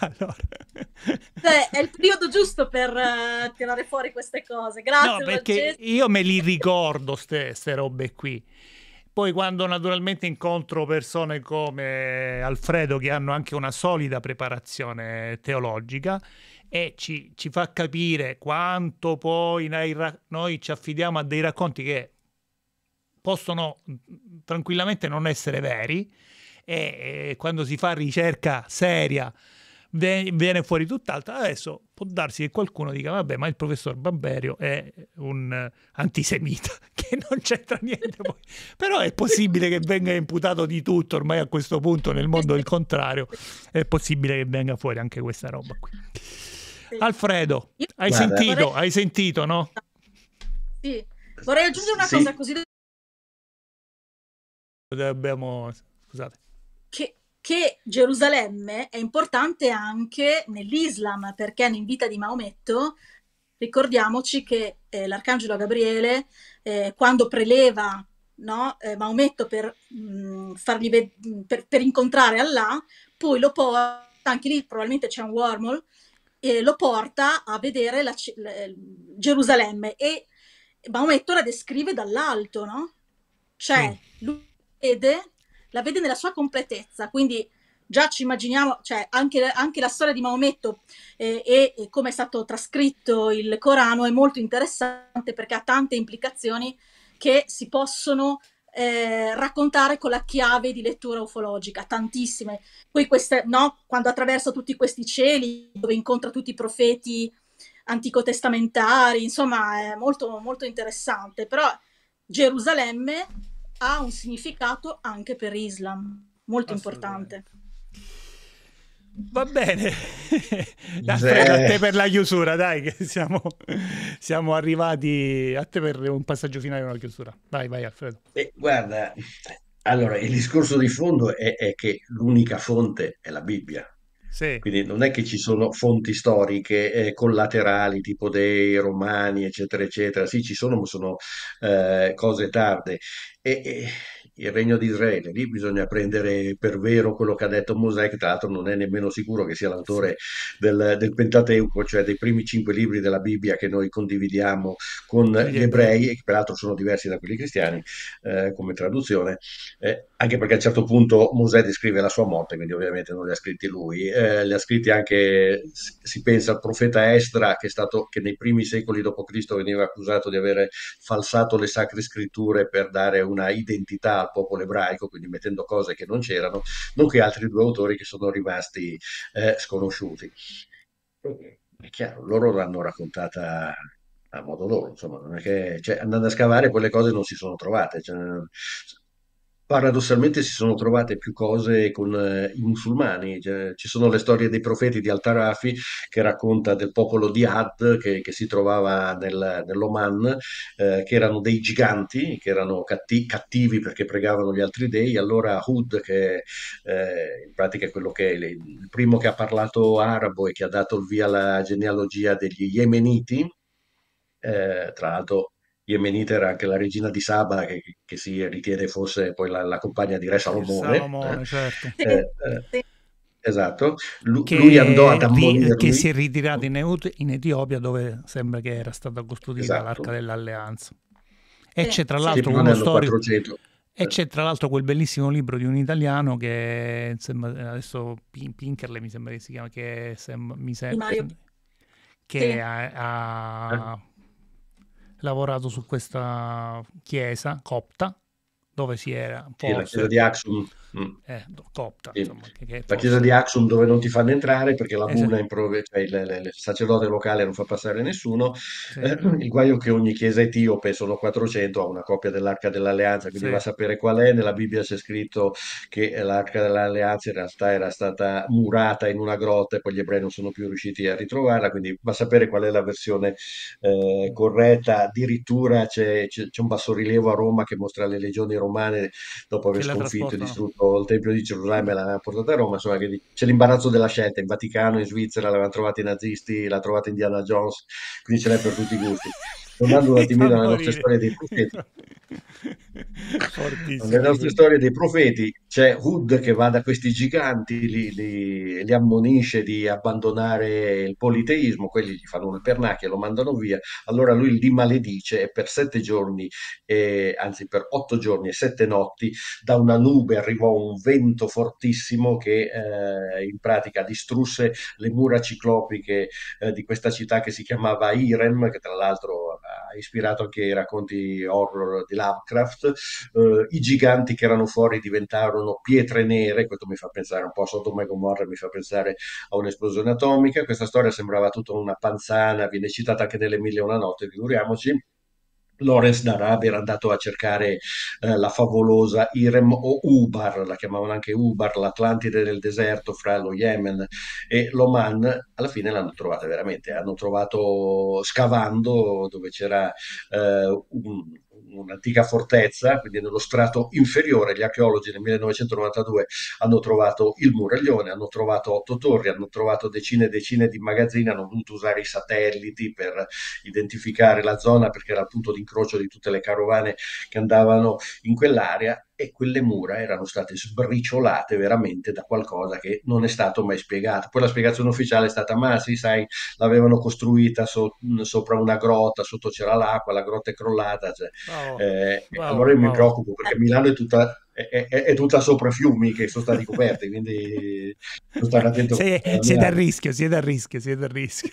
allora. Cioè, è il periodo giusto per uh, tirare fuori queste cose. Grazie. No, perché Francesco. io me li ricordo queste robe qui. Poi quando naturalmente incontro persone come Alfredo che hanno anche una solida preparazione teologica e ci, ci fa capire quanto poi noi ci affidiamo a dei racconti che possono mm, tranquillamente non essere veri e, e quando si fa ricerca seria viene fuori tutt'altro. Adesso può darsi che qualcuno dica, vabbè, ma il professor Bamberio è un antisemita, che non c'entra niente. Poi. Però è possibile che venga imputato di tutto, ormai a questo punto nel mondo del contrario, è possibile che venga fuori anche questa roba qui. Alfredo, hai Guarda. sentito, vorrei... hai sentito, no? Sì, vorrei aggiungere una sì. cosa così. Abbiamo... Scusate. Che che Gerusalemme è importante anche nell'Islam, perché in vita di Maometto ricordiamoci che eh, l'arcangelo Gabriele, eh, quando preleva no, eh, Maometto per, mh, mm, ved- mm, per, per, incontrare Allah, poi lo porta, anche lì probabilmente c'è un wormhole, lo porta a vedere la, la, eh, Gerusalemme e Maometto la descrive dall'alto, no? Cioè, lui vede la vede nella sua completezza, quindi già ci immaginiamo, cioè anche, anche la storia di Maometto eh, e, e come è stato trascritto il Corano è molto interessante perché ha tante implicazioni che si possono eh, raccontare con la chiave di lettura ufologica, tantissime. Poi queste, no? quando attraversa tutti questi cieli, dove incontra tutti i profeti antico testamentari, insomma è molto, molto interessante. Però Gerusalemme ha un significato anche per Islam, molto importante. Va bene, Tanto a te per la chiusura, dai, che siamo, siamo, arrivati a te per un passaggio finale, una chiusura. Vai, vai Alfredo. Eh, guarda, allora, il discorso di fondo è, è che l'unica fonte è la Bibbia, sì. Quindi non è che ci sono fonti storiche eh, collaterali tipo dei romani, eccetera, eccetera. Sì, ci sono, ma sono eh, cose tarde. E, e il regno di Israele, lì bisogna prendere per vero quello che ha detto Mosè, che tra l'altro non è nemmeno sicuro che sia l'autore del, del Pentateuco, cioè dei primi cinque libri della Bibbia che noi condividiamo con gli ebrei, e che peraltro sono diversi da quelli cristiani eh, come traduzione, eh, anche perché a un certo punto Mosè descrive la sua morte, quindi ovviamente non li ha scritti lui, eh, li ha scritti anche, si pensa al profeta Esdra che, è stato, che nei primi secoli d.C. veniva accusato di aver falsato le sacre scritture per dare una identità al popolo ebraico, quindi mettendo cose che non c'erano, nonché altri due autori che sono rimasti eh, sconosciuti. È chiaro, loro l'hanno raccontata a modo loro, insomma, non è che cioè, andando a scavare quelle cose non si sono trovate. Cioè, Paradossalmente si sono trovate più cose con eh, i musulmani, cioè, ci sono le storie dei profeti di Al-Tarafi che racconta del popolo di Ad che, che si trovava nel, nell'Oman, eh, che erano dei giganti, che erano catti, cattivi perché pregavano gli altri dei, allora Hud, che eh, in pratica è quello che è il primo che ha parlato arabo e che ha dato il via alla genealogia degli Yemeniti, eh, tra l'altro Yemenita era anche la regina di Saba che, che si ritiene fosse poi la, la compagna di Re Salomone. Salomone eh. certo. Eh, eh, esatto. L lui andò ad ammonirli. Che si è ritirato in, in Etiopia dove sembra che era stata costruita esatto. l'arca dell'alleanza. E c'è tra l'altro uno storico... E c'è tra l'altro quel bellissimo libro di un italiano che insomma, adesso Pinkerle mi sembra che si chiama, che, sem, mi sembra, che ha, ha eh lavorato su questa chiesa copta dove si era un sì, la chiesa di Axum Mm. Eh, copta, sì. insomma, che, che la chiesa di Axum dove non ti fanno entrare perché la esatto. in prove, cioè il, il, il, sacerdote locale non fa passare nessuno. Sì. Eh, il guaio è che ogni chiesa etiope, sono 400, ha una copia dell'Arca dell'Alleanza, quindi sì. va a sapere qual è. Nella Bibbia c'è scritto che eh, l'Arca dell'Alleanza in realtà era stata murata in una grotta e poi gli ebrei non sono più riusciti a ritrovarla, quindi va a sapere qual è la versione eh, corretta. Addirittura c'è, c'è, c'è un bassorilievo a Roma che mostra le legioni romane dopo aver sconfitto e distrutto il Tempio di Gerusalemme l'avevano portata a Roma, insomma che c'è l'imbarazzo della scelta, in Vaticano, in Svizzera l'avevano trovata i nazisti, l'ha trovata Indiana Jones, quindi ce n'è per tutti i gusti. Tornando un attimino nella nostra storia dei profeti. Nella nostra storia dei profeti c'è Hood che va da questi giganti, li, li, li ammonisce di abbandonare il politeismo, quelli gli fanno una pernacchia, lo mandano via, allora lui li maledice e per sette giorni, eh, anzi per otto giorni e sette notti, da una nube arrivò un vento fortissimo che eh, in pratica distrusse le mura ciclopiche eh, di questa città che si chiamava Irem, che tra l'altro ispirato anche ai racconti horror di Lovecraft. Eh, I giganti che erano fuori diventarono pietre nere, questo mi fa pensare un po' a Sodoma e Gomorra, mi fa pensare a un'esplosione atomica. Questa storia sembrava tutta una panzana, viene citata anche nelle Mille e una notte, figuriamoci Lawrence d'Arabia era andato a cercare eh, la favolosa Irem o Ubar, la chiamavano anche Ubar, l'Atlantide del deserto fra lo Yemen e l'Oman, alla fine l'hanno trovata veramente, hanno trovato scavando dove c'era eh, un, un'antica fortezza, quindi nello strato inferiore. Gli archeologi nel 1992 hanno trovato il muraglione, hanno trovato otto torri, hanno trovato decine e decine di magazzini, hanno dovuto usare i satelliti per identificare la zona perché era il punto d'incrocio di tutte le carovane che andavano in quell'area e quelle mura erano state sbriciolate veramente da qualcosa che non è stato mai spiegato. Poi la spiegazione ufficiale è stata: ma sì, sai, l'avevano costruita so- sopra una grotta, sotto c'era l'acqua, la grotta è crollata. Cioè. Wow. Eh, wow, allora io wow. mi preoccupo perché Milano è tutta è, è, è, tutta sopra fiumi che sono stati coperti, quindi non stare attento. Siete, siete a rischio, siete a rischio, siete a rischio.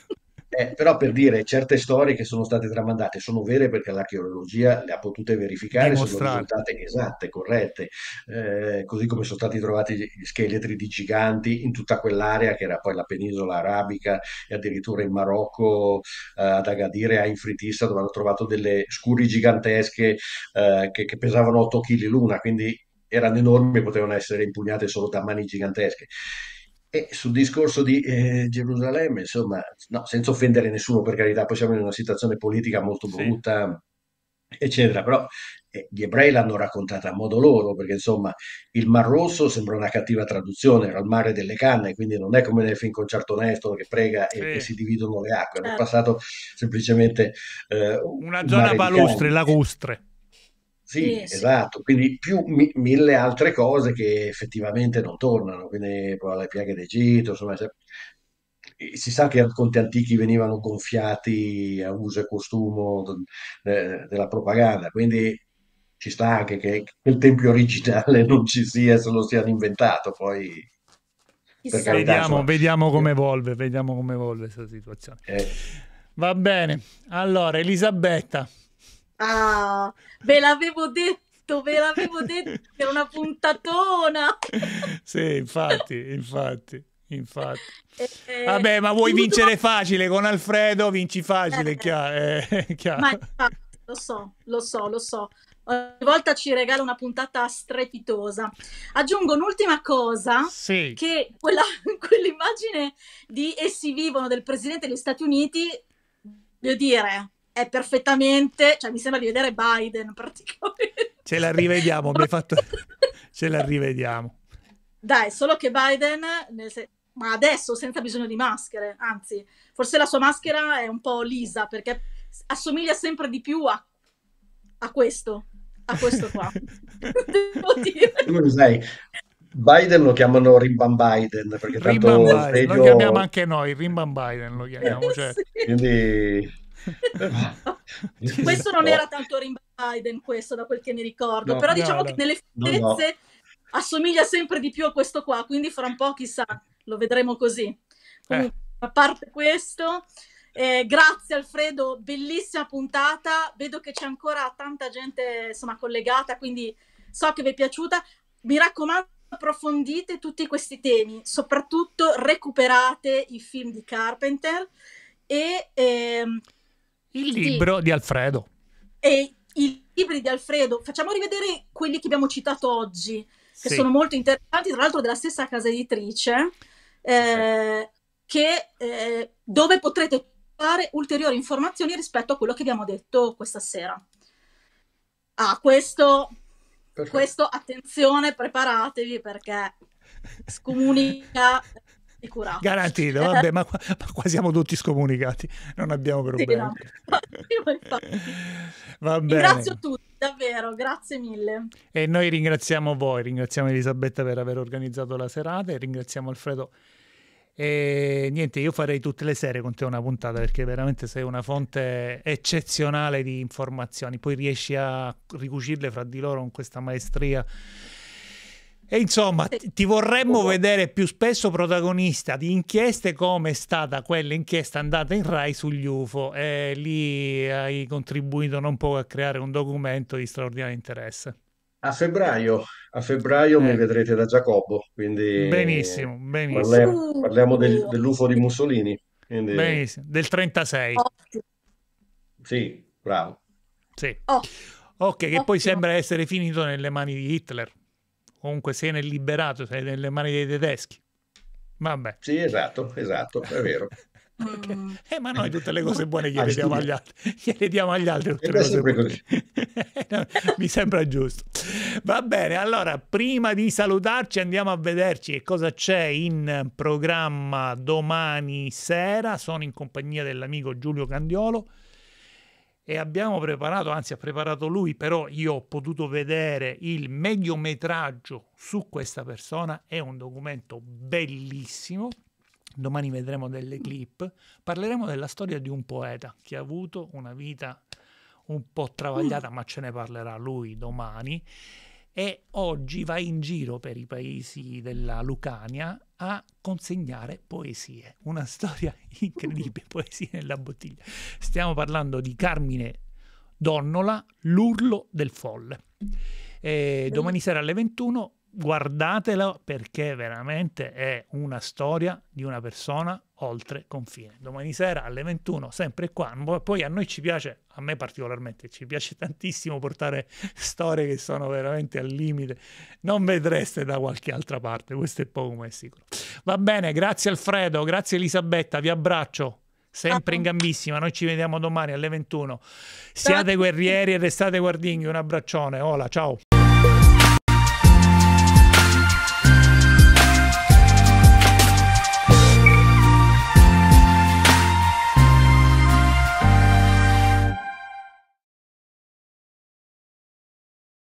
Eh, però per dire, certe storie che sono state tramandate sono vere perché l'archeologia le ha potute verificare, sono risultate esatte, corrette, eh, così come sono stati trovati gli scheletri di giganti in tutta quell'area che era poi la penisola arabica e addirittura in Marocco, eh, ad Agadir e a Infritissa dove hanno trovato delle scuri gigantesche eh, che, che pesavano 8 kg l'una, quindi erano enormi e potevano essere impugnate solo da mani gigantesche. E sul discorso di eh, Gerusalemme, insomma, no, senza offendere nessuno per carità, poi siamo in una situazione politica molto sì. brutta, eccetera, però eh, gli ebrei l'hanno raccontata a modo loro, perché insomma il Mar Rosso sembra una cattiva traduzione, era il mare delle canne, quindi non è come nel film Concerto Nestor che prega e, e, si dividono le acque, è certo. passato semplicemente eh, una un zona palustre, lagustre. Sì, sì, esatto, quindi più mi- mille altre cose che effettivamente non tornano, quindi le piaghe d'Egitto, insomma, se- si sa che racconti antichi venivano gonfiati a uso e costumo de- della propaganda, quindi ci sta anche che il tempio originale non ci sia, se lo siano inventato, poi per carità, vediamo, vediamo come evolve, vediamo come evolve questa situazione. Eh. Va bene, allora Elisabetta. Ah, ve l'avevo detto ve l'avevo detto, era una puntatona. sì, infatti, infatti, infatti. Eh, Vabbè, ma vuoi tutto... vincere facile con Alfredo, vinci facile, eh, chiaro, eh, chiaro. Ma, lo so, lo so, lo so. Ogni volta ci regala una puntata strepitosa. Aggiungo un'ultima cosa, sì. che quella, quell'immagine di essi vivono del presidente degli Stati Uniti, voglio dire, è perfettamente, cioè mi sembra di vedere Biden praticamente. Ce la rivediamo, mi hai fatto... Ce la rivediamo. Dai, solo che Biden, se... ma adesso senza bisogno di maschere, anzi, forse la sua maschera è un po' lisa perché assomiglia sempre di più a, a questo, a questo qua. Devo dire. Biden lo chiamano Rimban Biden perché tanto Rimban Biden, lo chiamiamo anche eh, noi, Rimban Biden lo chiamiamo. Cioè... sì. Quindi eh, questo non era tanto Rim Biden, questo da quel che mi ricordo, no, però diciamo no, che nelle finezze assomiglia sempre di più a questo qua, quindi fra un po' chissà, lo vedremo così. Comunque, eh. A parte questo, eh, grazie Alfredo, bellissima puntata, vedo che c'è ancora tanta gente insomma, collegata, quindi so che vi è piaciuta. Mi raccomando, approfondite tutti questi temi, soprattutto recuperate i film di Carpenter e... Ehm, il libro sì. di Alfredo. E i libri di Alfredo, facciamo rivedere quelli che abbiamo citato oggi, che sì. sono molto interessanti, tra l'altro della stessa casa editrice, eh, sì. che, eh, dove potrete trovare ulteriori informazioni rispetto a quello che abbiamo detto questa sera. Ah, questo, questo attenzione, preparatevi perché scomunica sicura. Garantito, vabbè, ma qua, ma qua, siamo tutti scomunicati, non abbiamo problemi. Sì, no. Va bene. Ringrazio tutti, davvero, grazie mille. E noi ringraziamo voi, ringraziamo Elisabetta per aver organizzato la serata e ringraziamo Alfredo. E niente, io farei tutte le sere con te una puntata perché veramente sei una fonte eccezionale di informazioni, poi riesci a ricucirle fra di loro con questa maestria e insomma, ti vorremmo vedere più spesso protagonista di inchieste come è stata quella inchiesta andata in Rai sugli UFO. E lì hai contribuito non poco a creare un documento di straordinario interesse. A febbraio, a febbraio eh. mi vedrete da Giacobbo, quindi benissimo, benissimo. Parliamo, parliamo del, dell'UFO di Mussolini. Quindi... Benissimo, del 36. Ottimo. Sì, bravo. Sì. Ottimo. Ok, che poi sembra essere finito nelle mani di Hitler comunque se ne è liberato, sei nelle mani dei tedeschi. Vabbè. Sì, esatto, esatto, è vero. Okay. Eh, ma noi tutte le cose buone gliele ah, diamo agli altri, gliele diamo agli altri tutte le cose buone. mi sembra giusto. Va bene, allora prima di salutarci andiamo a vederci che cosa c'è in programma domani sera. Sono in compagnia dell'amico Giulio Candiolo e abbiamo preparato, anzi ha preparato lui, però io ho potuto vedere il mediometraggio su questa persona, è un documento bellissimo, domani vedremo delle clip, parleremo della storia di un poeta che ha avuto una vita un po' travagliata, ma ce ne parlerà lui domani, e oggi va in giro per i paesi della Lucania a consegnare poesie. Una storia incredibile, uh. poesie nella bottiglia. Stiamo parlando di Carmine Donnola, L'urlo del folle. Eh, domani sera alle 21 guardatela perché veramente è una storia di una persona oltre confine. Domani sera alle 21, sempre qua. Poi a noi ci piace, a me particolarmente, ci piace tantissimo portare storie che sono veramente al limite. Non vedreste da qualche altra parte, questo è poco ma è sicuro. Va bene, grazie Alfredo, grazie Elisabetta, vi abbraccio. Sempre in gambissima, noi ci vediamo domani alle 21. Siate guerrieri e restate guardinghi. Un abbraccione. Hola, ciao.